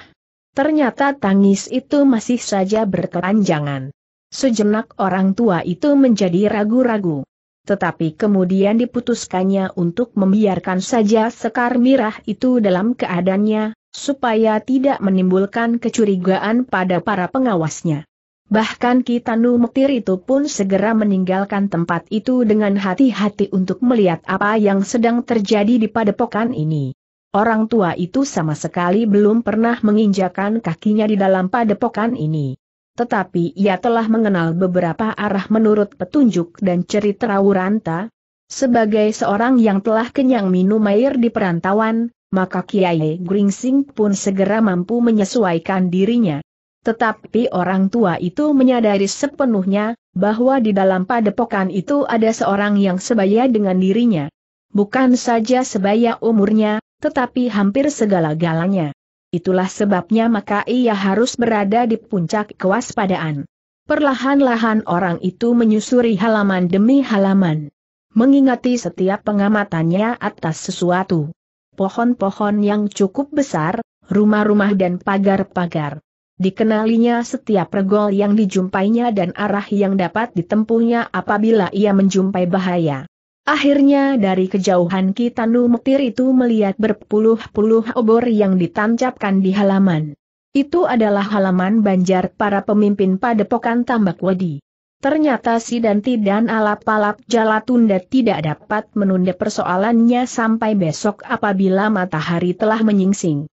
Ternyata tangis itu masih saja berkelanjangan. Sejenak orang tua itu menjadi ragu-ragu. Tetapi kemudian diputuskannya untuk membiarkan saja Sekar Mirah itu dalam keadaannya, supaya tidak menimbulkan kecurigaan pada para pengawasnya. Bahkan Kitanu Mektir itu pun segera meninggalkan tempat itu dengan hati-hati untuk melihat apa yang sedang terjadi di padepokan ini. Orang tua itu sama sekali belum pernah menginjakan kakinya di dalam padepokan ini. Tetapi ia telah mengenal beberapa arah menurut petunjuk dan cerita Wuranta. Sebagai seorang yang telah kenyang minum air di perantauan, maka Kiai Gringsing pun segera mampu menyesuaikan dirinya. Tetapi orang tua itu menyadari sepenuhnya, bahwa di dalam padepokan itu ada seorang yang sebaya dengan dirinya. Bukan saja sebaya umurnya, tetapi hampir segala-galanya. Itulah sebabnya maka ia harus berada di puncak kewaspadaan. Perlahan-lahan orang itu menyusuri halaman demi halaman. Mengingati setiap pengamatannya atas sesuatu. Pohon-pohon yang cukup besar, rumah-rumah dan pagar-pagar dikenalinya setiap regol yang dijumpainya dan arah yang dapat ditempuhnya apabila ia menjumpai bahaya. Akhirnya dari kejauhan Kitanu Mektir itu melihat berpuluh-puluh obor yang ditancapkan di halaman. Itu adalah halaman banjar para pemimpin padepokan Tambak Wedi. Ternyata si Danti dan alap-alap tunda tidak dapat menunda persoalannya sampai besok apabila matahari telah menyingsing.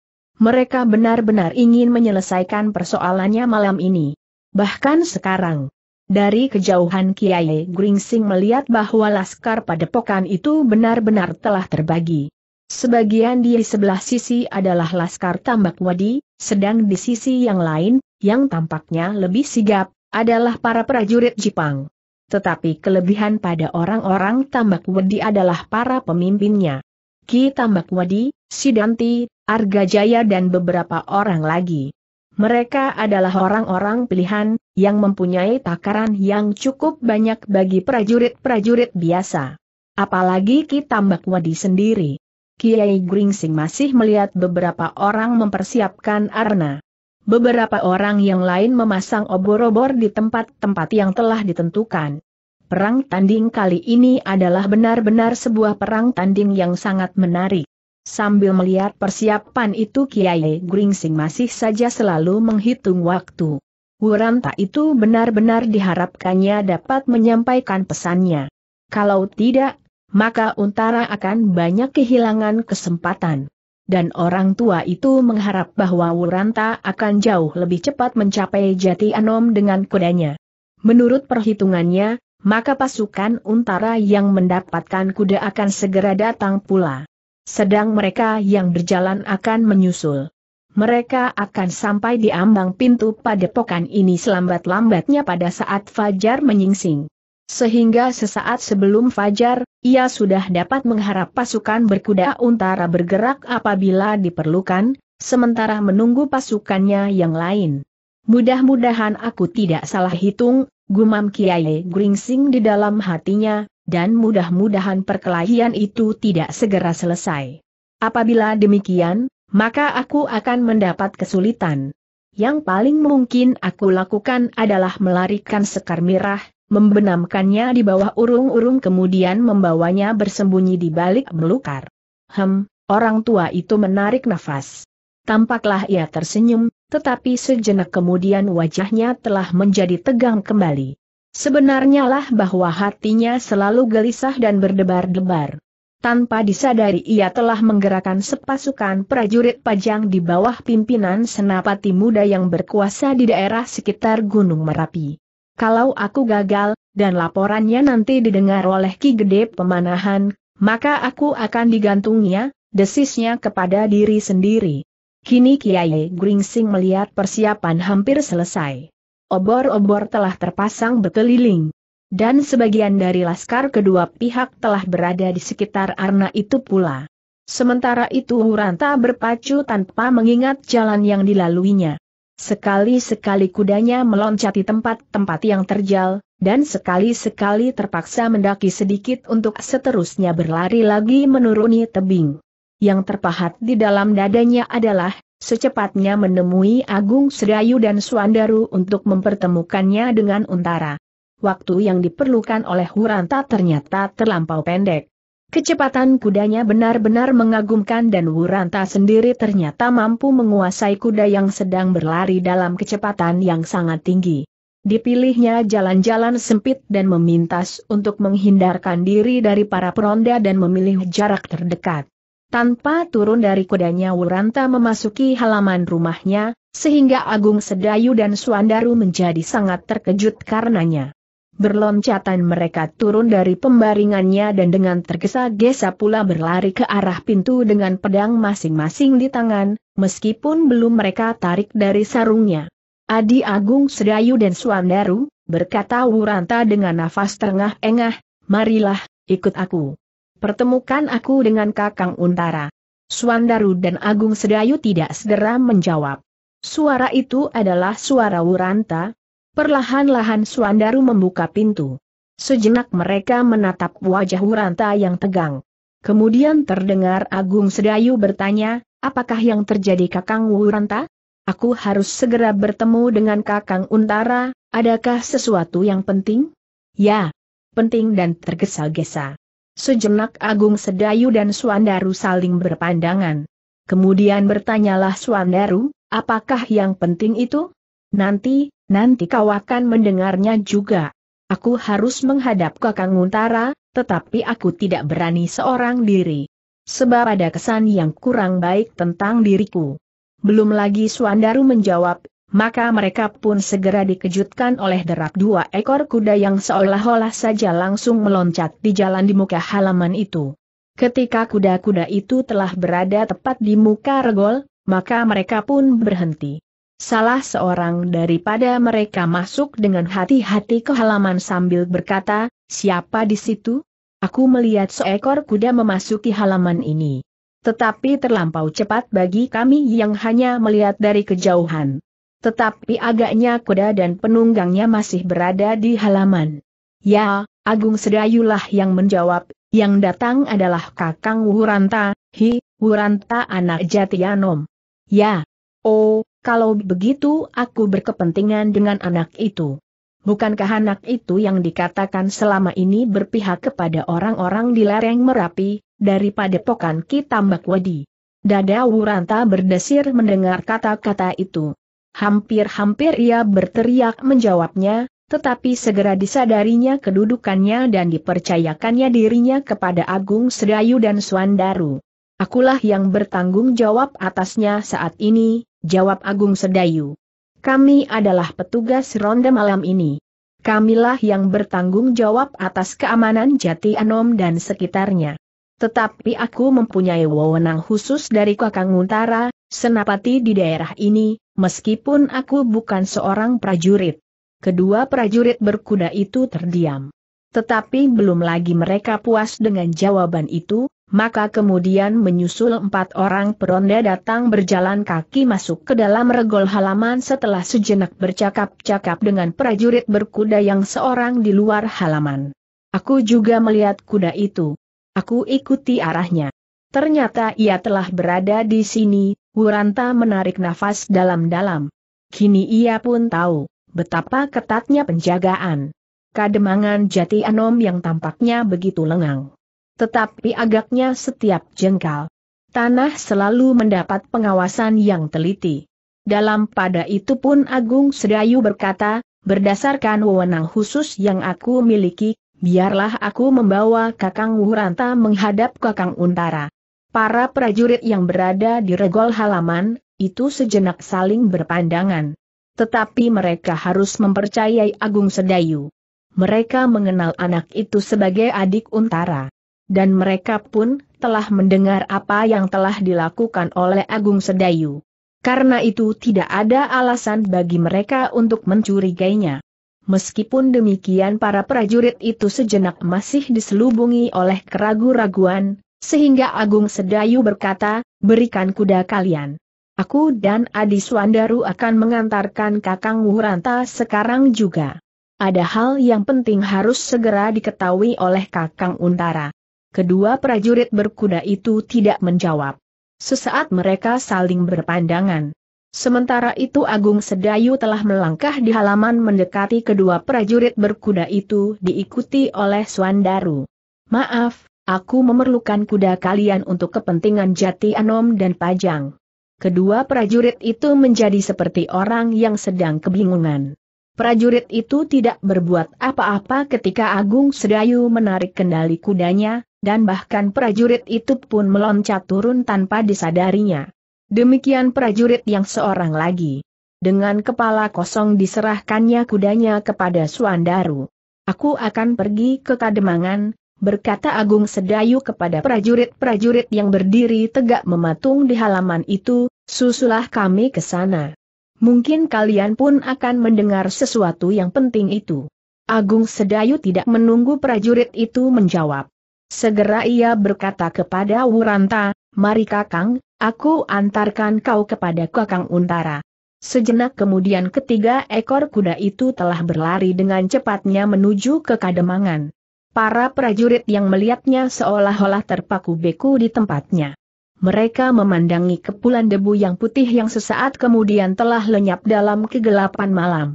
Mereka benar-benar ingin menyelesaikan persoalannya malam ini. Bahkan sekarang. Dari kejauhan Kiai Gringsing melihat bahwa laskar padepokan itu benar-benar telah terbagi. Sebagian di sebelah sisi adalah laskar tambak wadi, sedang di sisi yang lain, yang tampaknya lebih sigap, adalah para prajurit Jepang. Tetapi kelebihan pada orang-orang tambak wadi adalah para pemimpinnya. Ki tambak wadi, Sidanti, Arga Jaya dan beberapa orang lagi. Mereka adalah orang-orang pilihan, yang mempunyai takaran yang cukup banyak bagi prajurit-prajurit biasa. Apalagi Kitambak Wadi sendiri. Kiai Gringsing masih melihat beberapa orang mempersiapkan arna. Beberapa orang yang lain memasang obor-obor di tempat-tempat yang telah ditentukan. Perang tanding kali ini adalah benar-benar sebuah perang tanding yang sangat menarik. Sambil melihat persiapan itu Kiai Gringsing masih saja selalu menghitung waktu. Wuranta itu benar-benar diharapkannya dapat menyampaikan pesannya. Kalau tidak, maka Untara akan banyak kehilangan kesempatan. Dan orang tua itu mengharap bahwa Wuranta akan jauh lebih cepat mencapai jati anom dengan kudanya. Menurut perhitungannya, maka pasukan Untara yang mendapatkan kuda akan segera datang pula sedang mereka yang berjalan akan menyusul. Mereka akan sampai di ambang pintu padepokan ini selambat-lambatnya pada saat Fajar menyingsing. Sehingga sesaat sebelum Fajar, ia sudah dapat mengharap pasukan berkuda untara bergerak apabila diperlukan, sementara menunggu pasukannya yang lain. Mudah-mudahan aku tidak salah hitung, gumam Kiai Gringsing di dalam hatinya, dan mudah-mudahan perkelahian itu tidak segera selesai. Apabila demikian, maka aku akan mendapat kesulitan. Yang paling mungkin aku lakukan adalah melarikan sekar mirah, membenamkannya di bawah urung-urung kemudian membawanya bersembunyi di balik melukar. Hem, orang tua itu menarik nafas. Tampaklah ia tersenyum, tetapi sejenak kemudian wajahnya telah menjadi tegang kembali. Sebenarnya lah bahwa hatinya selalu gelisah dan berdebar-debar. Tanpa disadari ia telah menggerakkan sepasukan prajurit pajang di bawah pimpinan senapati muda yang berkuasa di daerah sekitar Gunung Merapi. Kalau aku gagal, dan laporannya nanti didengar oleh Ki Gede Pemanahan, maka aku akan digantungnya, desisnya kepada diri sendiri. Kini Kiai Gringsing melihat persiapan hampir selesai obor-obor telah terpasang berkeliling. Dan sebagian dari laskar kedua pihak telah berada di sekitar arna itu pula. Sementara itu Huranta berpacu tanpa mengingat jalan yang dilaluinya. Sekali-sekali kudanya meloncati tempat-tempat yang terjal, dan sekali-sekali terpaksa mendaki sedikit untuk seterusnya berlari lagi menuruni tebing yang terpahat di dalam dadanya adalah, secepatnya menemui Agung Sedayu dan Suandaru untuk mempertemukannya dengan Untara. Waktu yang diperlukan oleh Huranta ternyata terlampau pendek. Kecepatan kudanya benar-benar mengagumkan dan Wuranta sendiri ternyata mampu menguasai kuda yang sedang berlari dalam kecepatan yang sangat tinggi. Dipilihnya jalan-jalan sempit dan memintas untuk menghindarkan diri dari para peronda dan memilih jarak terdekat. Tanpa turun dari kudanya Wuranta memasuki halaman rumahnya, sehingga Agung Sedayu dan Suandaru menjadi sangat terkejut karenanya. Berloncatan mereka turun dari pembaringannya dan dengan tergesa-gesa pula berlari ke arah pintu dengan pedang masing-masing di tangan, meskipun belum mereka tarik dari sarungnya. Adi Agung Sedayu dan Suandaru, berkata Wuranta dengan nafas terengah-engah, marilah, ikut aku. Pertemukan aku dengan Kakang Untara. Suandaru dan Agung Sedayu tidak segera menjawab. Suara itu adalah suara Wuranta. Perlahan-lahan Suandaru membuka pintu. Sejenak mereka menatap wajah Wuranta yang tegang. Kemudian terdengar Agung Sedayu bertanya, apakah yang terjadi Kakang Wuranta? Aku harus segera bertemu dengan Kakang Untara, adakah sesuatu yang penting? Ya, penting dan tergesa-gesa. Sejenak Agung Sedayu dan Suandaru saling berpandangan. Kemudian bertanyalah Suandaru, apakah yang penting itu? Nanti, nanti kau akan mendengarnya juga. Aku harus menghadap ke Kang Untara, tetapi aku tidak berani seorang diri. Sebab ada kesan yang kurang baik tentang diriku. Belum lagi Suandaru menjawab, maka mereka pun segera dikejutkan oleh derap dua ekor kuda yang seolah-olah saja langsung meloncat di jalan di muka halaman itu. Ketika kuda-kuda itu telah berada tepat di muka regol, maka mereka pun berhenti. Salah seorang daripada mereka masuk dengan hati-hati ke halaman sambil berkata, siapa di situ? Aku melihat seekor kuda memasuki halaman ini. Tetapi terlampau cepat bagi kami yang hanya melihat dari kejauhan. Tetapi agaknya kuda dan penunggangnya masih berada di halaman. Ya, Agung Sedayulah yang menjawab, yang datang adalah Kakang Wuranta, hi, Wuranta anak Jatianom. Ya. Oh, kalau begitu aku berkepentingan dengan anak itu. Bukankah anak itu yang dikatakan selama ini berpihak kepada orang-orang di lereng Merapi, daripada pokan Mbak Wadi? Dada Wuranta berdesir mendengar kata-kata itu. Hampir-hampir ia berteriak menjawabnya, tetapi segera disadarinya kedudukannya dan dipercayakannya dirinya kepada Agung Sedayu dan Suandaru. Akulah yang bertanggung jawab atasnya saat ini, jawab Agung Sedayu. Kami adalah petugas ronde malam ini. Kamilah yang bertanggung jawab atas keamanan Jati Anom dan sekitarnya. Tetapi aku mempunyai wewenang khusus dari Kakang Untara, senapati di daerah ini, meskipun aku bukan seorang prajurit. Kedua prajurit berkuda itu terdiam. Tetapi belum lagi mereka puas dengan jawaban itu, maka kemudian menyusul empat orang peronda datang berjalan kaki masuk ke dalam regol halaman setelah sejenak bercakap-cakap dengan prajurit berkuda yang seorang di luar halaman. Aku juga melihat kuda itu. Aku ikuti arahnya. Ternyata ia telah berada di sini, Wuranta menarik nafas dalam-dalam. Kini ia pun tahu, betapa ketatnya penjagaan. Kademangan jati anom yang tampaknya begitu lengang. Tetapi agaknya setiap jengkal. Tanah selalu mendapat pengawasan yang teliti. Dalam pada itu pun Agung Sedayu berkata, berdasarkan wewenang khusus yang aku miliki, Biarlah aku membawa Kakang Wuhuranta menghadap Kakang Untara. Para prajurit yang berada di regol halaman, itu sejenak saling berpandangan. Tetapi mereka harus mempercayai Agung Sedayu. Mereka mengenal anak itu sebagai adik Untara. Dan mereka pun telah mendengar apa yang telah dilakukan oleh Agung Sedayu. Karena itu tidak ada alasan bagi mereka untuk mencurigainya. Meskipun demikian para prajurit itu sejenak masih diselubungi oleh keraguan raguan sehingga Agung Sedayu berkata, berikan kuda kalian. Aku dan Adi Swandaru akan mengantarkan Kakang Wuranta sekarang juga. Ada hal yang penting harus segera diketahui oleh Kakang Untara. Kedua prajurit berkuda itu tidak menjawab. Sesaat mereka saling berpandangan. Sementara itu Agung Sedayu telah melangkah di halaman mendekati kedua prajurit berkuda itu diikuti oleh Suandaru. Maaf, aku memerlukan kuda kalian untuk kepentingan jati anom dan pajang. Kedua prajurit itu menjadi seperti orang yang sedang kebingungan. Prajurit itu tidak berbuat apa-apa ketika Agung Sedayu menarik kendali kudanya, dan bahkan prajurit itu pun meloncat turun tanpa disadarinya. Demikian prajurit yang seorang lagi. Dengan kepala kosong diserahkannya kudanya kepada Suandaru. Aku akan pergi ke Kademangan, berkata Agung Sedayu kepada prajurit-prajurit yang berdiri tegak mematung di halaman itu, susulah kami ke sana. Mungkin kalian pun akan mendengar sesuatu yang penting itu. Agung Sedayu tidak menunggu prajurit itu menjawab. Segera ia berkata kepada Wuranta, Mari Kakang, Aku antarkan kau kepada Kakang Untara. Sejenak kemudian ketiga ekor kuda itu telah berlari dengan cepatnya menuju ke kademangan. Para prajurit yang melihatnya seolah-olah terpaku beku di tempatnya. Mereka memandangi kepulan debu yang putih yang sesaat kemudian telah lenyap dalam kegelapan malam.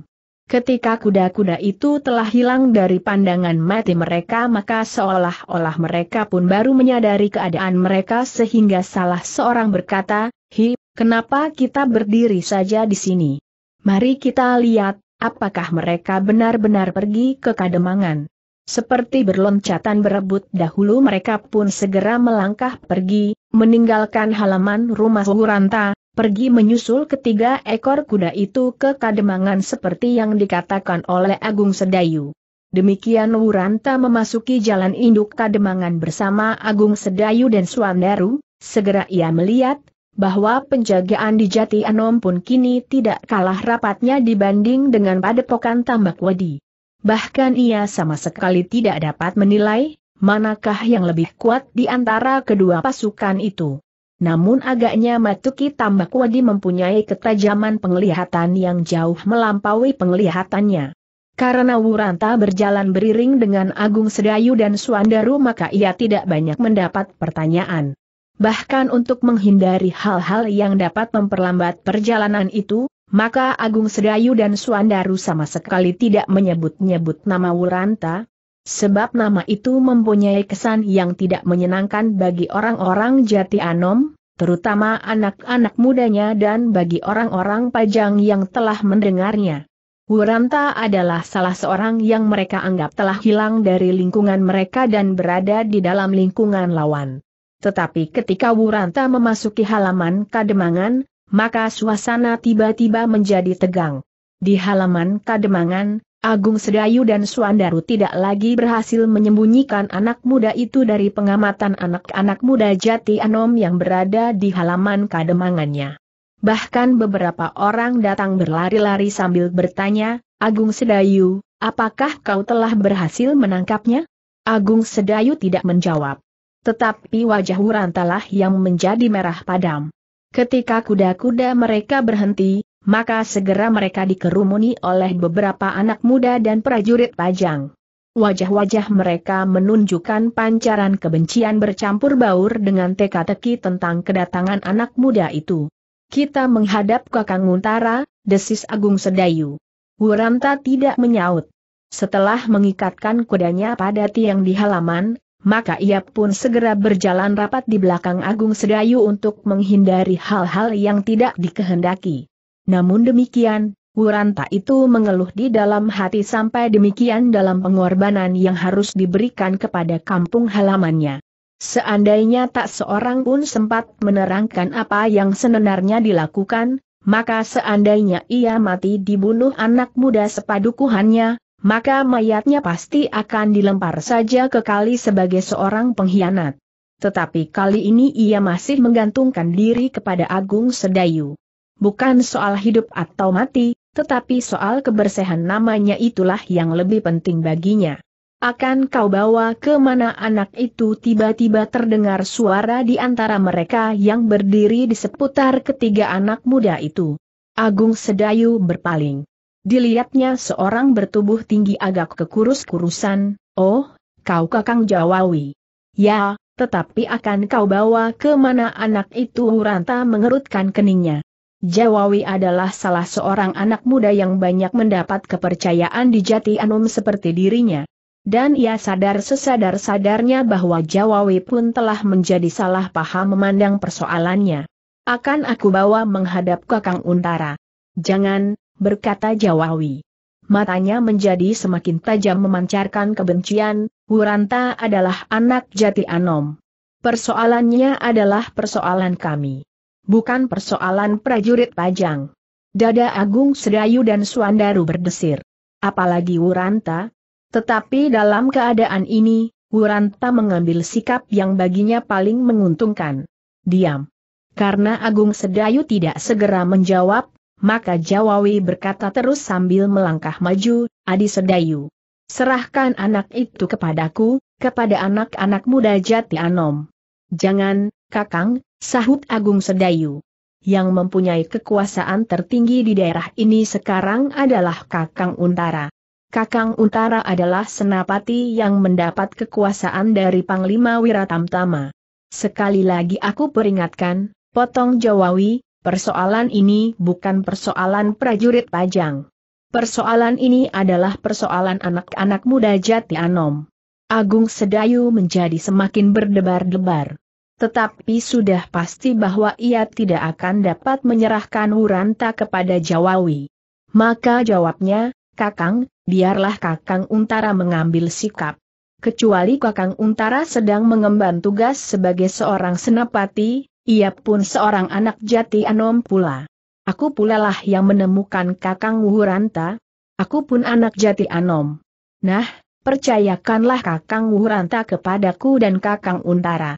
Ketika kuda-kuda itu telah hilang dari pandangan mati mereka maka seolah-olah mereka pun baru menyadari keadaan mereka sehingga salah seorang berkata, Hi, kenapa kita berdiri saja di sini? Mari kita lihat, apakah mereka benar-benar pergi ke kademangan. Seperti berloncatan berebut dahulu mereka pun segera melangkah pergi, meninggalkan halaman rumah Huranta, pergi menyusul ketiga ekor kuda itu ke Kademangan seperti yang dikatakan oleh Agung Sedayu. Demikian Wuranta memasuki jalan induk Kademangan bersama Agung Sedayu dan Suandaru, segera ia melihat bahwa penjagaan di Jati Anom pun kini tidak kalah rapatnya dibanding dengan padepokan Tambak Wadi. Bahkan ia sama sekali tidak dapat menilai manakah yang lebih kuat di antara kedua pasukan itu. Namun agaknya Matuki Tambakwadi mempunyai ketajaman penglihatan yang jauh melampaui penglihatannya. Karena Wuranta berjalan beriring dengan Agung Sedayu dan Suandaru maka ia tidak banyak mendapat pertanyaan. Bahkan untuk menghindari hal-hal yang dapat memperlambat perjalanan itu, maka Agung Sedayu dan Suandaru sama sekali tidak menyebut-nyebut nama Wuranta, Sebab nama itu mempunyai kesan yang tidak menyenangkan bagi orang-orang jati anom, terutama anak-anak mudanya dan bagi orang-orang pajang yang telah mendengarnya. Wuranta adalah salah seorang yang mereka anggap telah hilang dari lingkungan mereka dan berada di dalam lingkungan lawan. Tetapi ketika Wuranta memasuki halaman Kademangan, maka suasana tiba-tiba menjadi tegang. Di halaman Kademangan, Agung Sedayu dan Suandaru tidak lagi berhasil menyembunyikan anak muda itu dari pengamatan anak-anak muda Jati Anom yang berada di halaman kademangannya. Bahkan beberapa orang datang berlari-lari sambil bertanya, Agung Sedayu, apakah kau telah berhasil menangkapnya? Agung Sedayu tidak menjawab. Tetapi wajah Wurantalah yang menjadi merah padam. Ketika kuda-kuda mereka berhenti, maka segera mereka dikerumuni oleh beberapa anak muda dan prajurit pajang. Wajah-wajah mereka menunjukkan pancaran kebencian bercampur baur dengan teka-teki tentang kedatangan anak muda itu. Kita menghadap Kakang Untara, desis Agung Sedayu. Wuranta tidak menyaut. Setelah mengikatkan kudanya pada tiang di halaman, maka ia pun segera berjalan rapat di belakang Agung Sedayu untuk menghindari hal-hal yang tidak dikehendaki. Namun demikian, Wuranta itu mengeluh di dalam hati sampai demikian dalam pengorbanan yang harus diberikan kepada kampung halamannya. Seandainya tak seorang pun sempat menerangkan apa yang sebenarnya dilakukan, maka seandainya ia mati dibunuh anak muda sepadukuhannya, maka mayatnya pasti akan dilempar saja ke kali sebagai seorang pengkhianat. Tetapi kali ini ia masih menggantungkan diri kepada Agung Sedayu bukan soal hidup atau mati, tetapi soal kebersihan namanya itulah yang lebih penting baginya. Akan kau bawa ke mana anak itu tiba-tiba terdengar suara di antara mereka yang berdiri di seputar ketiga anak muda itu. Agung Sedayu berpaling. Dilihatnya seorang bertubuh tinggi agak kekurus-kurusan, oh, kau kakang Jawawi. Ya, tetapi akan kau bawa ke mana anak itu Uranta mengerutkan keningnya. Jawawi adalah salah seorang anak muda yang banyak mendapat kepercayaan di Jati Anum seperti dirinya. Dan ia sadar sesadar-sadarnya bahwa Jawawi pun telah menjadi salah paham memandang persoalannya. Akan aku bawa menghadap kakang Untara. Jangan, berkata Jawawi. Matanya menjadi semakin tajam memancarkan kebencian, Wuranta adalah anak jati Anom. Persoalannya adalah persoalan kami bukan persoalan prajurit pajang. Dada Agung Sedayu dan Suandaru berdesir. Apalagi Wuranta. Tetapi dalam keadaan ini, Wuranta mengambil sikap yang baginya paling menguntungkan. Diam. Karena Agung Sedayu tidak segera menjawab, maka Jawawi berkata terus sambil melangkah maju, Adi Sedayu. Serahkan anak itu kepadaku, kepada anak-anak muda Jati Anom. Jangan, Kakang, sahut Agung Sedayu. Yang mempunyai kekuasaan tertinggi di daerah ini sekarang adalah Kakang Untara. Kakang Untara adalah senapati yang mendapat kekuasaan dari Panglima Wiratamtama. Sekali lagi aku peringatkan, potong Jawawi, persoalan ini bukan persoalan prajurit pajang. Persoalan ini adalah persoalan anak-anak muda Jati Anom. Agung Sedayu menjadi semakin berdebar-debar. Tetapi sudah pasti bahwa ia tidak akan dapat menyerahkan Wuranta kepada Jawawi. Maka jawabnya, Kakang, biarlah Kakang Untara mengambil sikap. Kecuali Kakang Untara sedang mengemban tugas sebagai seorang senapati, ia pun seorang anak jati anom pula. Aku pula lah yang menemukan Kakang Wuranta. Aku pun anak jati anom. Nah, percayakanlah Kakang Wuranta kepadaku dan Kakang Untara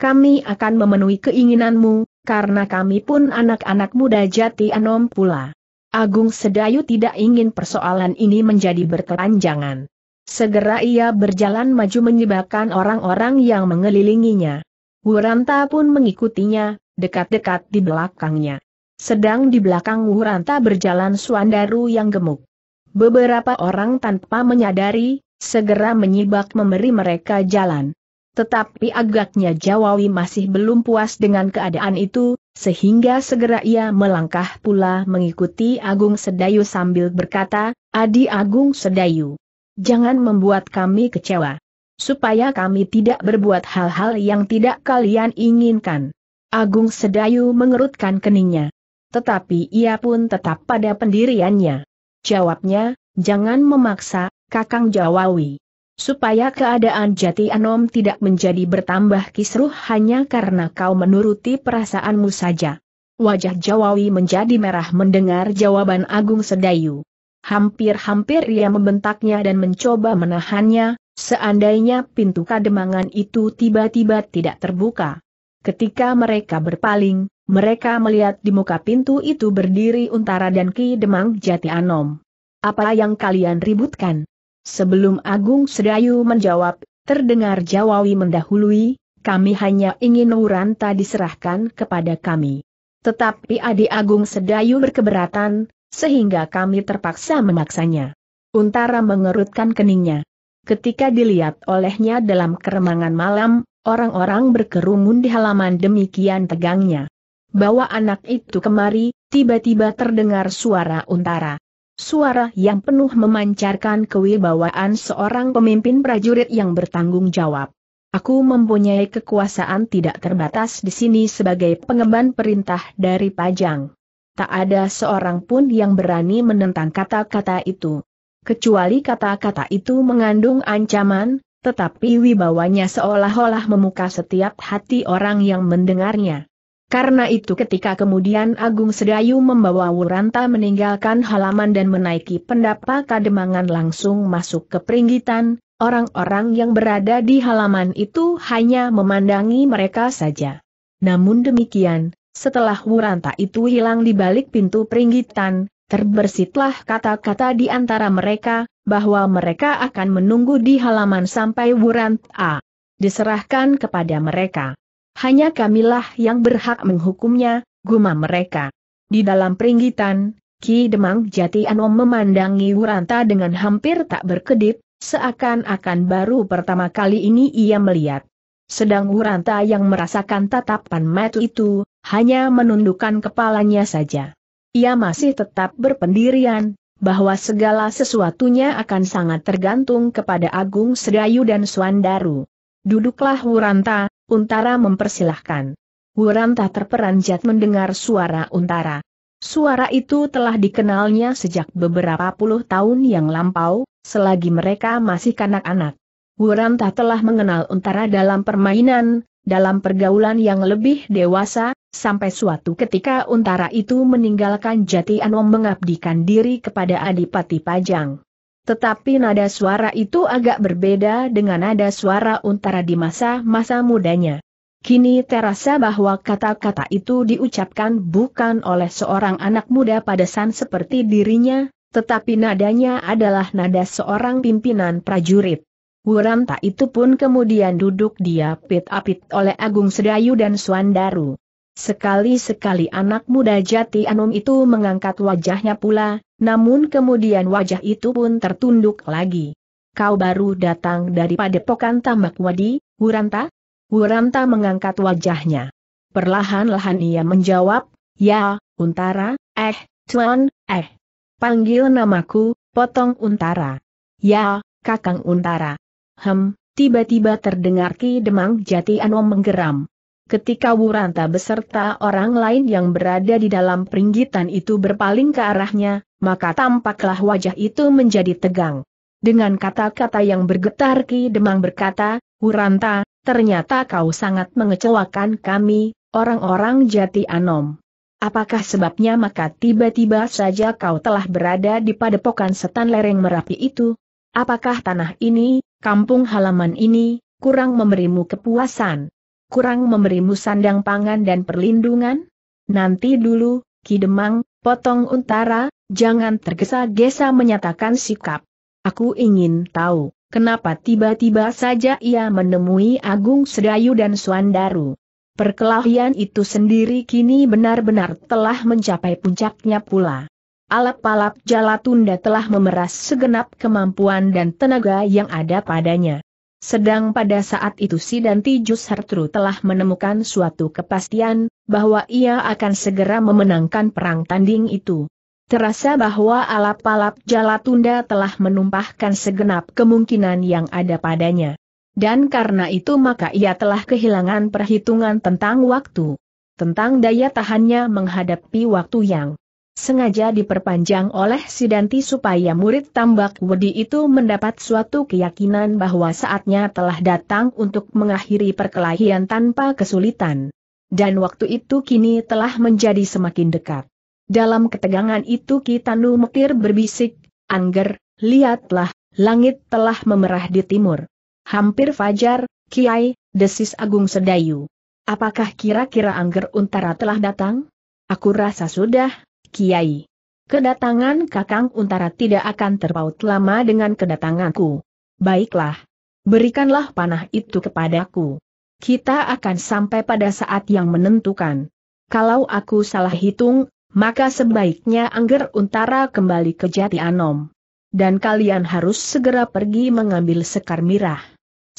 kami akan memenuhi keinginanmu, karena kami pun anak-anak muda jati anom pula. Agung Sedayu tidak ingin persoalan ini menjadi berkepanjangan. Segera ia berjalan maju menyebabkan orang-orang yang mengelilinginya. Wuranta pun mengikutinya, dekat-dekat di belakangnya. Sedang di belakang Wuranta berjalan Suandaru yang gemuk. Beberapa orang tanpa menyadari, segera menyibak memberi mereka jalan. Tetapi agaknya Jawawi masih belum puas dengan keadaan itu, sehingga segera ia melangkah pula mengikuti Agung Sedayu sambil berkata, Adi Agung Sedayu, jangan membuat kami kecewa. Supaya kami tidak berbuat hal-hal yang tidak kalian inginkan. Agung Sedayu mengerutkan keningnya. Tetapi ia pun tetap pada pendiriannya. Jawabnya, jangan memaksa, Kakang Jawawi supaya keadaan jati anom tidak menjadi bertambah kisruh hanya karena kau menuruti perasaanmu saja. Wajah Jawawi menjadi merah mendengar jawaban Agung Sedayu. Hampir-hampir ia membentaknya dan mencoba menahannya, seandainya pintu kademangan itu tiba-tiba tidak terbuka. Ketika mereka berpaling, mereka melihat di muka pintu itu berdiri Untara dan Ki Demang Jati Anom. Apa yang kalian ributkan? Sebelum Agung Sedayu menjawab, terdengar Jawawi mendahului, kami hanya ingin Nuranta diserahkan kepada kami. Tetapi Adi Agung Sedayu berkeberatan, sehingga kami terpaksa memaksanya. Untara mengerutkan keningnya. Ketika dilihat olehnya dalam keremangan malam, orang-orang berkerumun di halaman demikian tegangnya. Bawa anak itu kemari, tiba-tiba terdengar suara untara. Suara yang penuh memancarkan kewibawaan seorang pemimpin prajurit yang bertanggung jawab. Aku mempunyai kekuasaan tidak terbatas di sini sebagai pengemban perintah dari Pajang. Tak ada seorang pun yang berani menentang kata-kata itu. Kecuali kata-kata itu mengandung ancaman, tetapi wibawanya seolah-olah memuka setiap hati orang yang mendengarnya. Karena itu ketika kemudian Agung Sedayu membawa Wuranta meninggalkan halaman dan menaiki pendapa kademangan langsung masuk ke peringgitan, orang-orang yang berada di halaman itu hanya memandangi mereka saja. Namun demikian, setelah Wuranta itu hilang di balik pintu peringgitan, terbersitlah kata-kata di antara mereka, bahwa mereka akan menunggu di halaman sampai Wuranta diserahkan kepada mereka. Hanya kamilah yang berhak menghukumnya, gumam mereka. Di dalam peringgitan, Ki Demang Jati Anom memandangi Wuranta dengan hampir tak berkedip, seakan-akan baru pertama kali ini ia melihat. Sedang Wuranta yang merasakan tatapan mata itu, hanya menundukkan kepalanya saja. Ia masih tetap berpendirian, bahwa segala sesuatunya akan sangat tergantung kepada Agung Sedayu dan Suandaru. Duduklah Wuranta, Untara mempersilahkan. Wuranta terperanjat mendengar suara Untara. Suara itu telah dikenalnya sejak beberapa puluh tahun yang lampau, selagi mereka masih kanak-anak. Wuranta telah mengenal Untara dalam permainan, dalam pergaulan yang lebih dewasa, sampai suatu ketika Untara itu meninggalkan Jati Anom mengabdikan diri kepada Adipati Pajang. Tetapi nada suara itu agak berbeda dengan nada suara untara di masa-masa mudanya. Kini terasa bahwa kata-kata itu diucapkan bukan oleh seorang anak muda pada san seperti dirinya, tetapi nadanya adalah nada seorang pimpinan prajurit. Wuranta itu pun kemudian duduk diapit-apit oleh Agung Sedayu dan Suandaru. Sekali-sekali anak muda jati Anom itu mengangkat wajahnya pula, namun kemudian wajah itu pun tertunduk lagi. Kau baru datang dari padepokan Tambak Wadi, Wuranta? Wuranta mengangkat wajahnya. Perlahan-lahan ia menjawab, Ya, Untara, eh, Tuan, eh. Panggil namaku, Potong Untara. Ya, Kakang Untara. Hem, tiba-tiba terdengar Ki Demang Jati Anom menggeram. Ketika Wuranta beserta orang lain yang berada di dalam peringgitan itu berpaling ke arahnya, maka tampaklah wajah itu menjadi tegang. Dengan kata-kata yang bergetar Ki Demang berkata, Wuranta, ternyata kau sangat mengecewakan kami, orang-orang jati anom. Apakah sebabnya maka tiba-tiba saja kau telah berada di padepokan setan lereng Merapi itu? Apakah tanah ini, kampung halaman ini, kurang memberimu kepuasan? kurang memberimu sandang pangan dan perlindungan? Nanti dulu, Kidemang, potong untara, jangan tergesa-gesa menyatakan sikap. Aku ingin tahu, kenapa tiba-tiba saja ia menemui Agung Sedayu dan Suandaru. Perkelahian itu sendiri kini benar-benar telah mencapai puncaknya pula. Alap-alap Jalatunda telah memeras segenap kemampuan dan tenaga yang ada padanya. Sedang pada saat itu si Danti Jushertru telah menemukan suatu kepastian, bahwa ia akan segera memenangkan perang tanding itu. Terasa bahwa alap-alap Jalatunda telah menumpahkan segenap kemungkinan yang ada padanya. Dan karena itu maka ia telah kehilangan perhitungan tentang waktu. Tentang daya tahannya menghadapi waktu yang sengaja diperpanjang oleh Sidanti supaya murid tambak wedi itu mendapat suatu keyakinan bahwa saatnya telah datang untuk mengakhiri perkelahian tanpa kesulitan. Dan waktu itu kini telah menjadi semakin dekat. Dalam ketegangan itu Kitanu Mekir berbisik, Angger, lihatlah, langit telah memerah di timur. Hampir fajar, Kiai, desis Agung Sedayu. Apakah kira-kira Angger Untara telah datang? Aku rasa sudah, Kiai. Kedatangan Kakang Untara tidak akan terpaut lama dengan kedatanganku. Baiklah. Berikanlah panah itu kepadaku. Kita akan sampai pada saat yang menentukan. Kalau aku salah hitung, maka sebaiknya Angger Untara kembali ke Jati Anom. Dan kalian harus segera pergi mengambil sekar mirah.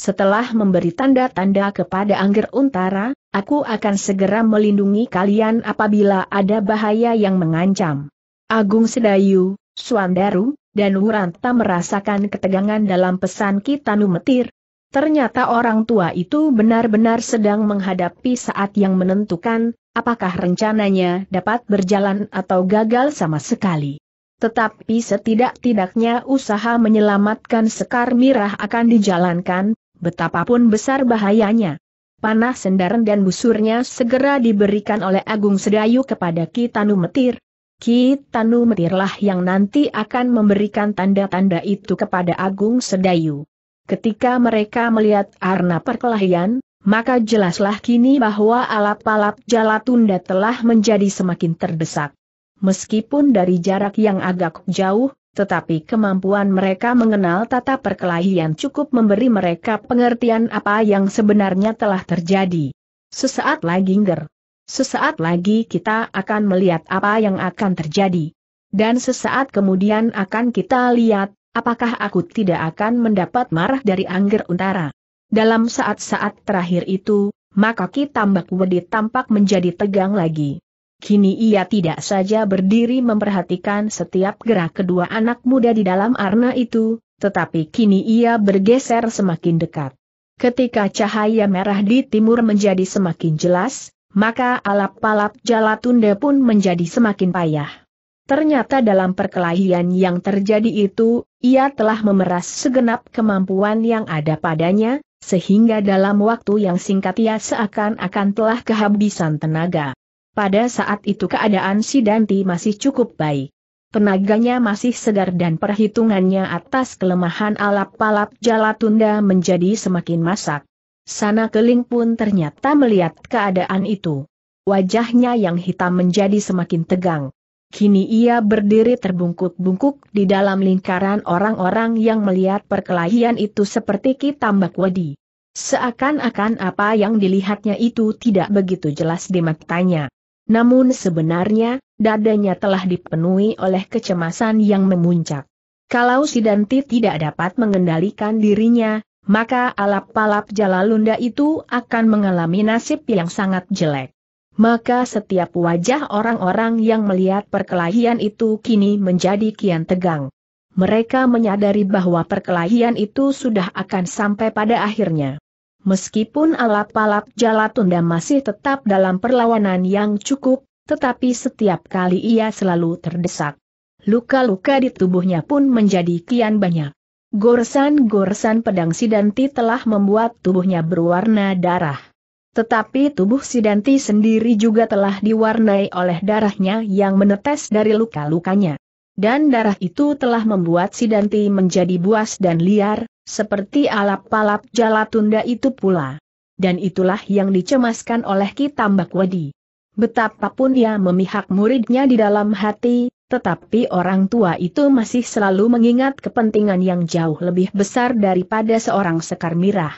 Setelah memberi tanda-tanda kepada Angger Untara, aku akan segera melindungi kalian apabila ada bahaya yang mengancam. Agung Sedayu, Suandaru, dan Wuranta merasakan ketegangan dalam pesan Kitanu Metir. Ternyata orang tua itu benar-benar sedang menghadapi saat yang menentukan, apakah rencananya dapat berjalan atau gagal sama sekali. Tetapi setidak-tidaknya usaha menyelamatkan Sekar Mirah akan dijalankan, betapapun besar bahayanya. Panah sendaran dan busurnya segera diberikan oleh Agung Sedayu kepada Ki Tanu Metir. Ki Tanu Metirlah yang nanti akan memberikan tanda-tanda itu kepada Agung Sedayu. Ketika mereka melihat arna perkelahian, maka jelaslah kini bahwa alap-alap Jalatunda telah menjadi semakin terdesak. Meskipun dari jarak yang agak jauh, tetapi kemampuan mereka mengenal tata perkelahian cukup memberi mereka pengertian apa yang sebenarnya telah terjadi. Sesaat lagi ger. Sesaat lagi kita akan melihat apa yang akan terjadi. Dan sesaat kemudian akan kita lihat, apakah aku tidak akan mendapat marah dari Angger Untara. Dalam saat-saat terakhir itu, maka Ki Tambak Wedi tampak menjadi tegang lagi. Kini ia tidak saja berdiri memperhatikan setiap gerak kedua anak muda di dalam arna itu, tetapi kini ia bergeser semakin dekat. Ketika cahaya merah di timur menjadi semakin jelas, maka alap-alap Jalatunde pun menjadi semakin payah. Ternyata dalam perkelahian yang terjadi itu, ia telah memeras segenap kemampuan yang ada padanya, sehingga dalam waktu yang singkat ia seakan-akan telah kehabisan tenaga. Pada saat itu keadaan si Danti masih cukup baik. Tenaganya masih segar dan perhitungannya atas kelemahan alap-alap tunda menjadi semakin masak. Sana keling pun ternyata melihat keadaan itu. Wajahnya yang hitam menjadi semakin tegang. Kini ia berdiri terbungkuk-bungkuk di dalam lingkaran orang-orang yang melihat perkelahian itu seperti kitambak wadi. Seakan-akan apa yang dilihatnya itu tidak begitu jelas di matanya. Namun sebenarnya, dadanya telah dipenuhi oleh kecemasan yang memuncak. Kalau si Danti tidak dapat mengendalikan dirinya, maka alap-alap Jalalunda itu akan mengalami nasib yang sangat jelek. Maka setiap wajah orang-orang yang melihat perkelahian itu kini menjadi kian tegang. Mereka menyadari bahwa perkelahian itu sudah akan sampai pada akhirnya. Meskipun alap-alap Jalatunda masih tetap dalam perlawanan yang cukup, tetapi setiap kali ia selalu terdesak. Luka-luka di tubuhnya pun menjadi kian banyak. Goresan-goresan pedang Sidanti telah membuat tubuhnya berwarna darah. Tetapi tubuh Sidanti sendiri juga telah diwarnai oleh darahnya yang menetes dari luka-lukanya. Dan darah itu telah membuat Sidanti menjadi buas dan liar, seperti alap-alap jalatunda itu pula. Dan itulah yang dicemaskan oleh Kitambak Wadi. Betapapun ia memihak muridnya di dalam hati, tetapi orang tua itu masih selalu mengingat kepentingan yang jauh lebih besar daripada seorang sekar mirah.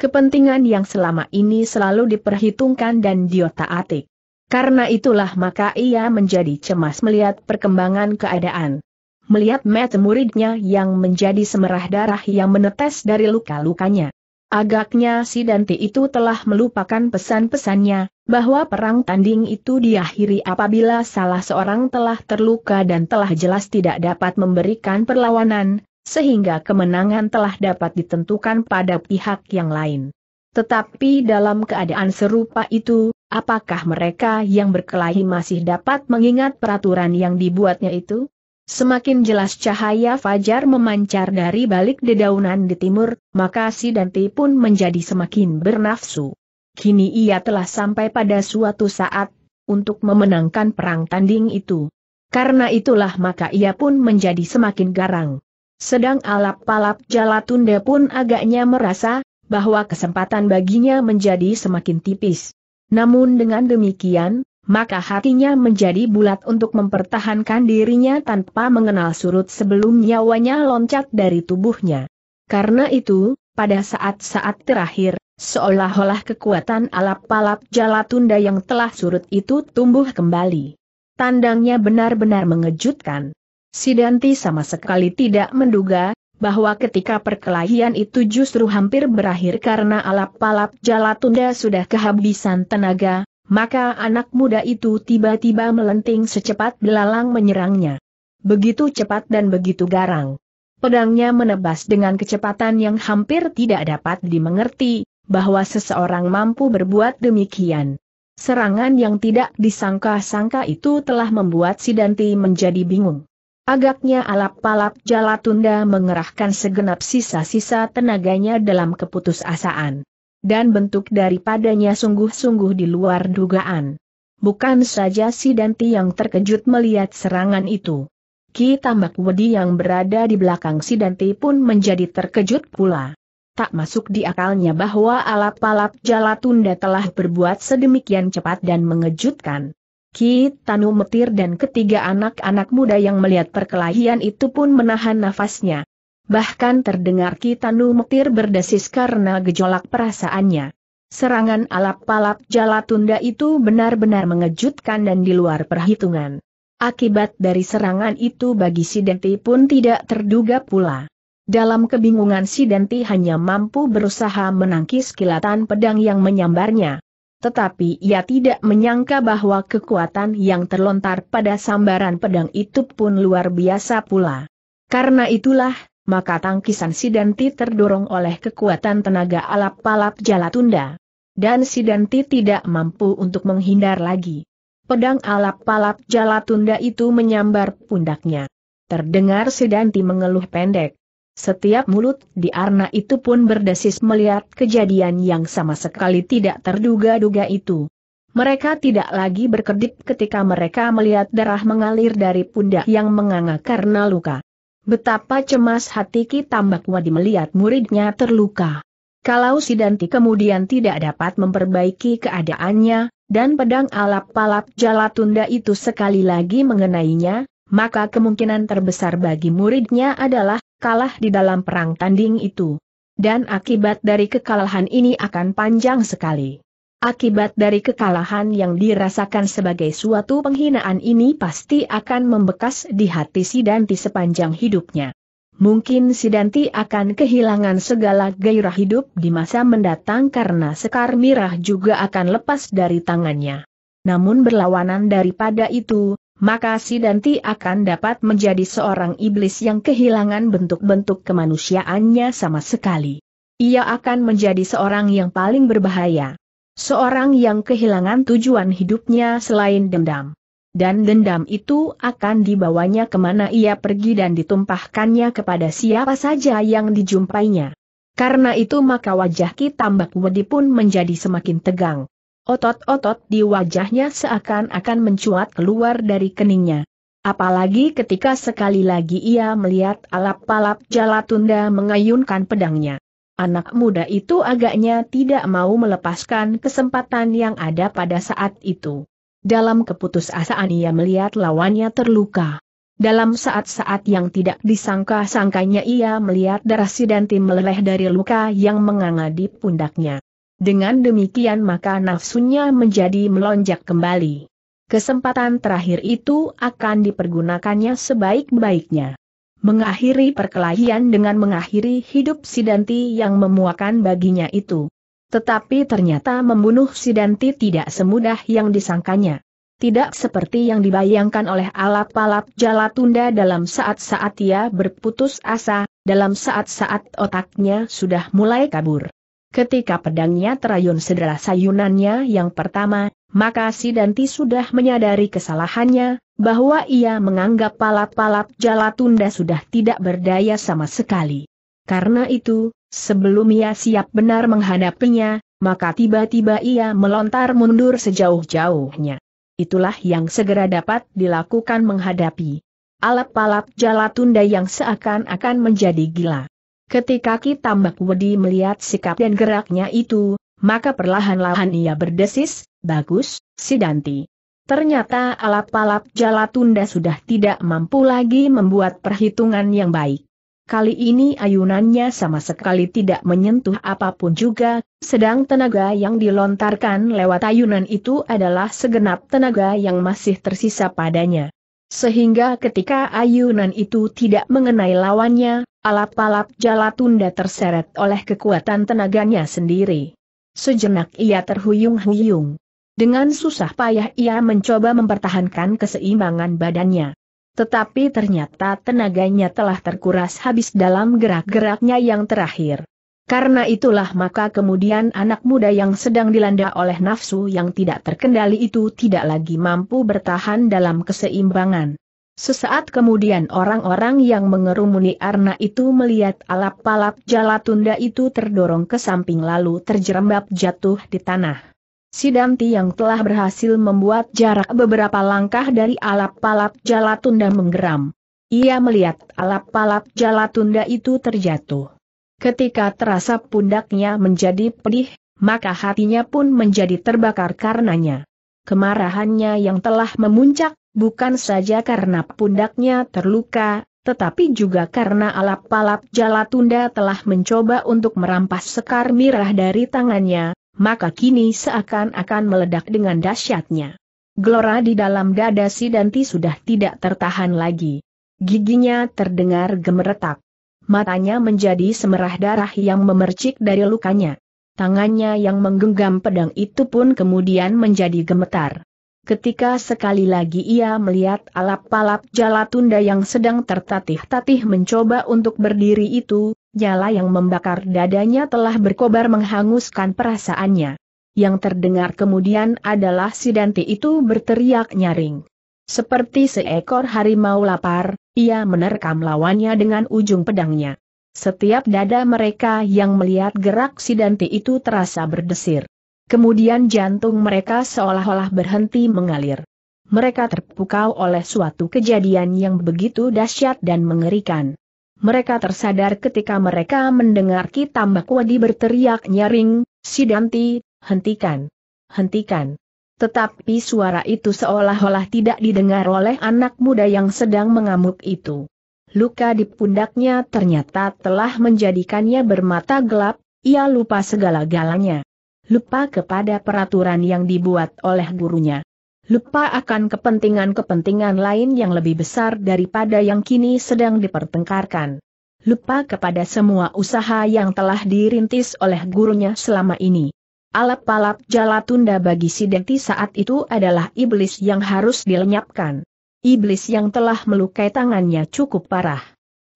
Kepentingan yang selama ini selalu diperhitungkan dan diotak-atik. Karena itulah maka ia menjadi cemas melihat perkembangan keadaan melihat mata muridnya yang menjadi semerah darah yang menetes dari luka-lukanya. Agaknya si Dante itu telah melupakan pesan-pesannya, bahwa perang tanding itu diakhiri apabila salah seorang telah terluka dan telah jelas tidak dapat memberikan perlawanan, sehingga kemenangan telah dapat ditentukan pada pihak yang lain. Tetapi dalam keadaan serupa itu, apakah mereka yang berkelahi masih dapat mengingat peraturan yang dibuatnya itu? Semakin jelas cahaya fajar memancar dari balik dedaunan di timur, maka si Danti pun menjadi semakin bernafsu. Kini ia telah sampai pada suatu saat, untuk memenangkan perang tanding itu. Karena itulah maka ia pun menjadi semakin garang. Sedang alap-alap Jalatunde pun agaknya merasa, bahwa kesempatan baginya menjadi semakin tipis. Namun dengan demikian, maka hatinya menjadi bulat untuk mempertahankan dirinya tanpa mengenal surut sebelum nyawanya loncat dari tubuhnya. Karena itu, pada saat-saat terakhir, seolah-olah kekuatan alap-alap jalatunda yang telah surut itu tumbuh kembali. Tandangnya benar-benar mengejutkan. Sidanti sama sekali tidak menduga, bahwa ketika perkelahian itu justru hampir berakhir karena alap-alap jalatunda sudah kehabisan tenaga, maka anak muda itu tiba-tiba melenting secepat belalang menyerangnya. Begitu cepat dan begitu garang. Pedangnya menebas dengan kecepatan yang hampir tidak dapat dimengerti, bahwa seseorang mampu berbuat demikian. Serangan yang tidak disangka-sangka itu telah membuat Sidanti menjadi bingung. Agaknya alap palap Jalatunda mengerahkan segenap sisa-sisa tenaganya dalam keputusasaan dan bentuk daripadanya sungguh-sungguh di luar dugaan. Bukan saja si Danti yang terkejut melihat serangan itu. Ki Tambak Wedi yang berada di belakang si Danti pun menjadi terkejut pula. Tak masuk di akalnya bahwa alap-alap Jalatunda telah berbuat sedemikian cepat dan mengejutkan. Ki Tanu Metir dan ketiga anak-anak muda yang melihat perkelahian itu pun menahan nafasnya bahkan terdengar kita Mektir berdesis karena gejolak perasaannya. Serangan alap-alap tunda itu benar-benar mengejutkan dan di luar perhitungan. Akibat dari serangan itu bagi Sidenti pun tidak terduga pula. Dalam kebingungan Sidenti hanya mampu berusaha menangkis kilatan pedang yang menyambarnya. Tetapi ia tidak menyangka bahwa kekuatan yang terlontar pada sambaran pedang itu pun luar biasa pula. Karena itulah, maka tangkisan Sidanti terdorong oleh kekuatan tenaga alap palap Jalatunda. Dan Sidanti tidak mampu untuk menghindar lagi. Pedang alap palap Jalatunda itu menyambar pundaknya. Terdengar Sidanti mengeluh pendek. Setiap mulut di Arna itu pun berdesis melihat kejadian yang sama sekali tidak terduga-duga itu. Mereka tidak lagi berkedip ketika mereka melihat darah mengalir dari pundak yang menganga karena luka. Betapa cemas hati Ki Tambak Wadi melihat muridnya terluka. Kalau si Danti kemudian tidak dapat memperbaiki keadaannya, dan pedang alap palap jala tunda itu sekali lagi mengenainya, maka kemungkinan terbesar bagi muridnya adalah kalah di dalam perang tanding itu. Dan akibat dari kekalahan ini akan panjang sekali. Akibat dari kekalahan yang dirasakan sebagai suatu penghinaan ini pasti akan membekas di hati Sidanti sepanjang hidupnya. Mungkin Sidanti akan kehilangan segala gairah hidup di masa mendatang karena Sekar Mirah juga akan lepas dari tangannya. Namun berlawanan daripada itu, maka Sidanti akan dapat menjadi seorang iblis yang kehilangan bentuk-bentuk kemanusiaannya sama sekali. Ia akan menjadi seorang yang paling berbahaya. Seorang yang kehilangan tujuan hidupnya selain dendam. Dan dendam itu akan dibawanya kemana ia pergi dan ditumpahkannya kepada siapa saja yang dijumpainya. Karena itu maka wajah Kitambak Wedi pun menjadi semakin tegang. Otot-otot di wajahnya seakan-akan mencuat keluar dari keningnya. Apalagi ketika sekali lagi ia melihat alap-alap Jalatunda mengayunkan pedangnya. Anak muda itu agaknya tidak mau melepaskan kesempatan yang ada pada saat itu. Dalam keputusasaan ia melihat lawannya terluka. Dalam saat-saat yang tidak disangka-sangkanya ia melihat darah Sidanti meleleh dari luka yang menganga di pundaknya. Dengan demikian maka nafsunya menjadi melonjak kembali. Kesempatan terakhir itu akan dipergunakannya sebaik-baiknya mengakhiri perkelahian dengan mengakhiri hidup Sidanti yang memuakan baginya itu. Tetapi ternyata membunuh Sidanti tidak semudah yang disangkanya. Tidak seperti yang dibayangkan oleh alap-alap Jalatunda dalam saat-saat ia berputus asa, dalam saat-saat otaknya sudah mulai kabur. Ketika pedangnya terayun sederah sayunannya yang pertama, maka si Danti sudah menyadari kesalahannya, bahwa ia menganggap palap-palap Jalatunda sudah tidak berdaya sama sekali. Karena itu, sebelum ia siap benar menghadapinya, maka tiba-tiba ia melontar mundur sejauh-jauhnya. Itulah yang segera dapat dilakukan menghadapi alap palap Jalatunda yang seakan-akan menjadi gila. Ketika Ki Tambak Wedi melihat sikap dan geraknya itu, maka perlahan-lahan ia berdesis, bagus, si Danti. Ternyata alap-alap Jalatunda sudah tidak mampu lagi membuat perhitungan yang baik. Kali ini ayunannya sama sekali tidak menyentuh apapun juga, sedang tenaga yang dilontarkan lewat ayunan itu adalah segenap tenaga yang masih tersisa padanya. Sehingga ketika ayunan itu tidak mengenai lawannya, alap-alap Jalatunda terseret oleh kekuatan tenaganya sendiri. Sejenak ia terhuyung-huyung. Dengan susah payah ia mencoba mempertahankan keseimbangan badannya. Tetapi ternyata tenaganya telah terkuras habis dalam gerak-geraknya yang terakhir. Karena itulah maka kemudian anak muda yang sedang dilanda oleh nafsu yang tidak terkendali itu tidak lagi mampu bertahan dalam keseimbangan. Sesaat kemudian orang-orang yang mengerumuni Arna itu melihat alap-alap jala tunda itu terdorong ke samping lalu terjerembab jatuh di tanah. Sidanti yang telah berhasil membuat jarak beberapa langkah dari alap-alap jala tunda menggeram. Ia melihat alap-alap jala tunda itu terjatuh. Ketika terasa pundaknya menjadi pedih, maka hatinya pun menjadi terbakar karenanya. Kemarahannya yang telah memuncak bukan saja karena pundaknya terluka, tetapi juga karena alap-alap Jalatunda telah mencoba untuk merampas sekar mirah dari tangannya, maka kini seakan-akan meledak dengan dahsyatnya. Gelora di dalam dada si Danti sudah tidak tertahan lagi. Giginya terdengar gemeretak. Matanya menjadi semerah darah yang memercik dari lukanya. Tangannya yang menggenggam pedang itu pun kemudian menjadi gemetar. Ketika sekali lagi ia melihat alap-alap jala tunda yang sedang tertatih-tatih mencoba untuk berdiri itu, nyala yang membakar dadanya telah berkobar menghanguskan perasaannya. Yang terdengar kemudian adalah si Dante itu berteriak nyaring. Seperti seekor harimau lapar, ia menerkam lawannya dengan ujung pedangnya. Setiap dada mereka yang melihat gerak si Dante itu terasa berdesir. Kemudian jantung mereka seolah-olah berhenti mengalir. Mereka terpukau oleh suatu kejadian yang begitu dahsyat dan mengerikan. Mereka tersadar ketika mereka mendengar Kitambak Wadi berteriak nyaring, Sidanti, hentikan. Hentikan. Tetapi suara itu seolah-olah tidak didengar oleh anak muda yang sedang mengamuk itu. Luka di pundaknya ternyata telah menjadikannya bermata gelap, ia lupa segala-galanya lupa kepada peraturan yang dibuat oleh gurunya. Lupa akan kepentingan-kepentingan lain yang lebih besar daripada yang kini sedang dipertengkarkan. Lupa kepada semua usaha yang telah dirintis oleh gurunya selama ini. Alap-alap jala tunda bagi Sidenti saat itu adalah iblis yang harus dilenyapkan. Iblis yang telah melukai tangannya cukup parah.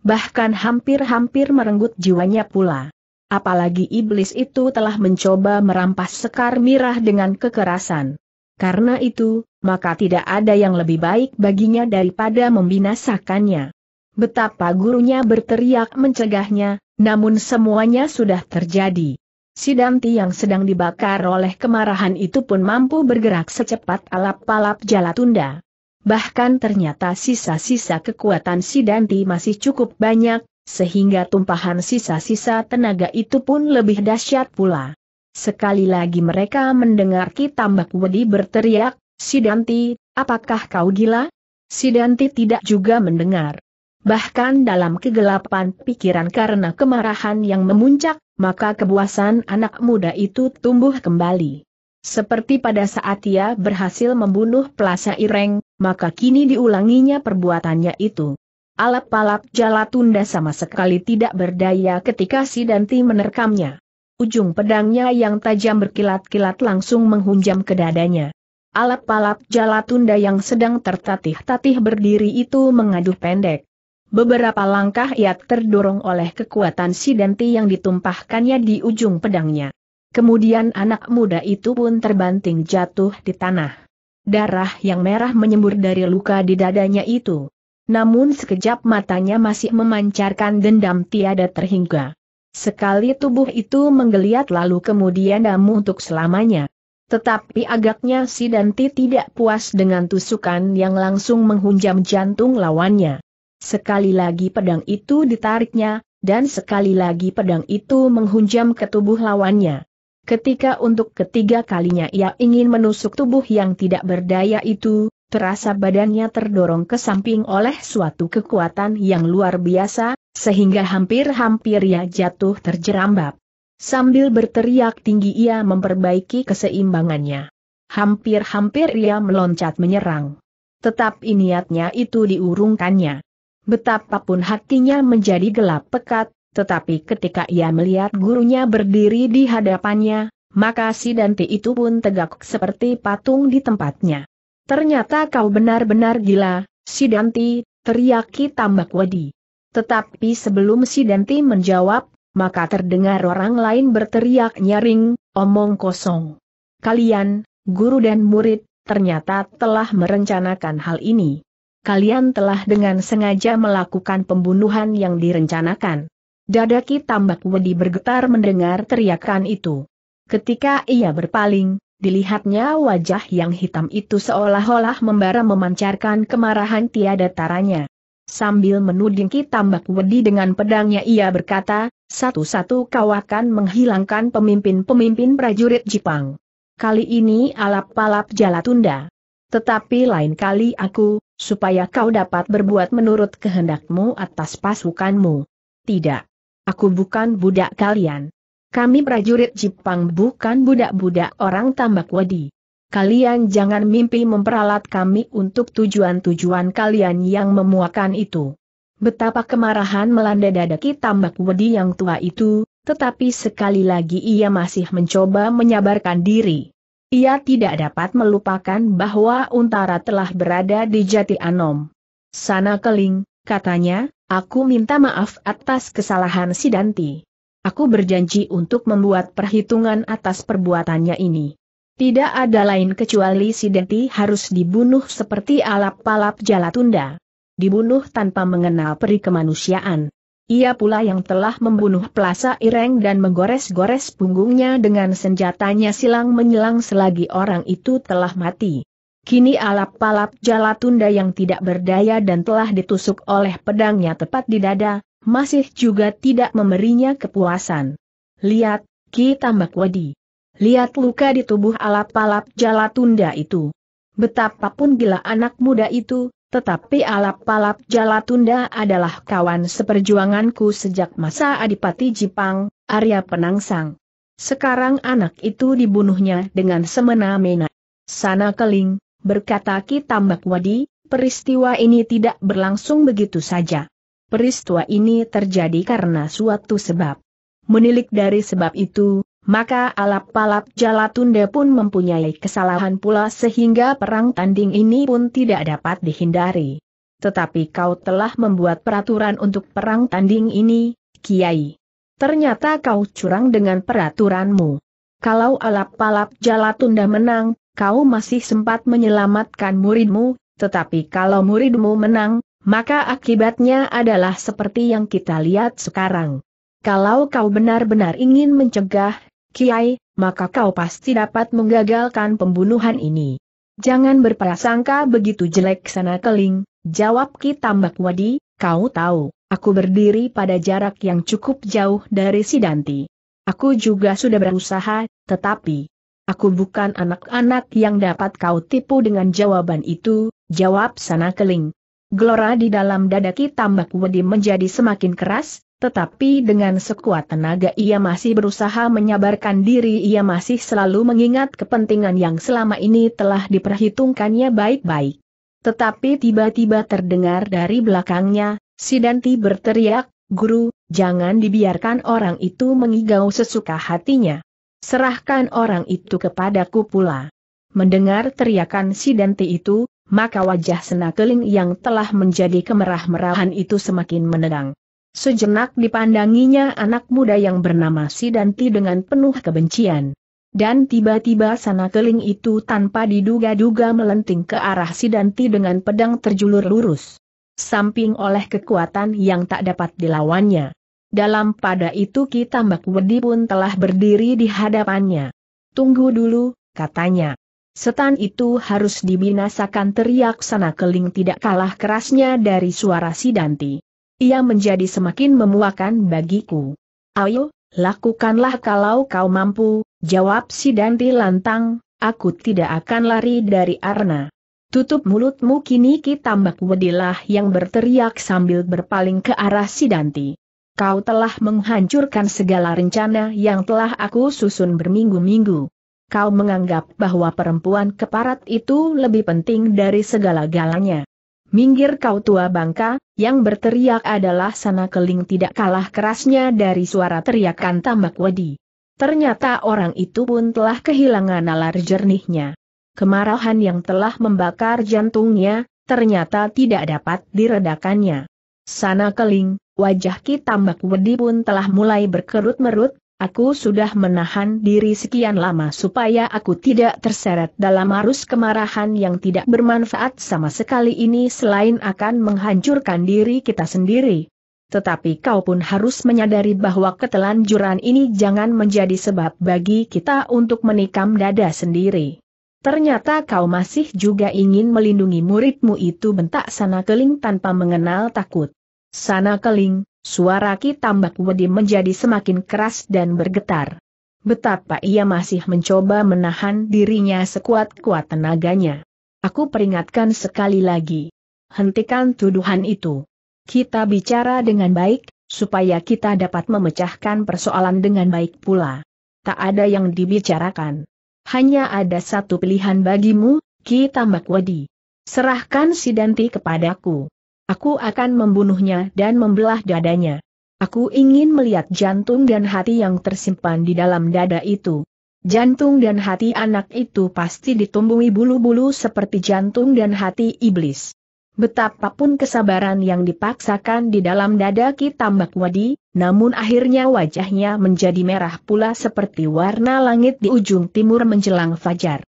Bahkan hampir-hampir merenggut jiwanya pula. Apalagi iblis itu telah mencoba merampas sekar mirah dengan kekerasan. Karena itu, maka tidak ada yang lebih baik baginya daripada membinasakannya. Betapa gurunya berteriak mencegahnya, namun semuanya sudah terjadi. Sidanti yang sedang dibakar oleh kemarahan itu pun mampu bergerak secepat alap-alap jala tunda. Bahkan ternyata sisa-sisa kekuatan Sidanti masih cukup banyak, sehingga tumpahan sisa-sisa tenaga itu pun lebih dahsyat pula. Sekali lagi mereka mendengar Ki Tambak Wedi berteriak, Sidanti, apakah kau gila? Sidanti tidak juga mendengar. Bahkan dalam kegelapan pikiran karena kemarahan yang memuncak, maka kebuasan anak muda itu tumbuh kembali. Seperti pada saat ia berhasil membunuh Plaza Ireng, maka kini diulanginya perbuatannya itu. Alap-alap tunda sama sekali tidak berdaya ketika si Danti menerkamnya. Ujung pedangnya yang tajam berkilat-kilat langsung menghunjam ke dadanya. Alap-alap tunda yang sedang tertatih-tatih berdiri itu mengadu pendek. Beberapa langkah ia terdorong oleh kekuatan si Danti yang ditumpahkannya di ujung pedangnya. Kemudian anak muda itu pun terbanting jatuh di tanah. Darah yang merah menyembur dari luka di dadanya itu namun sekejap matanya masih memancarkan dendam tiada terhingga. Sekali tubuh itu menggeliat lalu kemudian damu untuk selamanya. Tetapi agaknya si Danti tidak puas dengan tusukan yang langsung menghunjam jantung lawannya. Sekali lagi pedang itu ditariknya, dan sekali lagi pedang itu menghunjam ke tubuh lawannya. Ketika untuk ketiga kalinya ia ingin menusuk tubuh yang tidak berdaya itu, terasa badannya terdorong ke samping oleh suatu kekuatan yang luar biasa, sehingga hampir-hampir ia jatuh terjerambab. Sambil berteriak tinggi ia memperbaiki keseimbangannya. Hampir-hampir ia meloncat menyerang. Tetapi niatnya itu diurungkannya. Betapapun hatinya menjadi gelap pekat, tetapi ketika ia melihat gurunya berdiri di hadapannya, maka si Dante itu pun tegak seperti patung di tempatnya. Ternyata kau benar-benar gila, si Danti, teriak Tambak wadi. Tetapi sebelum si Danti menjawab, maka terdengar orang lain berteriak nyaring, omong kosong. Kalian, guru dan murid, ternyata telah merencanakan hal ini. Kalian telah dengan sengaja melakukan pembunuhan yang direncanakan. Dadaki Tambak Wedi bergetar mendengar teriakan itu. Ketika ia berpaling, Dilihatnya wajah yang hitam itu seolah-olah membara memancarkan kemarahan tiada taranya. Sambil menuding tambak wedi dengan pedangnya ia berkata, satu-satu kau akan menghilangkan pemimpin-pemimpin prajurit Jepang. Kali ini alap-alap tunda. Tetapi lain kali aku, supaya kau dapat berbuat menurut kehendakmu atas pasukanmu. Tidak. Aku bukan budak kalian. Kami prajurit Jepang bukan budak-budak orang tambak wadi. Kalian jangan mimpi memperalat kami untuk tujuan-tujuan kalian yang memuakan itu. Betapa kemarahan melanda dadaki tambak wadi yang tua itu, tetapi sekali lagi ia masih mencoba menyabarkan diri. Ia tidak dapat melupakan bahwa Untara telah berada di Jati Anom. Sana keling, katanya, aku minta maaf atas kesalahan Sidanti. Aku berjanji untuk membuat perhitungan atas perbuatannya ini. Tidak ada lain kecuali si Denti harus dibunuh seperti alap-alap jalatunda. Dibunuh tanpa mengenal peri kemanusiaan. Ia pula yang telah membunuh Pelasa Ireng dan menggores-gores punggungnya dengan senjatanya silang menyilang selagi orang itu telah mati. Kini alap-alap jalatunda yang tidak berdaya dan telah ditusuk oleh pedangnya tepat di dada, masih juga tidak memberinya kepuasan. Lihat, Ki Tambak Wadi. Lihat luka di tubuh alap-alap tunda itu. Betapapun gila anak muda itu, tetapi alap-alap tunda adalah kawan seperjuanganku sejak masa Adipati Jipang, Arya Penangsang. Sekarang anak itu dibunuhnya dengan semena-mena. Sana keling, berkata Ki Tambak Wadi, peristiwa ini tidak berlangsung begitu saja peristiwa ini terjadi karena suatu sebab. Menilik dari sebab itu, maka alap-alap Jalatunda pun mempunyai kesalahan pula sehingga perang tanding ini pun tidak dapat dihindari. Tetapi kau telah membuat peraturan untuk perang tanding ini, Kiai. Ternyata kau curang dengan peraturanmu. Kalau alap-alap Jalatunda menang, kau masih sempat menyelamatkan muridmu, tetapi kalau muridmu menang, maka akibatnya adalah seperti yang kita lihat sekarang. Kalau kau benar-benar ingin mencegah, Kiai, maka kau pasti dapat menggagalkan pembunuhan ini. Jangan berprasangka begitu jelek sana keling, jawab Ki Tambak Wadi, kau tahu, aku berdiri pada jarak yang cukup jauh dari Sidanti. Aku juga sudah berusaha, tetapi aku bukan anak-anak yang dapat kau tipu dengan jawaban itu, jawab sana keling. Gelora di dalam dada Ki Tambak Wedi menjadi semakin keras, tetapi dengan sekuat tenaga ia masih berusaha menyabarkan diri ia masih selalu mengingat kepentingan yang selama ini telah diperhitungkannya baik-baik. Tetapi tiba-tiba terdengar dari belakangnya, Sidanti berteriak, Guru, jangan dibiarkan orang itu mengigau sesuka hatinya. Serahkan orang itu kepadaku pula. Mendengar teriakan Sidanti itu, maka wajah Senakeling yang telah menjadi kemerah-merahan itu semakin menerang. Sejenak dipandanginya anak muda yang bernama Sidanti dengan penuh kebencian. Dan tiba-tiba Senakeling itu tanpa diduga-duga melenting ke arah Sidanti dengan pedang terjulur lurus. Samping oleh kekuatan yang tak dapat dilawannya. Dalam pada itu kita Mbak Wedi pun telah berdiri di hadapannya. Tunggu dulu, katanya. Setan itu harus dibinasakan teriak sana keling tidak kalah kerasnya dari suara Sidanti. Ia menjadi semakin memuakan bagiku. Ayo, lakukanlah kalau kau mampu, jawab Sidanti lantang, aku tidak akan lari dari Arna. Tutup mulutmu kini tambak wedilah yang berteriak sambil berpaling ke arah Sidanti. Kau telah menghancurkan segala rencana yang telah aku susun berminggu-minggu kau menganggap bahwa perempuan keparat itu lebih penting dari segala-galanya. Minggir kau tua bangka, yang berteriak adalah sana keling tidak kalah kerasnya dari suara teriakan tambak wedi. Ternyata orang itu pun telah kehilangan nalar jernihnya. Kemarahan yang telah membakar jantungnya, ternyata tidak dapat diredakannya. Sana keling, wajah kita Tambak Wedi pun telah mulai berkerut-merut, Aku sudah menahan diri sekian lama supaya aku tidak terseret dalam arus kemarahan yang tidak bermanfaat sama sekali ini selain akan menghancurkan diri kita sendiri. Tetapi kau pun harus menyadari bahwa ketelanjuran ini jangan menjadi sebab bagi kita untuk menikam dada sendiri. Ternyata kau masih juga ingin melindungi muridmu itu bentak sana keling tanpa mengenal takut. Sana keling, Suara Ki Tambak Wedi menjadi semakin keras dan bergetar. Betapa ia masih mencoba menahan dirinya sekuat-kuat tenaganya. Aku peringatkan sekali lagi. Hentikan tuduhan itu. Kita bicara dengan baik, supaya kita dapat memecahkan persoalan dengan baik pula. Tak ada yang dibicarakan. Hanya ada satu pilihan bagimu, Ki Tambak Wedi. Serahkan si Danti kepadaku. Aku akan membunuhnya dan membelah dadanya. Aku ingin melihat jantung dan hati yang tersimpan di dalam dada itu. Jantung dan hati anak itu pasti ditumbuhi bulu-bulu seperti jantung dan hati iblis. Betapapun kesabaran yang dipaksakan di dalam dada Ki Tambak Wadi, namun akhirnya wajahnya menjadi merah pula seperti warna langit di ujung timur menjelang fajar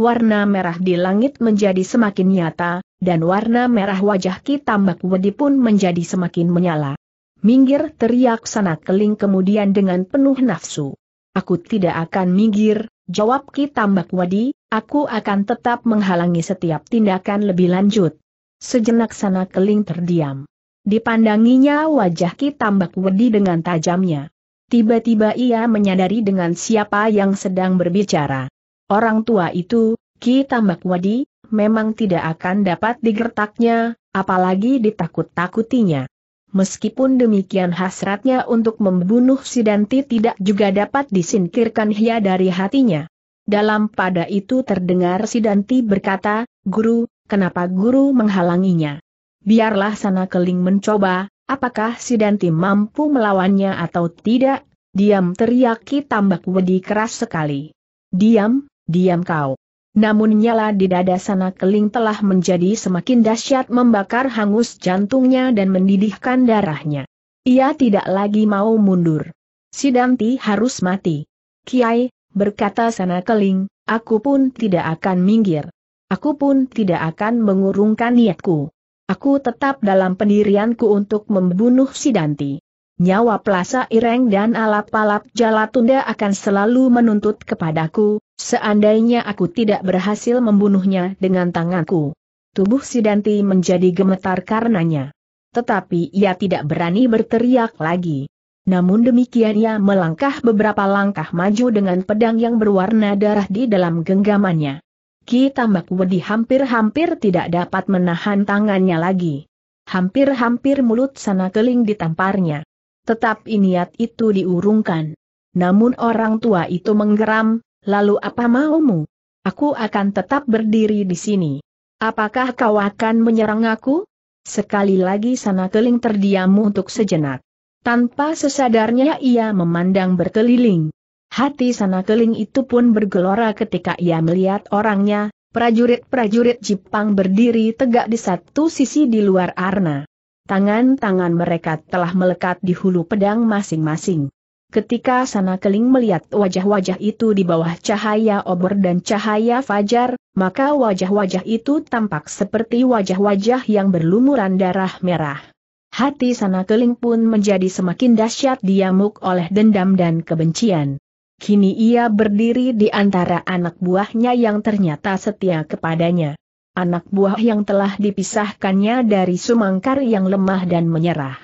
warna merah di langit menjadi semakin nyata, dan warna merah wajah Ki Tambak Wedi pun menjadi semakin menyala. Minggir teriak sana keling kemudian dengan penuh nafsu. Aku tidak akan minggir, jawab Ki Tambak Wedi, aku akan tetap menghalangi setiap tindakan lebih lanjut. Sejenak sana keling terdiam. Dipandanginya wajah Ki Tambak Wedi dengan tajamnya. Tiba-tiba ia menyadari dengan siapa yang sedang berbicara. Orang tua itu, Ki Tambak Wadi, memang tidak akan dapat digertaknya, apalagi ditakut-takutinya. Meskipun demikian hasratnya untuk membunuh Sidanti tidak juga dapat disingkirkan hia dari hatinya. Dalam pada itu terdengar Sidanti berkata, Guru, kenapa guru menghalanginya? Biarlah sana keling mencoba, apakah Sidanti mampu melawannya atau tidak? Diam teriaki tambak wedi keras sekali. Diam, diam kau. Namun nyala di dada sana keling telah menjadi semakin dahsyat membakar hangus jantungnya dan mendidihkan darahnya. Ia tidak lagi mau mundur. Sidanti harus mati. Kiai, berkata sana keling, aku pun tidak akan minggir. Aku pun tidak akan mengurungkan niatku. Aku tetap dalam pendirianku untuk membunuh Sidanti nyawa Pelasa Ireng dan alap-alap Jalatunda akan selalu menuntut kepadaku, seandainya aku tidak berhasil membunuhnya dengan tanganku. Tubuh Sidanti menjadi gemetar karenanya. Tetapi ia tidak berani berteriak lagi. Namun demikian ia melangkah beberapa langkah maju dengan pedang yang berwarna darah di dalam genggamannya. Ki Tambak Wedi hampir-hampir tidak dapat menahan tangannya lagi hampir-hampir mulut sana keling ditamparnya tetap niat itu diurungkan. Namun orang tua itu menggeram, lalu apa maumu? Aku akan tetap berdiri di sini. Apakah kau akan menyerang aku? Sekali lagi sana keling terdiam untuk sejenak. Tanpa sesadarnya ia memandang berkeliling. Hati sana keling itu pun bergelora ketika ia melihat orangnya, prajurit-prajurit Jepang berdiri tegak di satu sisi di luar arna tangan-tangan mereka telah melekat di hulu pedang masing-masing. Ketika Sana Keling melihat wajah-wajah itu di bawah cahaya obor dan cahaya fajar, maka wajah-wajah itu tampak seperti wajah-wajah yang berlumuran darah merah. Hati Sana Keling pun menjadi semakin dahsyat diamuk oleh dendam dan kebencian. Kini ia berdiri di antara anak buahnya yang ternyata setia kepadanya anak buah yang telah dipisahkannya dari Sumangkar yang lemah dan menyerah.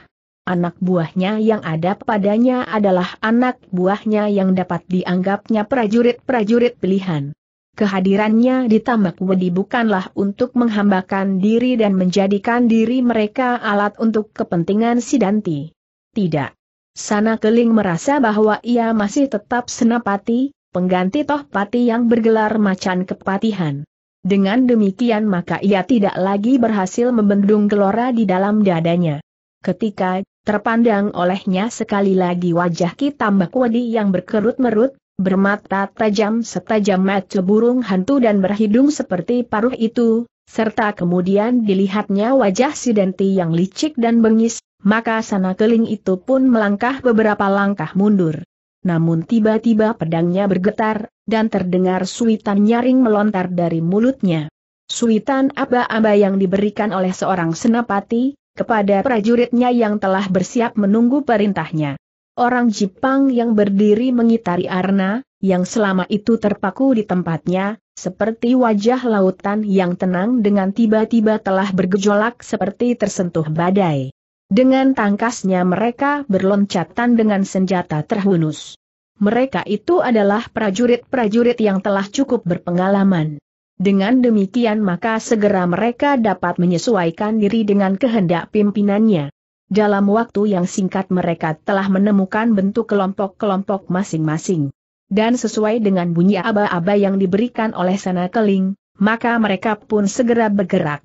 Anak buahnya yang ada padanya adalah anak buahnya yang dapat dianggapnya prajurit-prajurit pilihan. Kehadirannya di Tambak Wedi bukanlah untuk menghambakan diri dan menjadikan diri mereka alat untuk kepentingan Sidanti. Tidak. Sana Keling merasa bahwa ia masih tetap senapati, pengganti Tohpati yang bergelar macan kepatihan. Dengan demikian maka ia tidak lagi berhasil membendung gelora di dalam dadanya. Ketika terpandang olehnya sekali lagi wajah Kitambak Wadi yang berkerut-merut, bermata tajam setajam mata burung hantu dan berhidung seperti paruh itu, serta kemudian dilihatnya wajah si yang licik dan bengis, maka sana keling itu pun melangkah beberapa langkah mundur. Namun tiba-tiba pedangnya bergetar, dan terdengar suitan nyaring melontar dari mulutnya. Suitan aba-aba yang diberikan oleh seorang senapati, kepada prajuritnya yang telah bersiap menunggu perintahnya. Orang Jepang yang berdiri mengitari Arna, yang selama itu terpaku di tempatnya, seperti wajah lautan yang tenang dengan tiba-tiba telah bergejolak seperti tersentuh badai. Dengan tangkasnya mereka berloncatan dengan senjata terhunus mereka itu adalah prajurit-prajurit yang telah cukup berpengalaman. Dengan demikian maka segera mereka dapat menyesuaikan diri dengan kehendak pimpinannya. Dalam waktu yang singkat mereka telah menemukan bentuk kelompok-kelompok masing-masing. Dan sesuai dengan bunyi aba-aba yang diberikan oleh sana keling, maka mereka pun segera bergerak.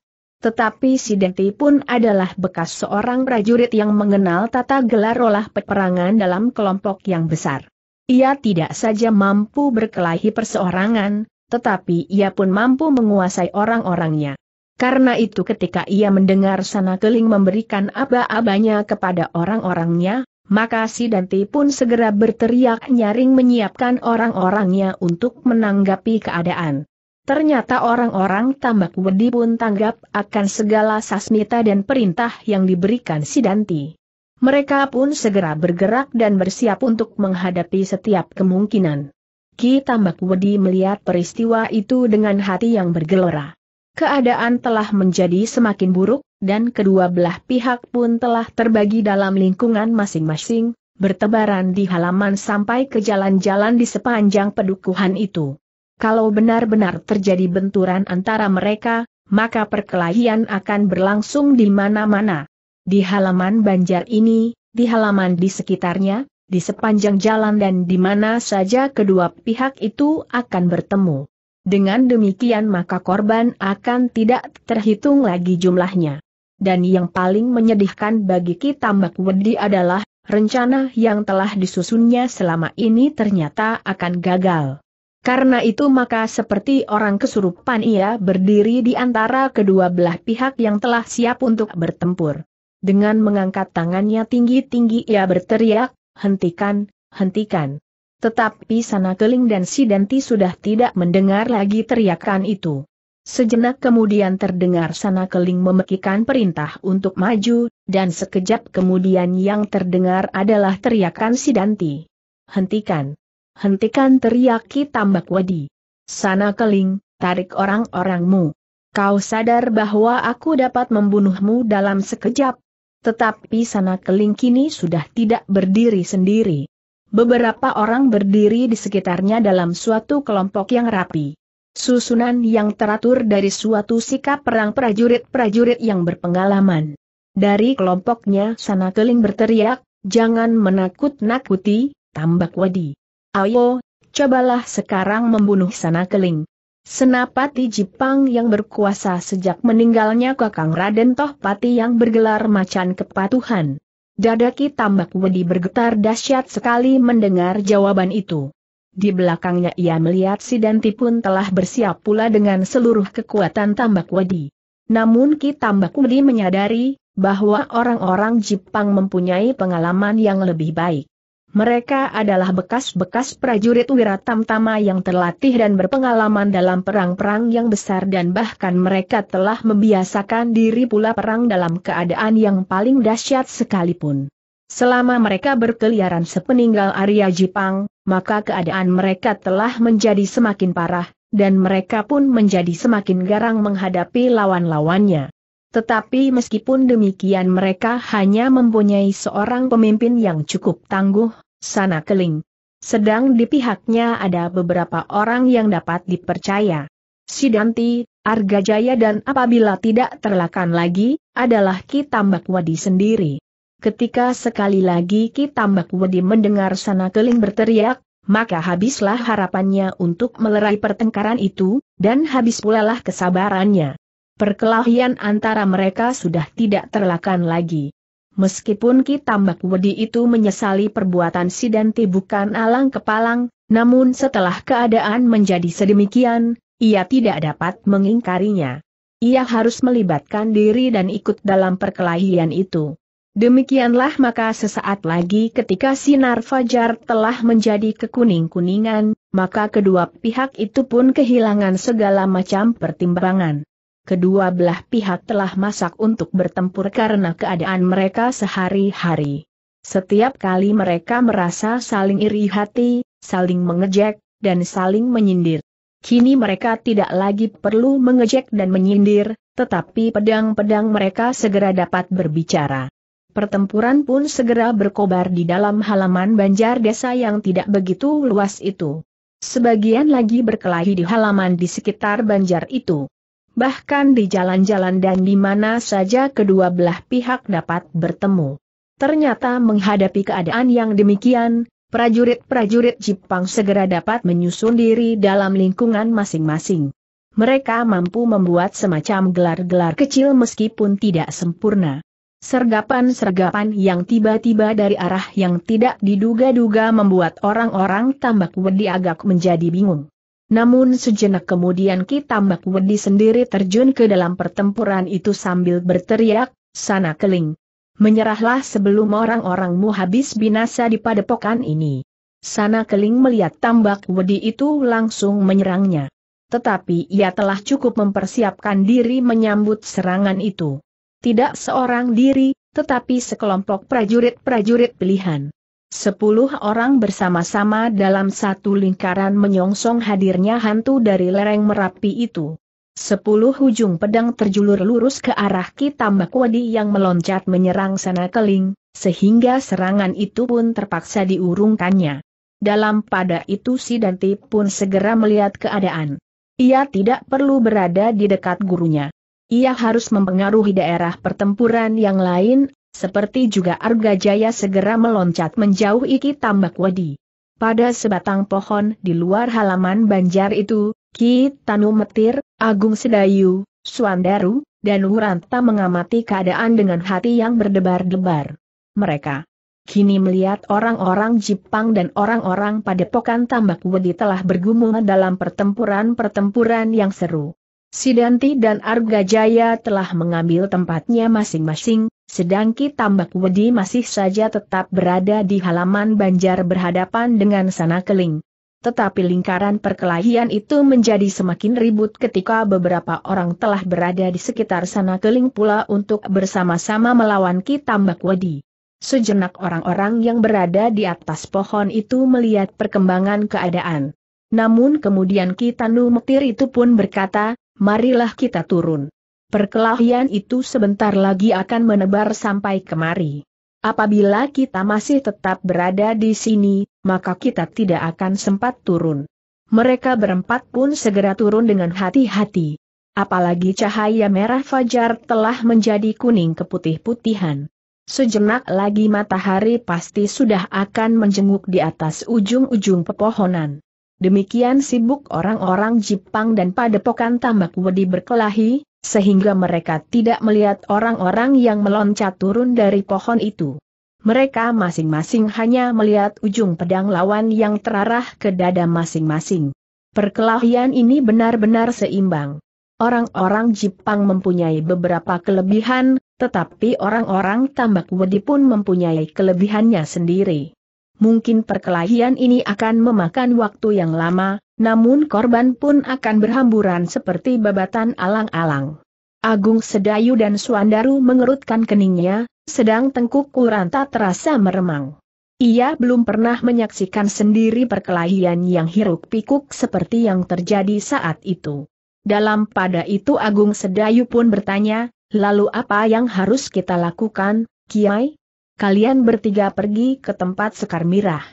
Tetapi si Denti pun adalah bekas seorang prajurit yang mengenal tata gelar olah peperangan dalam kelompok yang besar. Ia tidak saja mampu berkelahi perseorangan, tetapi ia pun mampu menguasai orang-orangnya. Karena itu ketika ia mendengar sana keling memberikan aba-abanya kepada orang-orangnya, maka si Danti pun segera berteriak nyaring menyiapkan orang-orangnya untuk menanggapi keadaan. Ternyata orang-orang tambak wedi pun tanggap akan segala sasmita dan perintah yang diberikan si Danti. Mereka pun segera bergerak dan bersiap untuk menghadapi setiap kemungkinan. Ki Tambak Wedi melihat peristiwa itu dengan hati yang bergelora. Keadaan telah menjadi semakin buruk, dan kedua belah pihak pun telah terbagi dalam lingkungan masing-masing, bertebaran di halaman sampai ke jalan-jalan di sepanjang pedukuhan itu. Kalau benar-benar terjadi benturan antara mereka, maka perkelahian akan berlangsung di mana-mana. Di halaman banjar ini, di halaman di sekitarnya, di sepanjang jalan dan di mana saja kedua pihak itu akan bertemu. Dengan demikian maka korban akan tidak terhitung lagi jumlahnya. Dan yang paling menyedihkan bagi kita Mbak Wedi adalah, rencana yang telah disusunnya selama ini ternyata akan gagal. Karena itu maka seperti orang kesurupan ia berdiri di antara kedua belah pihak yang telah siap untuk bertempur. Dengan mengangkat tangannya tinggi-tinggi ia berteriak, hentikan, hentikan. Tetapi sana keling dan si Danti sudah tidak mendengar lagi teriakan itu. Sejenak kemudian terdengar sana keling memekikan perintah untuk maju, dan sekejap kemudian yang terdengar adalah teriakan si Danti. Hentikan! Hentikan teriaki tambak wadi. Sana keling, tarik orang-orangmu. Kau sadar bahwa aku dapat membunuhmu dalam sekejap, tetapi sana keling kini sudah tidak berdiri sendiri. Beberapa orang berdiri di sekitarnya dalam suatu kelompok yang rapi. Susunan yang teratur dari suatu sikap perang prajurit-prajurit yang berpengalaman. Dari kelompoknya sana keling berteriak, jangan menakut-nakuti, tambak wadi. Ayo, cobalah sekarang membunuh sana keling. Senapati Jepang yang berkuasa sejak meninggalnya Kakang Raden Tohpati yang bergelar macan kepatuhan. Dadaki tambak wedi bergetar dahsyat sekali mendengar jawaban itu. Di belakangnya ia melihat si Danti pun telah bersiap pula dengan seluruh kekuatan tambak wedi. Namun Ki Tambak wedi menyadari bahwa orang-orang Jepang mempunyai pengalaman yang lebih baik. Mereka adalah bekas-bekas prajurit Wiratamtama yang terlatih dan berpengalaman dalam perang-perang yang besar dan bahkan mereka telah membiasakan diri pula perang dalam keadaan yang paling dahsyat sekalipun. Selama mereka berkeliaran sepeninggal Arya Jepang, maka keadaan mereka telah menjadi semakin parah, dan mereka pun menjadi semakin garang menghadapi lawan-lawannya. Tetapi meskipun demikian mereka hanya mempunyai seorang pemimpin yang cukup tangguh, sana keling. Sedang di pihaknya ada beberapa orang yang dapat dipercaya. Sidanti, Argajaya dan apabila tidak terlakan lagi, adalah Ki Wadi sendiri. Ketika sekali lagi Ki Wadi mendengar sana keling berteriak, maka habislah harapannya untuk melerai pertengkaran itu, dan habis pula lah kesabarannya. Perkelahian antara mereka sudah tidak terlakan lagi. Meskipun Ki Tambak Wedi itu menyesali perbuatan Sidanti bukan alang kepalang, namun setelah keadaan menjadi sedemikian, ia tidak dapat mengingkarinya. Ia harus melibatkan diri dan ikut dalam perkelahian itu. Demikianlah maka sesaat lagi ketika sinar fajar telah menjadi kekuning-kuningan, maka kedua pihak itu pun kehilangan segala macam pertimbangan kedua belah pihak telah masak untuk bertempur karena keadaan mereka sehari-hari. Setiap kali mereka merasa saling iri hati, saling mengejek, dan saling menyindir. Kini mereka tidak lagi perlu mengejek dan menyindir, tetapi pedang-pedang mereka segera dapat berbicara. Pertempuran pun segera berkobar di dalam halaman banjar desa yang tidak begitu luas itu. Sebagian lagi berkelahi di halaman di sekitar banjar itu bahkan di jalan-jalan dan di mana saja kedua belah pihak dapat bertemu. Ternyata menghadapi keadaan yang demikian, prajurit-prajurit Jepang segera dapat menyusun diri dalam lingkungan masing-masing. Mereka mampu membuat semacam gelar-gelar kecil meskipun tidak sempurna. Sergapan-sergapan yang tiba-tiba dari arah yang tidak diduga-duga membuat orang-orang tambak wedi agak menjadi bingung. Namun sejenak kemudian Ki Tambak Wedi sendiri terjun ke dalam pertempuran itu sambil berteriak, sana keling. Menyerahlah sebelum orang-orangmu habis binasa di padepokan ini. Sana keling melihat Tambak Wedi itu langsung menyerangnya. Tetapi ia telah cukup mempersiapkan diri menyambut serangan itu. Tidak seorang diri, tetapi sekelompok prajurit-prajurit pilihan. Sepuluh orang bersama-sama dalam satu lingkaran menyongsong hadirnya hantu dari lereng Merapi itu. Sepuluh ujung pedang terjulur lurus ke arah Kitambak Wadi yang meloncat menyerang sana keling, sehingga serangan itu pun terpaksa diurungkannya. Dalam pada itu si Danti pun segera melihat keadaan. Ia tidak perlu berada di dekat gurunya. Ia harus mempengaruhi daerah pertempuran yang lain seperti juga Arga Jaya segera meloncat menjauh iki Tambak Wadi. Pada sebatang pohon di luar halaman banjar itu, Ki Tanu Metir, Agung Sedayu, Suandaru, dan Wuranta mengamati keadaan dengan hati yang berdebar-debar. Mereka kini melihat orang-orang Jepang dan orang-orang padepokan Tambak Wedi telah bergumul dalam pertempuran-pertempuran yang seru. Sidanti dan Arga Jaya telah mengambil tempatnya masing-masing, sedang Ki Tambak Wedi masih saja tetap berada di halaman Banjar berhadapan dengan sana keling. Tetapi lingkaran perkelahian itu menjadi semakin ribut ketika beberapa orang telah berada di sekitar sana keling pula untuk bersama-sama melawan Ki Tambak Wedi. Sejenak orang-orang yang berada di atas pohon itu melihat perkembangan keadaan. Namun kemudian Ki Tanu Mektir itu pun berkata, marilah kita turun. Perkelahian itu sebentar lagi akan menebar sampai kemari. Apabila kita masih tetap berada di sini, maka kita tidak akan sempat turun. Mereka berempat pun segera turun dengan hati-hati. Apalagi cahaya merah fajar telah menjadi kuning keputih-putihan. Sejenak lagi matahari pasti sudah akan menjenguk di atas ujung-ujung pepohonan. Demikian sibuk orang-orang Jepang dan padepokan tambak wedi berkelahi, sehingga mereka tidak melihat orang-orang yang meloncat turun dari pohon itu. Mereka masing-masing hanya melihat ujung pedang lawan yang terarah ke dada masing-masing. Perkelahian ini benar-benar seimbang. Orang-orang Jepang mempunyai beberapa kelebihan, tetapi orang-orang tambak wedi pun mempunyai kelebihannya sendiri. Mungkin perkelahian ini akan memakan waktu yang lama, namun korban pun akan berhamburan seperti babatan alang-alang. Agung Sedayu dan Suandaru mengerutkan keningnya, sedang tengkuk Kuranta terasa meremang. Ia belum pernah menyaksikan sendiri perkelahian yang hiruk pikuk seperti yang terjadi saat itu. Dalam pada itu Agung Sedayu pun bertanya, lalu apa yang harus kita lakukan, Kiai? kalian bertiga pergi ke tempat Sekar Mirah.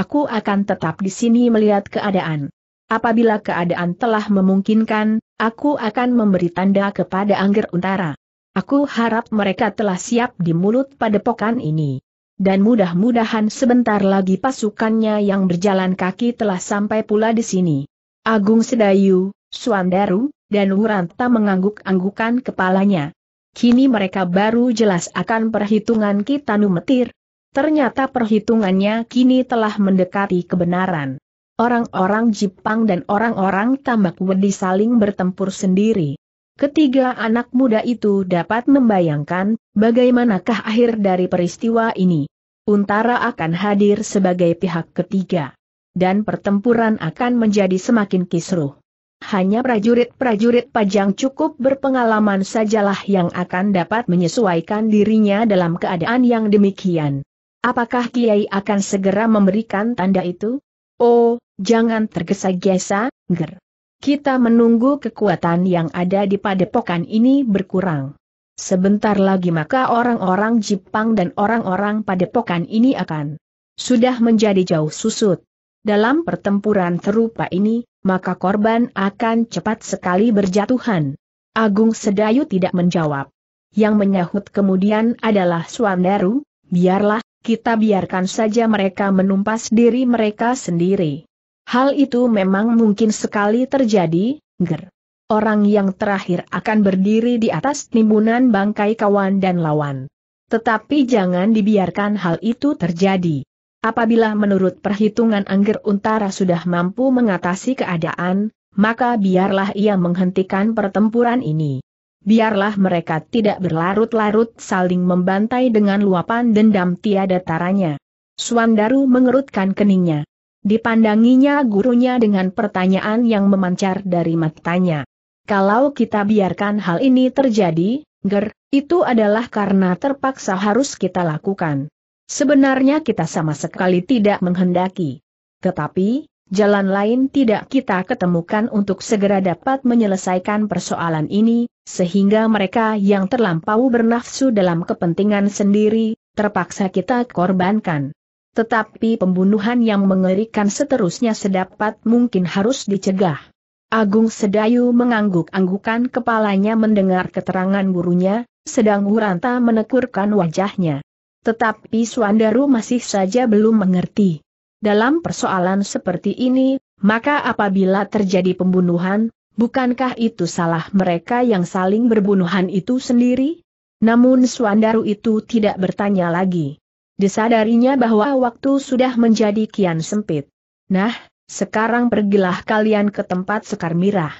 Aku akan tetap di sini melihat keadaan. Apabila keadaan telah memungkinkan, aku akan memberi tanda kepada Angger Untara. Aku harap mereka telah siap di mulut padepokan ini. Dan mudah-mudahan sebentar lagi pasukannya yang berjalan kaki telah sampai pula di sini. Agung Sedayu, Suandaru, dan Wuranta mengangguk-anggukan kepalanya kini mereka baru jelas akan perhitungan kita numetir. Ternyata perhitungannya kini telah mendekati kebenaran. Orang-orang Jepang dan orang-orang tambak wedi saling bertempur sendiri. Ketiga anak muda itu dapat membayangkan, bagaimanakah akhir dari peristiwa ini. Untara akan hadir sebagai pihak ketiga. Dan pertempuran akan menjadi semakin kisruh. Hanya prajurit-prajurit pajang cukup berpengalaman sajalah yang akan dapat menyesuaikan dirinya dalam keadaan yang demikian. Apakah Kiai akan segera memberikan tanda itu? Oh, jangan tergesa-gesa, ger. Kita menunggu kekuatan yang ada di padepokan ini berkurang. Sebentar lagi maka orang-orang Jepang dan orang-orang padepokan ini akan sudah menjadi jauh susut. Dalam pertempuran serupa ini, maka korban akan cepat sekali berjatuhan. Agung Sedayu tidak menjawab. Yang menyahut kemudian adalah Swandaru, biarlah, kita biarkan saja mereka menumpas diri mereka sendiri. Hal itu memang mungkin sekali terjadi, ger. Orang yang terakhir akan berdiri di atas timbunan bangkai kawan dan lawan. Tetapi jangan dibiarkan hal itu terjadi. Apabila menurut perhitungan Angger Untara sudah mampu mengatasi keadaan, maka biarlah ia menghentikan pertempuran ini. Biarlah mereka tidak berlarut-larut saling membantai dengan luapan dendam tiada taranya. Suandaru mengerutkan keningnya. Dipandanginya gurunya dengan pertanyaan yang memancar dari matanya. Kalau kita biarkan hal ini terjadi, Ger, itu adalah karena terpaksa harus kita lakukan. Sebenarnya kita sama sekali tidak menghendaki. Tetapi, jalan lain tidak kita ketemukan untuk segera dapat menyelesaikan persoalan ini, sehingga mereka yang terlampau bernafsu dalam kepentingan sendiri, terpaksa kita korbankan. Tetapi pembunuhan yang mengerikan seterusnya sedapat mungkin harus dicegah. Agung Sedayu mengangguk-anggukan kepalanya mendengar keterangan gurunya, sedang Huranta menekurkan wajahnya. Tetapi Suandaru masih saja belum mengerti. Dalam persoalan seperti ini, maka apabila terjadi pembunuhan, bukankah itu salah mereka yang saling berbunuhan itu sendiri? Namun Suandaru itu tidak bertanya lagi. Disadarinya bahwa waktu sudah menjadi kian sempit. Nah, sekarang pergilah kalian ke tempat Sekar Mirah.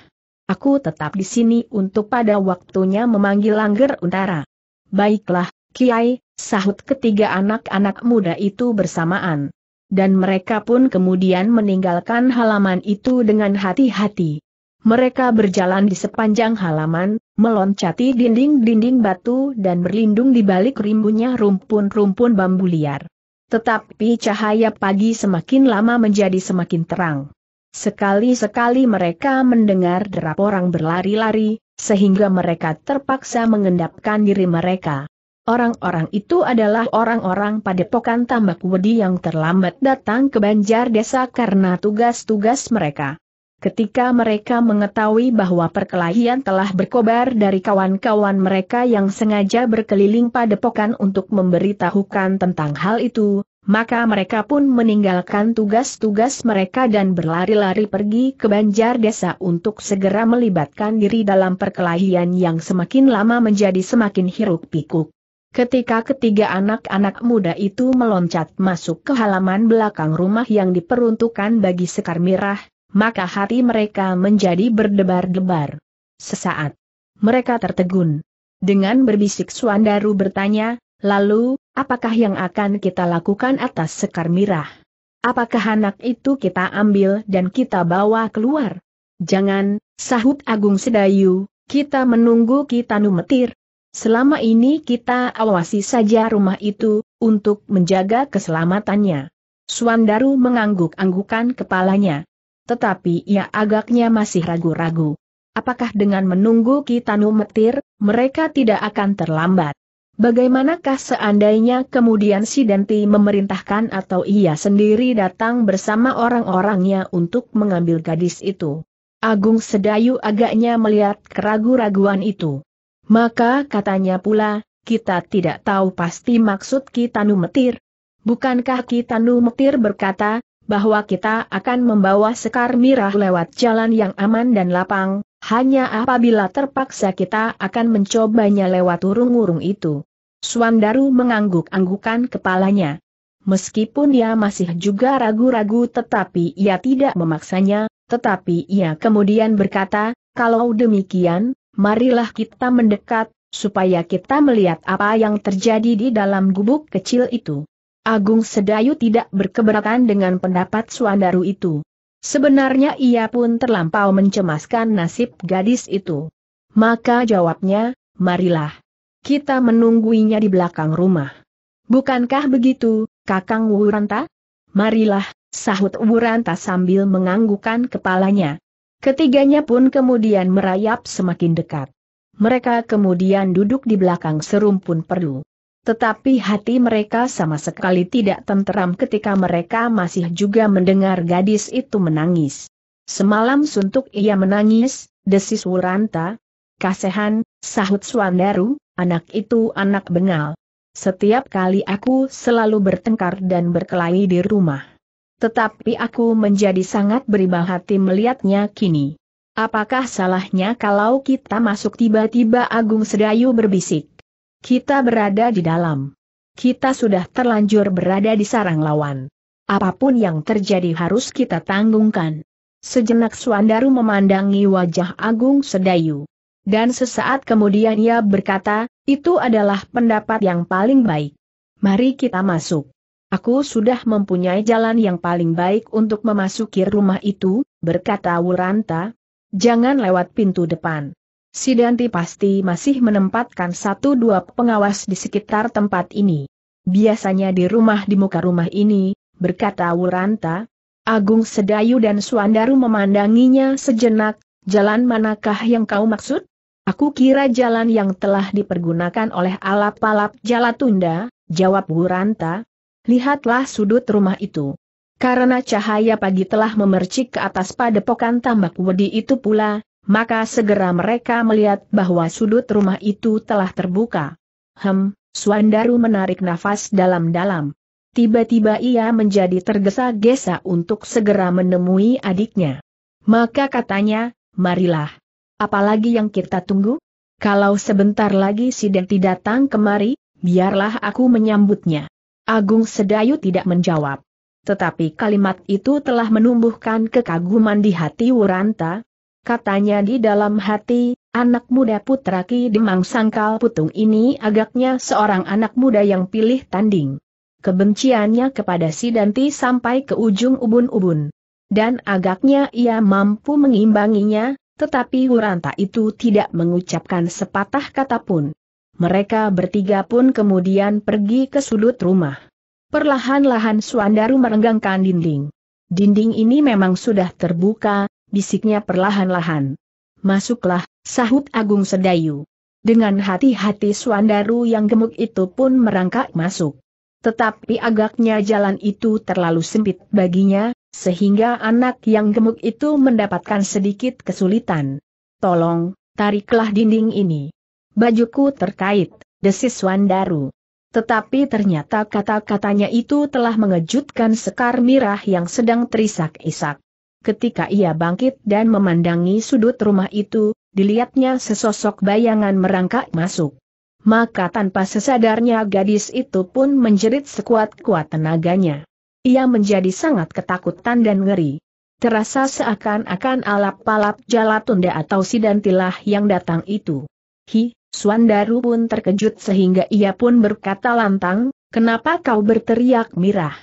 Aku tetap di sini untuk pada waktunya memanggil Langger Untara. Baiklah, Kiai, sahut ketiga anak-anak muda itu bersamaan. Dan mereka pun kemudian meninggalkan halaman itu dengan hati-hati. Mereka berjalan di sepanjang halaman, meloncati dinding-dinding batu dan berlindung di balik rimbunnya rumpun-rumpun bambu liar. Tetapi cahaya pagi semakin lama menjadi semakin terang. Sekali-sekali mereka mendengar derap orang berlari-lari, sehingga mereka terpaksa mengendapkan diri mereka. Orang-orang itu adalah orang-orang padepokan tambak wedi yang terlambat datang ke banjar desa karena tugas-tugas mereka. Ketika mereka mengetahui bahwa perkelahian telah berkobar dari kawan-kawan mereka yang sengaja berkeliling padepokan untuk memberitahukan tentang hal itu, maka mereka pun meninggalkan tugas-tugas mereka dan berlari-lari pergi ke banjar desa untuk segera melibatkan diri dalam perkelahian yang semakin lama menjadi semakin hiruk pikuk. Ketika ketiga anak-anak muda itu meloncat masuk ke halaman belakang rumah yang diperuntukkan bagi Sekar Mirah, maka hati mereka menjadi berdebar-debar. Sesaat, mereka tertegun. Dengan berbisik Suandaru bertanya, lalu, apakah yang akan kita lakukan atas Sekar Mirah? Apakah anak itu kita ambil dan kita bawa keluar? Jangan, sahut Agung Sedayu, kita menunggu kita numetir. Selama ini kita awasi saja rumah itu, untuk menjaga keselamatannya. Suandaru mengangguk-anggukan kepalanya. Tetapi ia agaknya masih ragu-ragu. Apakah dengan menunggu kita numetir, mereka tidak akan terlambat? Bagaimanakah seandainya kemudian si Denti memerintahkan atau ia sendiri datang bersama orang-orangnya untuk mengambil gadis itu? Agung Sedayu agaknya melihat keraguan raguan itu. Maka katanya pula, kita tidak tahu pasti maksud Kitanu Metir. Bukankah Kitanu Metir berkata, bahwa kita akan membawa Sekar Mirah lewat jalan yang aman dan lapang, hanya apabila terpaksa kita akan mencobanya lewat urung-urung itu. Suandaru mengangguk-anggukan kepalanya. Meskipun ia masih juga ragu-ragu tetapi ia tidak memaksanya, tetapi ia kemudian berkata, kalau demikian, marilah kita mendekat, supaya kita melihat apa yang terjadi di dalam gubuk kecil itu. Agung Sedayu tidak berkeberatan dengan pendapat Suandaru itu. Sebenarnya ia pun terlampau mencemaskan nasib gadis itu. Maka jawabnya, marilah. Kita menungguinya di belakang rumah. Bukankah begitu, Kakang Wuranta? Marilah, sahut Wuranta sambil menganggukan kepalanya. Ketiganya pun kemudian merayap semakin dekat. Mereka kemudian duduk di belakang serumpun perlu. Tetapi hati mereka sama sekali tidak tenteram ketika mereka masih juga mendengar gadis itu menangis. Semalam suntuk ia menangis, desis Wuranta. Kasehan, sahut Swandaru, anak itu anak bengal. Setiap kali aku selalu bertengkar dan berkelahi di rumah. Tetapi aku menjadi sangat beribah hati melihatnya kini. Apakah salahnya kalau kita masuk tiba-tiba Agung Sedayu berbisik. Kita berada di dalam. Kita sudah terlanjur berada di sarang lawan. Apapun yang terjadi harus kita tanggungkan. Sejenak Suandaru memandangi wajah Agung Sedayu. Dan sesaat kemudian ia berkata, itu adalah pendapat yang paling baik. Mari kita masuk. Aku sudah mempunyai jalan yang paling baik untuk memasuki rumah itu, berkata Wuranta. Jangan lewat pintu depan. Sidanti pasti masih menempatkan satu dua pengawas di sekitar tempat ini. Biasanya di rumah di muka rumah ini, berkata Wuranta. Agung Sedayu dan Suandaru memandanginya sejenak, jalan manakah yang kau maksud? Aku kira jalan yang telah dipergunakan oleh alap-alap Jalatunda, jawab Wuranta, lihatlah sudut rumah itu. Karena cahaya pagi telah memercik ke atas padepokan tambak wedi itu pula, maka segera mereka melihat bahwa sudut rumah itu telah terbuka. Hem, Suandaru menarik nafas dalam-dalam. Tiba-tiba ia menjadi tergesa-gesa untuk segera menemui adiknya. Maka katanya, marilah. Apalagi yang kita tunggu? Kalau sebentar lagi Denti datang kemari, biarlah aku menyambutnya. Agung Sedayu tidak menjawab. Tetapi kalimat itu telah menumbuhkan kekaguman di hati Wuranta. Katanya di dalam hati, anak muda putra Ki Demang Sangkal Putung ini agaknya seorang anak muda yang pilih tanding. Kebenciannya kepada si Danti sampai ke ujung ubun-ubun. Dan agaknya ia mampu mengimbanginya, tetapi Wuranta itu tidak mengucapkan sepatah kata pun mereka bertiga pun kemudian pergi ke sudut rumah. Perlahan-lahan Suandaru merenggangkan dinding. Dinding ini memang sudah terbuka, bisiknya perlahan-lahan. Masuklah, sahut Agung Sedayu. Dengan hati-hati Suandaru yang gemuk itu pun merangkak masuk. Tetapi agaknya jalan itu terlalu sempit baginya, sehingga anak yang gemuk itu mendapatkan sedikit kesulitan. Tolong, tariklah dinding ini. Bajuku terkait, desis Wandaru. Tetapi ternyata kata-katanya itu telah mengejutkan Sekar Mirah yang sedang terisak-isak. Ketika ia bangkit dan memandangi sudut rumah itu, dilihatnya sesosok bayangan merangkak masuk. Maka tanpa sesadarnya gadis itu pun menjerit sekuat-kuat tenaganya. Ia menjadi sangat ketakutan dan ngeri. Terasa seakan-akan alap palap jala tunda atau sidantilah yang datang itu. Hi, Swandaru pun terkejut sehingga ia pun berkata lantang, kenapa kau berteriak mirah?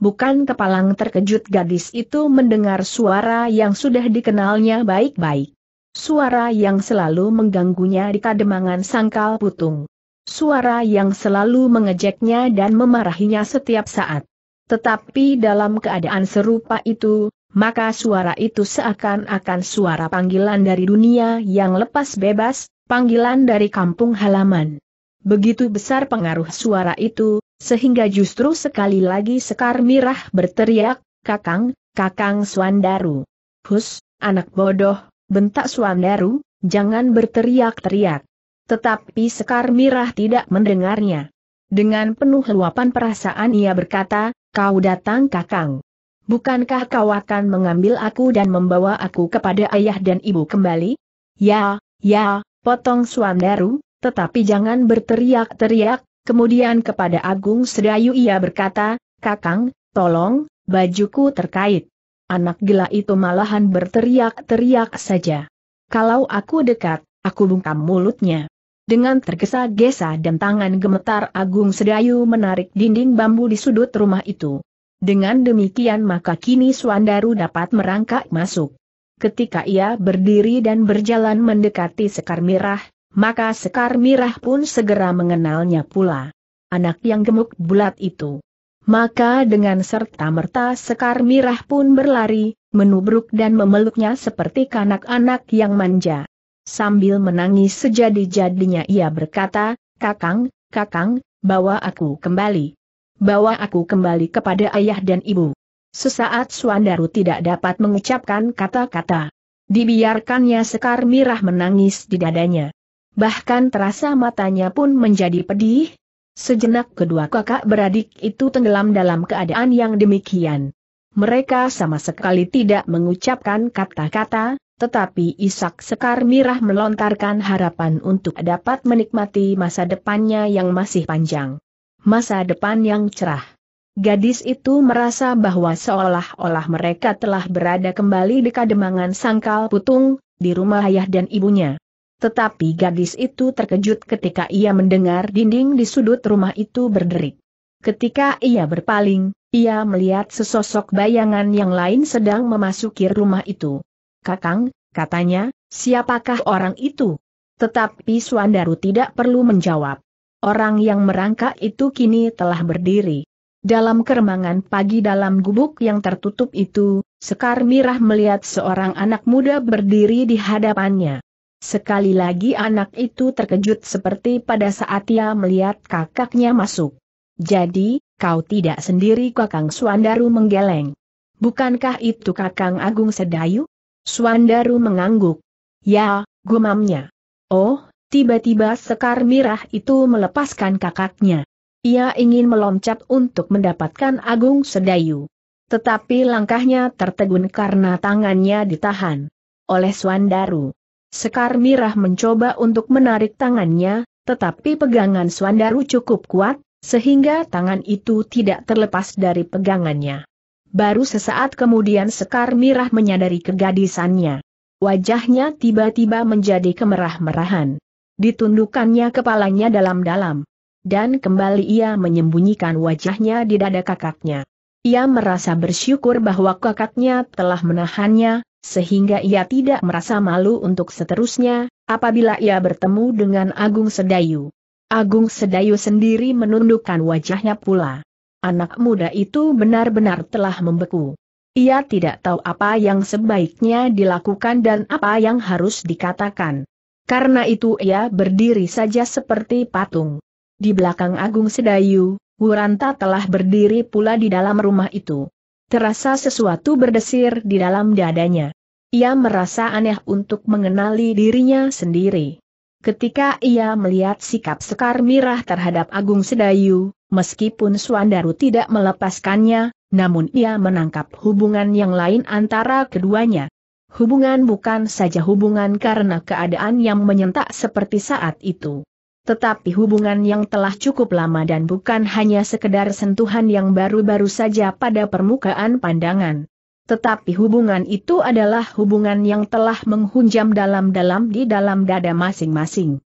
Bukan kepalang terkejut gadis itu mendengar suara yang sudah dikenalnya baik-baik. Suara yang selalu mengganggunya di kademangan sangkal putung. Suara yang selalu mengejeknya dan memarahinya setiap saat. Tetapi dalam keadaan serupa itu, maka suara itu seakan-akan suara panggilan dari dunia yang lepas bebas, Panggilan dari kampung halaman. Begitu besar pengaruh suara itu, sehingga justru sekali lagi Sekar Mirah berteriak, Kakang, Kakang Suandaru. Hus, anak bodoh, bentak Suandaru, jangan berteriak-teriak. Tetapi Sekar Mirah tidak mendengarnya. Dengan penuh luapan perasaan ia berkata, kau datang kakang. Bukankah kau akan mengambil aku dan membawa aku kepada ayah dan ibu kembali? Ya, ya, potong Suandaru, tetapi jangan berteriak-teriak, kemudian kepada Agung Sedayu ia berkata, Kakang, tolong, bajuku terkait. Anak gila itu malahan berteriak-teriak saja. Kalau aku dekat, aku bungkam mulutnya. Dengan tergesa-gesa dan tangan gemetar Agung Sedayu menarik dinding bambu di sudut rumah itu. Dengan demikian maka kini Suandaru dapat merangkak masuk. Ketika ia berdiri dan berjalan mendekati Sekar Mirah, maka Sekar Mirah pun segera mengenalnya pula. Anak yang gemuk bulat itu. Maka dengan serta-merta Sekar Mirah pun berlari, menubruk dan memeluknya seperti kanak-anak yang manja. Sambil menangis sejadi-jadinya ia berkata, Kakang, kakang, bawa aku kembali. Bawa aku kembali kepada ayah dan ibu. Sesaat Suandaru tidak dapat mengucapkan kata-kata. Dibiarkannya Sekar Mirah menangis di dadanya. Bahkan terasa matanya pun menjadi pedih. Sejenak kedua kakak beradik itu tenggelam dalam keadaan yang demikian. Mereka sama sekali tidak mengucapkan kata-kata, tetapi Isak Sekar Mirah melontarkan harapan untuk dapat menikmati masa depannya yang masih panjang. Masa depan yang cerah. Gadis itu merasa bahwa seolah-olah mereka telah berada kembali di kademangan sangkal putung, di rumah ayah dan ibunya. Tetapi gadis itu terkejut ketika ia mendengar dinding di sudut rumah itu berderik. Ketika ia berpaling, ia melihat sesosok bayangan yang lain sedang memasuki rumah itu. Kakang, katanya, siapakah orang itu? Tetapi Swandaru tidak perlu menjawab. Orang yang merangkak itu kini telah berdiri. Dalam keremangan pagi dalam gubuk yang tertutup itu, Sekar Mirah melihat seorang anak muda berdiri di hadapannya. Sekali lagi anak itu terkejut seperti pada saat ia melihat kakaknya masuk. Jadi, kau tidak sendiri Kakang Suandaru menggeleng. Bukankah itu Kakang Agung Sedayu? Suandaru mengangguk. Ya, gumamnya. Oh, tiba-tiba Sekar Mirah itu melepaskan kakaknya. Ia ingin meloncat untuk mendapatkan Agung Sedayu. Tetapi langkahnya tertegun karena tangannya ditahan oleh Swandaru. Sekar Mirah mencoba untuk menarik tangannya, tetapi pegangan Swandaru cukup kuat, sehingga tangan itu tidak terlepas dari pegangannya. Baru sesaat kemudian Sekar Mirah menyadari kegadisannya. Wajahnya tiba-tiba menjadi kemerah-merahan. Ditundukannya kepalanya dalam-dalam dan kembali ia menyembunyikan wajahnya di dada kakaknya. Ia merasa bersyukur bahwa kakaknya telah menahannya, sehingga ia tidak merasa malu untuk seterusnya, apabila ia bertemu dengan Agung Sedayu. Agung Sedayu sendiri menundukkan wajahnya pula. Anak muda itu benar-benar telah membeku. Ia tidak tahu apa yang sebaiknya dilakukan dan apa yang harus dikatakan. Karena itu ia berdiri saja seperti patung. Di belakang Agung Sedayu, Wuranta telah berdiri pula di dalam rumah itu. Terasa sesuatu berdesir di dalam dadanya. Ia merasa aneh untuk mengenali dirinya sendiri. Ketika ia melihat sikap Sekar Mirah terhadap Agung Sedayu, meskipun Suandaru tidak melepaskannya, namun ia menangkap hubungan yang lain antara keduanya. Hubungan bukan saja hubungan karena keadaan yang menyentak seperti saat itu. Tetapi hubungan yang telah cukup lama dan bukan hanya sekedar sentuhan yang baru-baru saja pada permukaan pandangan. Tetapi hubungan itu adalah hubungan yang telah menghunjam dalam-dalam di dalam dada masing-masing.